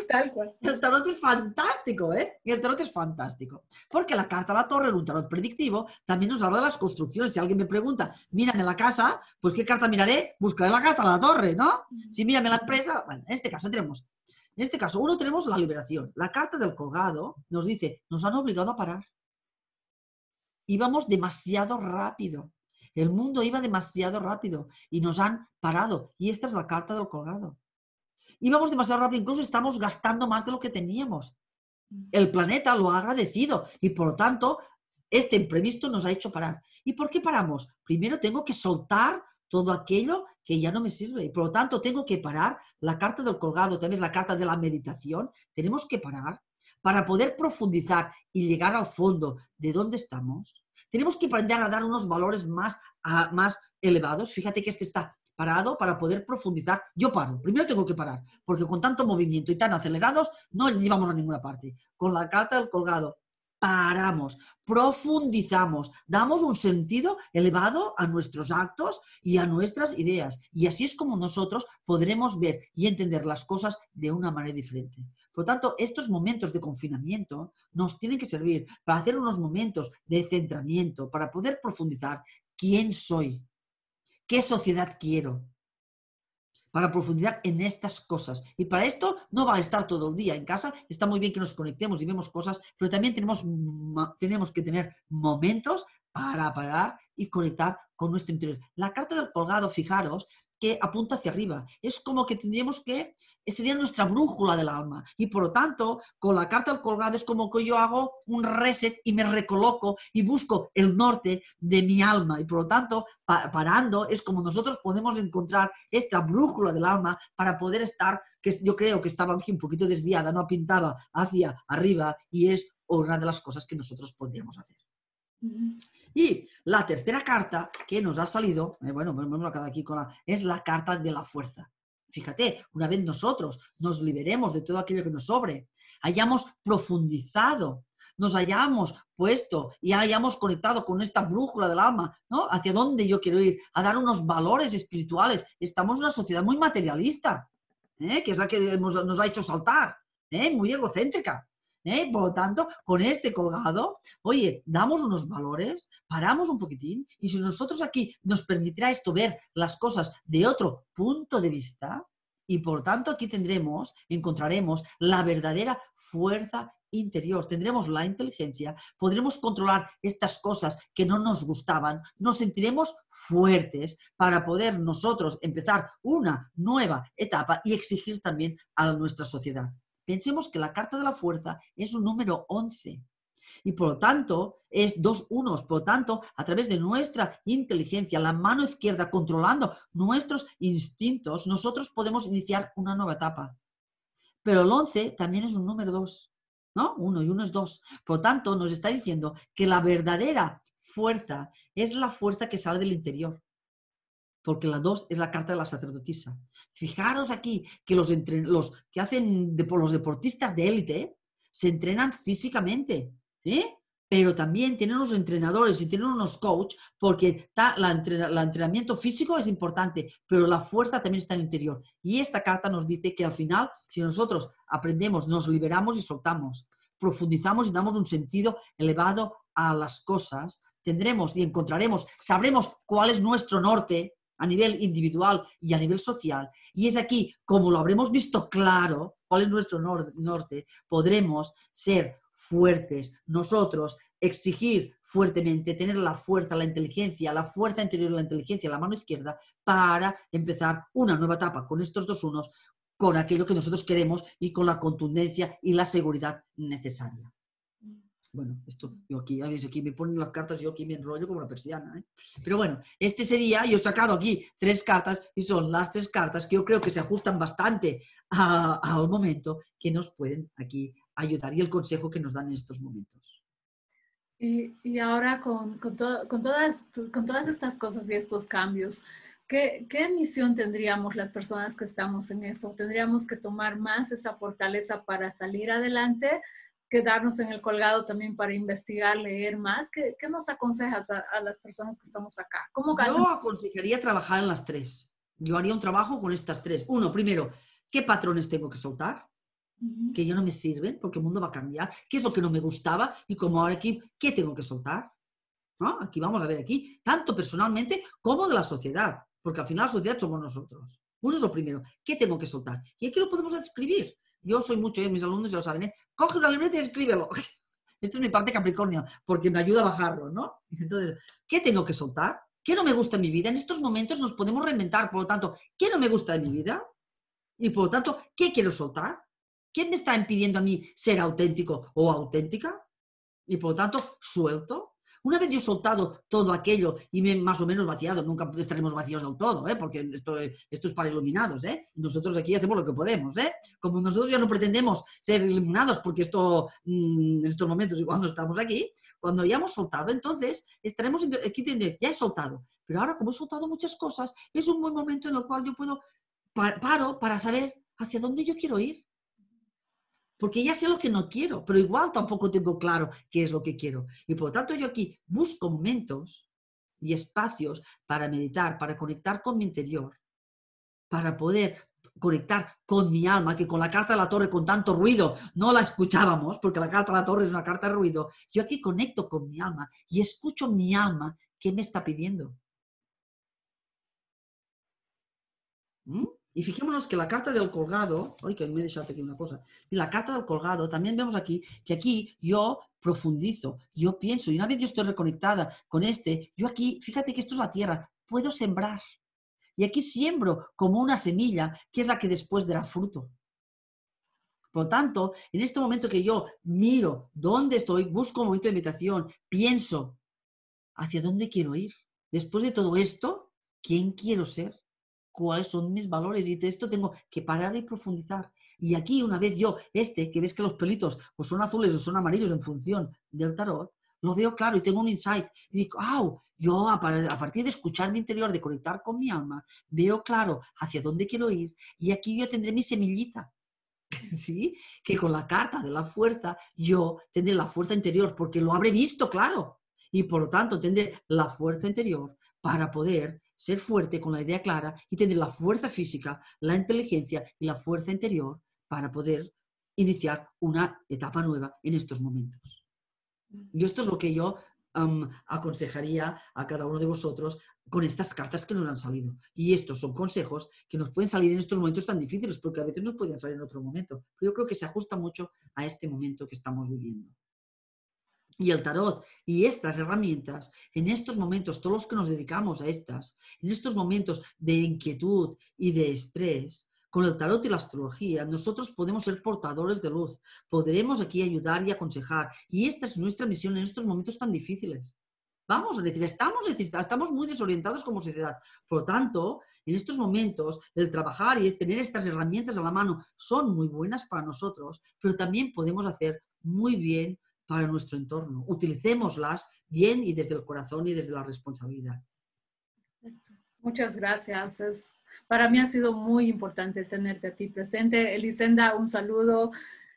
tal cual. El tarot es fantástico, ¿eh? El tarot es fantástico. Porque la carta a la torre, un tarot predictivo, también nos habla de las construcciones. Si alguien me pregunta, mírame la casa, pues ¿qué carta miraré? Buscaré la carta a la torre, ¿no? Si mírame la empresa, bueno, en este caso tenemos en este caso, uno tenemos la liberación. La carta del colgado nos dice, nos han obligado a parar íbamos demasiado rápido. El mundo iba demasiado rápido y nos han parado. Y esta es la carta del colgado. Íbamos demasiado rápido, incluso estamos gastando más de lo que teníamos. El planeta lo ha agradecido y por lo tanto este imprevisto nos ha hecho parar. ¿Y por qué paramos? Primero tengo que soltar todo aquello que ya no me sirve y por lo tanto tengo que parar. La carta del colgado también es la carta de la meditación. Tenemos que parar para poder profundizar y llegar al fondo de dónde estamos, tenemos que aprender a dar unos valores más, más elevados. Fíjate que este está parado para poder profundizar. Yo paro, primero tengo que parar, porque con tanto movimiento y tan acelerados no llevamos a ninguna parte. Con la carta del colgado paramos, profundizamos, damos un sentido elevado a nuestros actos y a nuestras ideas. Y así es como nosotros podremos ver y entender las cosas de una manera diferente. Por lo tanto, estos momentos de confinamiento nos tienen que servir para hacer unos momentos de centramiento, para poder profundizar quién soy, qué sociedad quiero, para profundizar en estas cosas. Y para esto no va a estar todo el día en casa. Está muy bien que nos conectemos y vemos cosas, pero también tenemos, tenemos que tener momentos para apagar y conectar con nuestro interior. La carta del colgado, fijaros, que apunta hacia arriba. Es como que tendríamos que, eh, sería nuestra brújula del alma. Y por lo tanto, con la carta al colgado es como que yo hago un reset y me recoloco y busco el norte de mi alma. Y por lo tanto, parando es como nosotros podemos encontrar esta brújula del alma para poder estar, que yo creo que estaba un poquito desviada, no pintaba hacia arriba y es una de las cosas que nosotros podríamos hacer. Y la tercera carta que nos ha salido, eh, bueno, pues vamos a aquí con la, es la carta de la fuerza. Fíjate, una vez nosotros nos liberemos de todo aquello que nos sobre, hayamos profundizado, nos hayamos puesto y hayamos conectado con esta brújula del alma, ¿no? Hacia dónde yo quiero ir, a dar unos valores espirituales. Estamos en una sociedad muy materialista, ¿eh? que es la que nos, ha hecho saltar, ¿eh? muy egocéntrica. ¿eh? Por lo tanto, con este colgado, oye, damos unos valores, paramos un poquitín y si nosotros aquí nos permitirá esto ver las cosas de otro punto de vista, y por tanto aquí tendremos, encontraremos la verdadera fuerza interior, tendremos la inteligencia, podremos controlar estas cosas que no nos gustaban, nos sentiremos fuertes para poder nosotros empezar una nueva etapa y exigir también a nuestra sociedad. Pensemos que la carta de la fuerza es un número 11 y por lo tanto es dos unos. Por lo tanto, a través de nuestra inteligencia, la mano izquierda controlando nuestros instintos, nosotros podemos iniciar una nueva etapa. Pero el 11 también es un número 2, ¿no? Uno y uno es dos. Por lo tanto, nos está diciendo que la verdadera fuerza es la fuerza que sale del interior porque la 2 es la carta de la sacerdotisa. Fijaros aquí que los, los que hacen de, los deportistas de élite ¿eh? se entrenan físicamente, pero también tienen unos entrenadores y tienen unos coach, porque el entrenamiento físico es importante, pero la fuerza también está en el interior. Y esta carta nos dice que al final, si nosotros aprendemos, nos liberamos y soltamos, profundizamos y damos un sentido elevado a las cosas, tendremos y encontraremos, sabremos cuál es nuestro norte, a nivel individual y a nivel social. Y es aquí, como lo habremos visto claro, cuál es nuestro norte, podremos ser fuertes nosotros, exigir fuertemente, tener la fuerza, la inteligencia, la fuerza interior, la inteligencia, la mano izquierda, para empezar una nueva etapa con estos dos unos, con aquello que nosotros queremos y con la contundencia y la seguridad necesaria. Pues, bueno, esto, mm. yo aquí, a veces aquí me ponen las cartas, yo aquí me enrollo como una persiana. ¿eh? Pero bueno, este sería, yo he sacado aquí tres cartas y son las tres cartas que yo creo que se ajustan bastante a al momento que nos pueden aquí ayudar y el consejo que nos dan en estos momentos. Y, ahora con, todas, con todas estas cosas y estos cambios, ¿Qué, ¿qué, misión tendríamos las personas que estamos en esto? ¿Tendríamos que tomar más esa fortaleza para salir adelante quedarnos en el colgado también para investigar, leer más. ¿Qué, nos aconsejas a, las personas que estamos acá? ¿Cómo Yo aconsejaría trabajar en las tres. Yo haría un trabajo con estas tres. Uno, primero, ¿qué patrones tengo que soltar? que ya no me sirven porque el mundo va a cambiar, qué es lo que no me gustaba y como ahora aquí, ¿qué tengo que soltar? ¿No? Aquí vamos a ver aquí, tanto personalmente como de la sociedad, porque al final la sociedad somos nosotros. Uno es lo primero, ¿qué tengo que soltar? Y aquí lo podemos escribir. Yo soy mucho, ¿eh? mis alumnos ya lo saben, ¿eh? coge una libreta y escríbelo. Esto es mi parte Capricornio, porque me ayuda a bajarlo, ¿no? Entonces, ¿qué tengo que soltar? ¿Qué no me gusta en mi vida? En estos momentos nos podemos reinventar, por lo tanto, ¿qué no me gusta en mi vida? Y por lo tanto, ¿qué quiero soltar? ¿Qué me está impidiendo a mí ser auténtico o auténtica? Y por lo tanto, suelto. Una vez yo he soltado todo aquello y me más o menos vaciado, nunca estaremos vaciados del todo, ¿eh? porque esto, esto es para iluminados, ¿eh? nosotros aquí hacemos lo que podemos. ¿eh? Como nosotros ya no pretendemos ser iluminados, porque esto mm, en estos momentos y cuando estamos aquí, cuando hayamos soltado, entonces estaremos, aquí tendré, ya he soltado, pero ahora como he soltado muchas cosas, es un buen momento en el cual yo puedo, paro para saber hacia dónde yo quiero ir porque ya sé lo que no quiero, pero igual tampoco tengo claro qué es lo que quiero. Y por lo tanto yo aquí busco momentos y espacios para meditar, para conectar con mi interior, para poder conectar con mi alma, que con la carta de la torre, con tanto ruido, no la escuchábamos, porque la carta de la torre es una carta de ruido. Yo aquí conecto con mi alma y escucho mi alma qué me está pidiendo. ¿Mm? Y fijémonos que la carta del colgado, ay, que me he dejado aquí una cosa, y la carta del colgado, también vemos aquí que aquí yo profundizo, yo pienso, y una vez yo estoy reconectada con este, yo aquí, fíjate que esto es la tierra, puedo sembrar. Y aquí siembro como una semilla que es la que después dará fruto. Por lo tanto, en este momento que yo miro dónde estoy, busco un momento de meditación, pienso hacia dónde quiero ir. Después de todo esto, ¿quién quiero ser? cuáles son mis valores y de esto tengo que parar y profundizar. Y aquí, una vez yo, este, que ves que los pelitos pues son azules o son amarillos en función del tarot, lo veo claro y tengo un insight. Y digo, ¡au! Yo, a partir de escuchar mi interior, de conectar con mi alma, veo claro hacia dónde quiero ir y aquí yo tendré mi semillita. ¿Sí? Que con la carta de la fuerza yo tendré la fuerza interior porque lo habré visto, claro. Y por lo tanto tendré la fuerza interior para poder ser fuerte con la idea clara y tener la fuerza física, la inteligencia y la fuerza interior para poder iniciar una etapa nueva en estos momentos. Mm. Y esto es lo que yo aconsejaría a cada uno de vosotros con estas cartas que nos han salido. Y estos son consejos que nos pueden salir en estos momentos tan difíciles, porque a veces nos pueden salir en otro momento. Pero yo creo que se ajusta mucho a este momento que estamos viviendo y el tarot y estas herramientas, en estos momentos, todos los que nos dedicamos a estas, en estos momentos de inquietud y de estrés, con el tarot y la astrología, nosotros podemos ser portadores de luz, podremos aquí ayudar y aconsejar. Y esta es nuestra misión en estos momentos tan difíciles. Vamos a decir, estamos, estamos muy desorientados como sociedad. Por lo tanto, en estos momentos, el trabajar y tener estas herramientas a la mano son muy buenas para nosotros, pero también podemos hacer muy bien para nuestro entorno. Utilicémoslas bien y desde el corazón y desde la responsabilidad. Muchas gracias. para mí ha sido muy importante tenerte a ti presente. Elisenda, un saludo.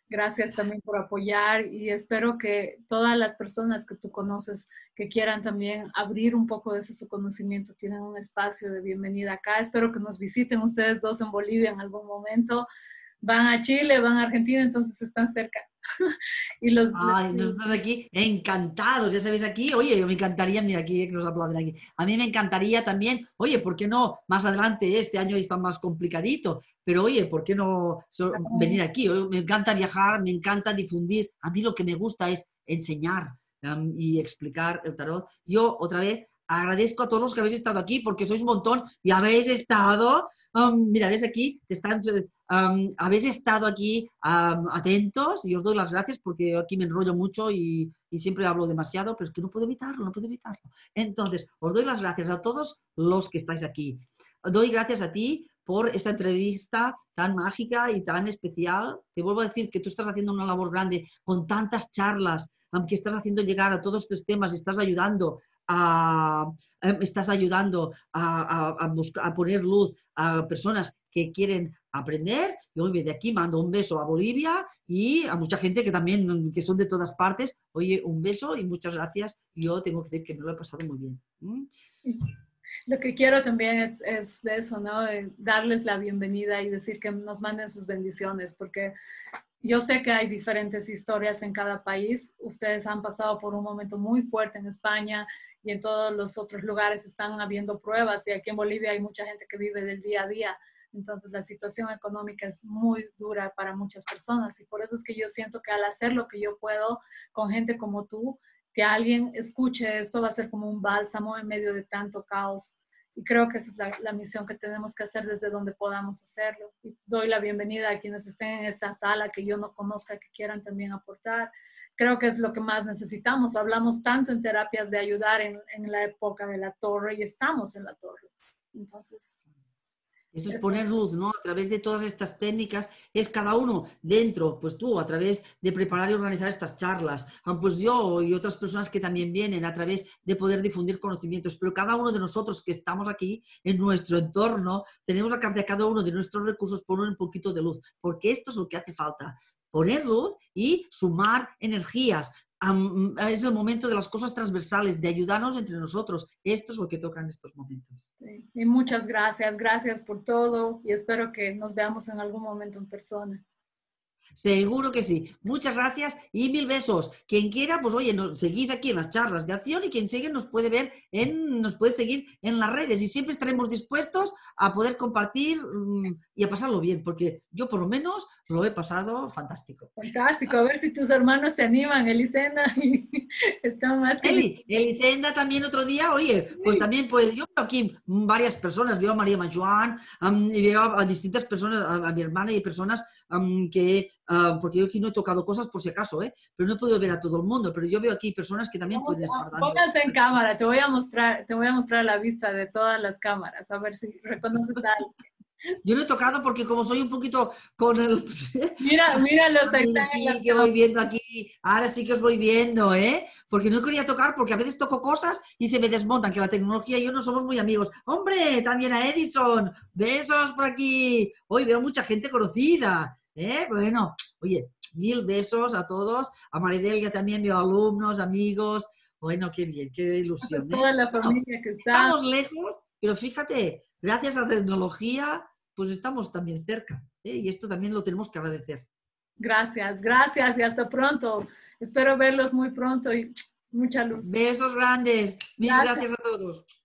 Gracias también por apoyar y espero que todas las personas que tú conoces que quieran también abrir un poco de su conocimiento tienen un espacio de bienvenida acá. Espero que nos visiten ustedes dos en Bolivia en algún momento. Van a Chile, van a Argentina, entonces están cerca. y los, nosotros aquí encantados, ya sabéis aquí, oye, yo me encantaría, mira aquí eh, que nos aplauden aquí, a mí me encantaría también, oye, ¿por qué no más adelante este año está más complicadito? Pero oye, ¿por qué no venir aquí? me encanta viajar, me encanta difundir, a mí lo que me gusta es enseñar y explicar el tarot. Yo otra vez Agradezco a todos los que habéis estado aquí porque sois un montón y habéis estado, um, mira, aquí, habéis estado aquí atentos y os doy las gracias porque aquí me enrollo mucho y, siempre hablo demasiado, pero es que no puedo evitarlo, no puedo evitarlo. Entonces, os doy las gracias a todos los que estáis aquí. Doy gracias a ti por esta entrevista tan mágica y tan especial. Te vuelvo a decir que tú estás haciendo una labor grande con tantas charlas que estás haciendo llegar a todos estos temas, estás ayudando estás ayudando a, a, poner luz a personas que quieren aprender. Yo desde aquí mando un beso a Bolivia y a mucha gente que también, mm, que son de todas partes. Oye, un beso y muchas gracias. Yo tengo que decir que me lo he pasado muy bien. ¿Mm? Lo que quiero también es, de eso, ¿no? darles la bienvenida y decir que nos manden sus bendiciones, porque yo sé que hay diferentes historias en cada país. Ustedes han pasado por un momento muy fuerte en España, y en todos los otros lugares están habiendo pruebas y aquí en Bolivia hay mucha gente que vive del día a día. Entonces la situación económica es muy dura para muchas personas y por eso es que yo siento que al hacer lo que yo puedo con gente como tú, que alguien escuche esto va a ser como un bálsamo en medio de tanto caos y creo que esa es la, misión que tenemos que hacer desde donde podamos hacerlo. Y doy la bienvenida a quienes estén en esta sala que yo no conozca, que quieran también aportar. Creo que es lo que más necesitamos. Hablamos tanto en terapias de ayudar en, en la época de la torre y estamos en la torre. Entonces, esto es poner luz, ¿no? A través de todas estas técnicas, es cada uno dentro, pues tú, a través de preparar y organizar estas charlas, ah, pues yo y otras personas que también vienen, a través de poder difundir conocimientos, pero cada uno de nosotros que estamos aquí, en nuestro entorno, tenemos la capacidad, cada uno de nuestros recursos, poner un poquito de luz, porque esto es lo que hace falta, poner luz y sumar energías, es el momento de las cosas transversales, de ayudarnos entre nosotros. Esto es lo que toca en estos momentos. muchas gracias, gracias por todo y espero que nos veamos en algún momento en persona. Seguro que sí. Muchas gracias y mil besos. Quien quiera, pues oye, nos seguís aquí en las charlas de acción y quien sigue nos puede ver en, nos puede seguir en las redes y siempre estaremos dispuestos a poder compartir mm, y a pasarlo bien, porque yo por lo menos lo he pasado fantástico. Fantástico, a ver si tus hermanos se animan, Elisenda está más. Elisenda también otro día, oye, pues también pues yo aquí varias personas, veo a María Majuan, y veo a, distintas personas, a, mi hermana y personas que Ah, porque yo aquí no he tocado cosas por si acaso, ¿eh? pero no he podido ver a todo el mundo, pero yo veo aquí personas que también pueden estar dando. Pónganse en cámara, te voy a mostrar, te voy a mostrar la vista de todas las cámaras, a ver si reconoces a alguien. Yo no he tocado porque como soy un poquito con el... Mira, mira los Sí, que voy viendo aquí, ahora sí que os voy viendo, ¿eh? Porque no quería tocar porque a veces toco cosas y se me desmontan, que la tecnología y yo no somos muy amigos. Hombre, también a Edison, besos por aquí. Hoy veo mucha gente conocida. ¿Eh? Bueno, oye, mil besos a todos, a Maridelia también, mis alumnos, amigos. Bueno, qué bien, qué ilusión. ¿eh? Toda la familia que está. Estamos lejos, pero fíjate, gracias a la tecnología, pues estamos también cerca. ¿eh? Y esto también lo tenemos que agradecer. Gracias, gracias y hasta pronto. Espero verlos muy pronto y mucha luz. Besos grandes. Mil gracias a todos.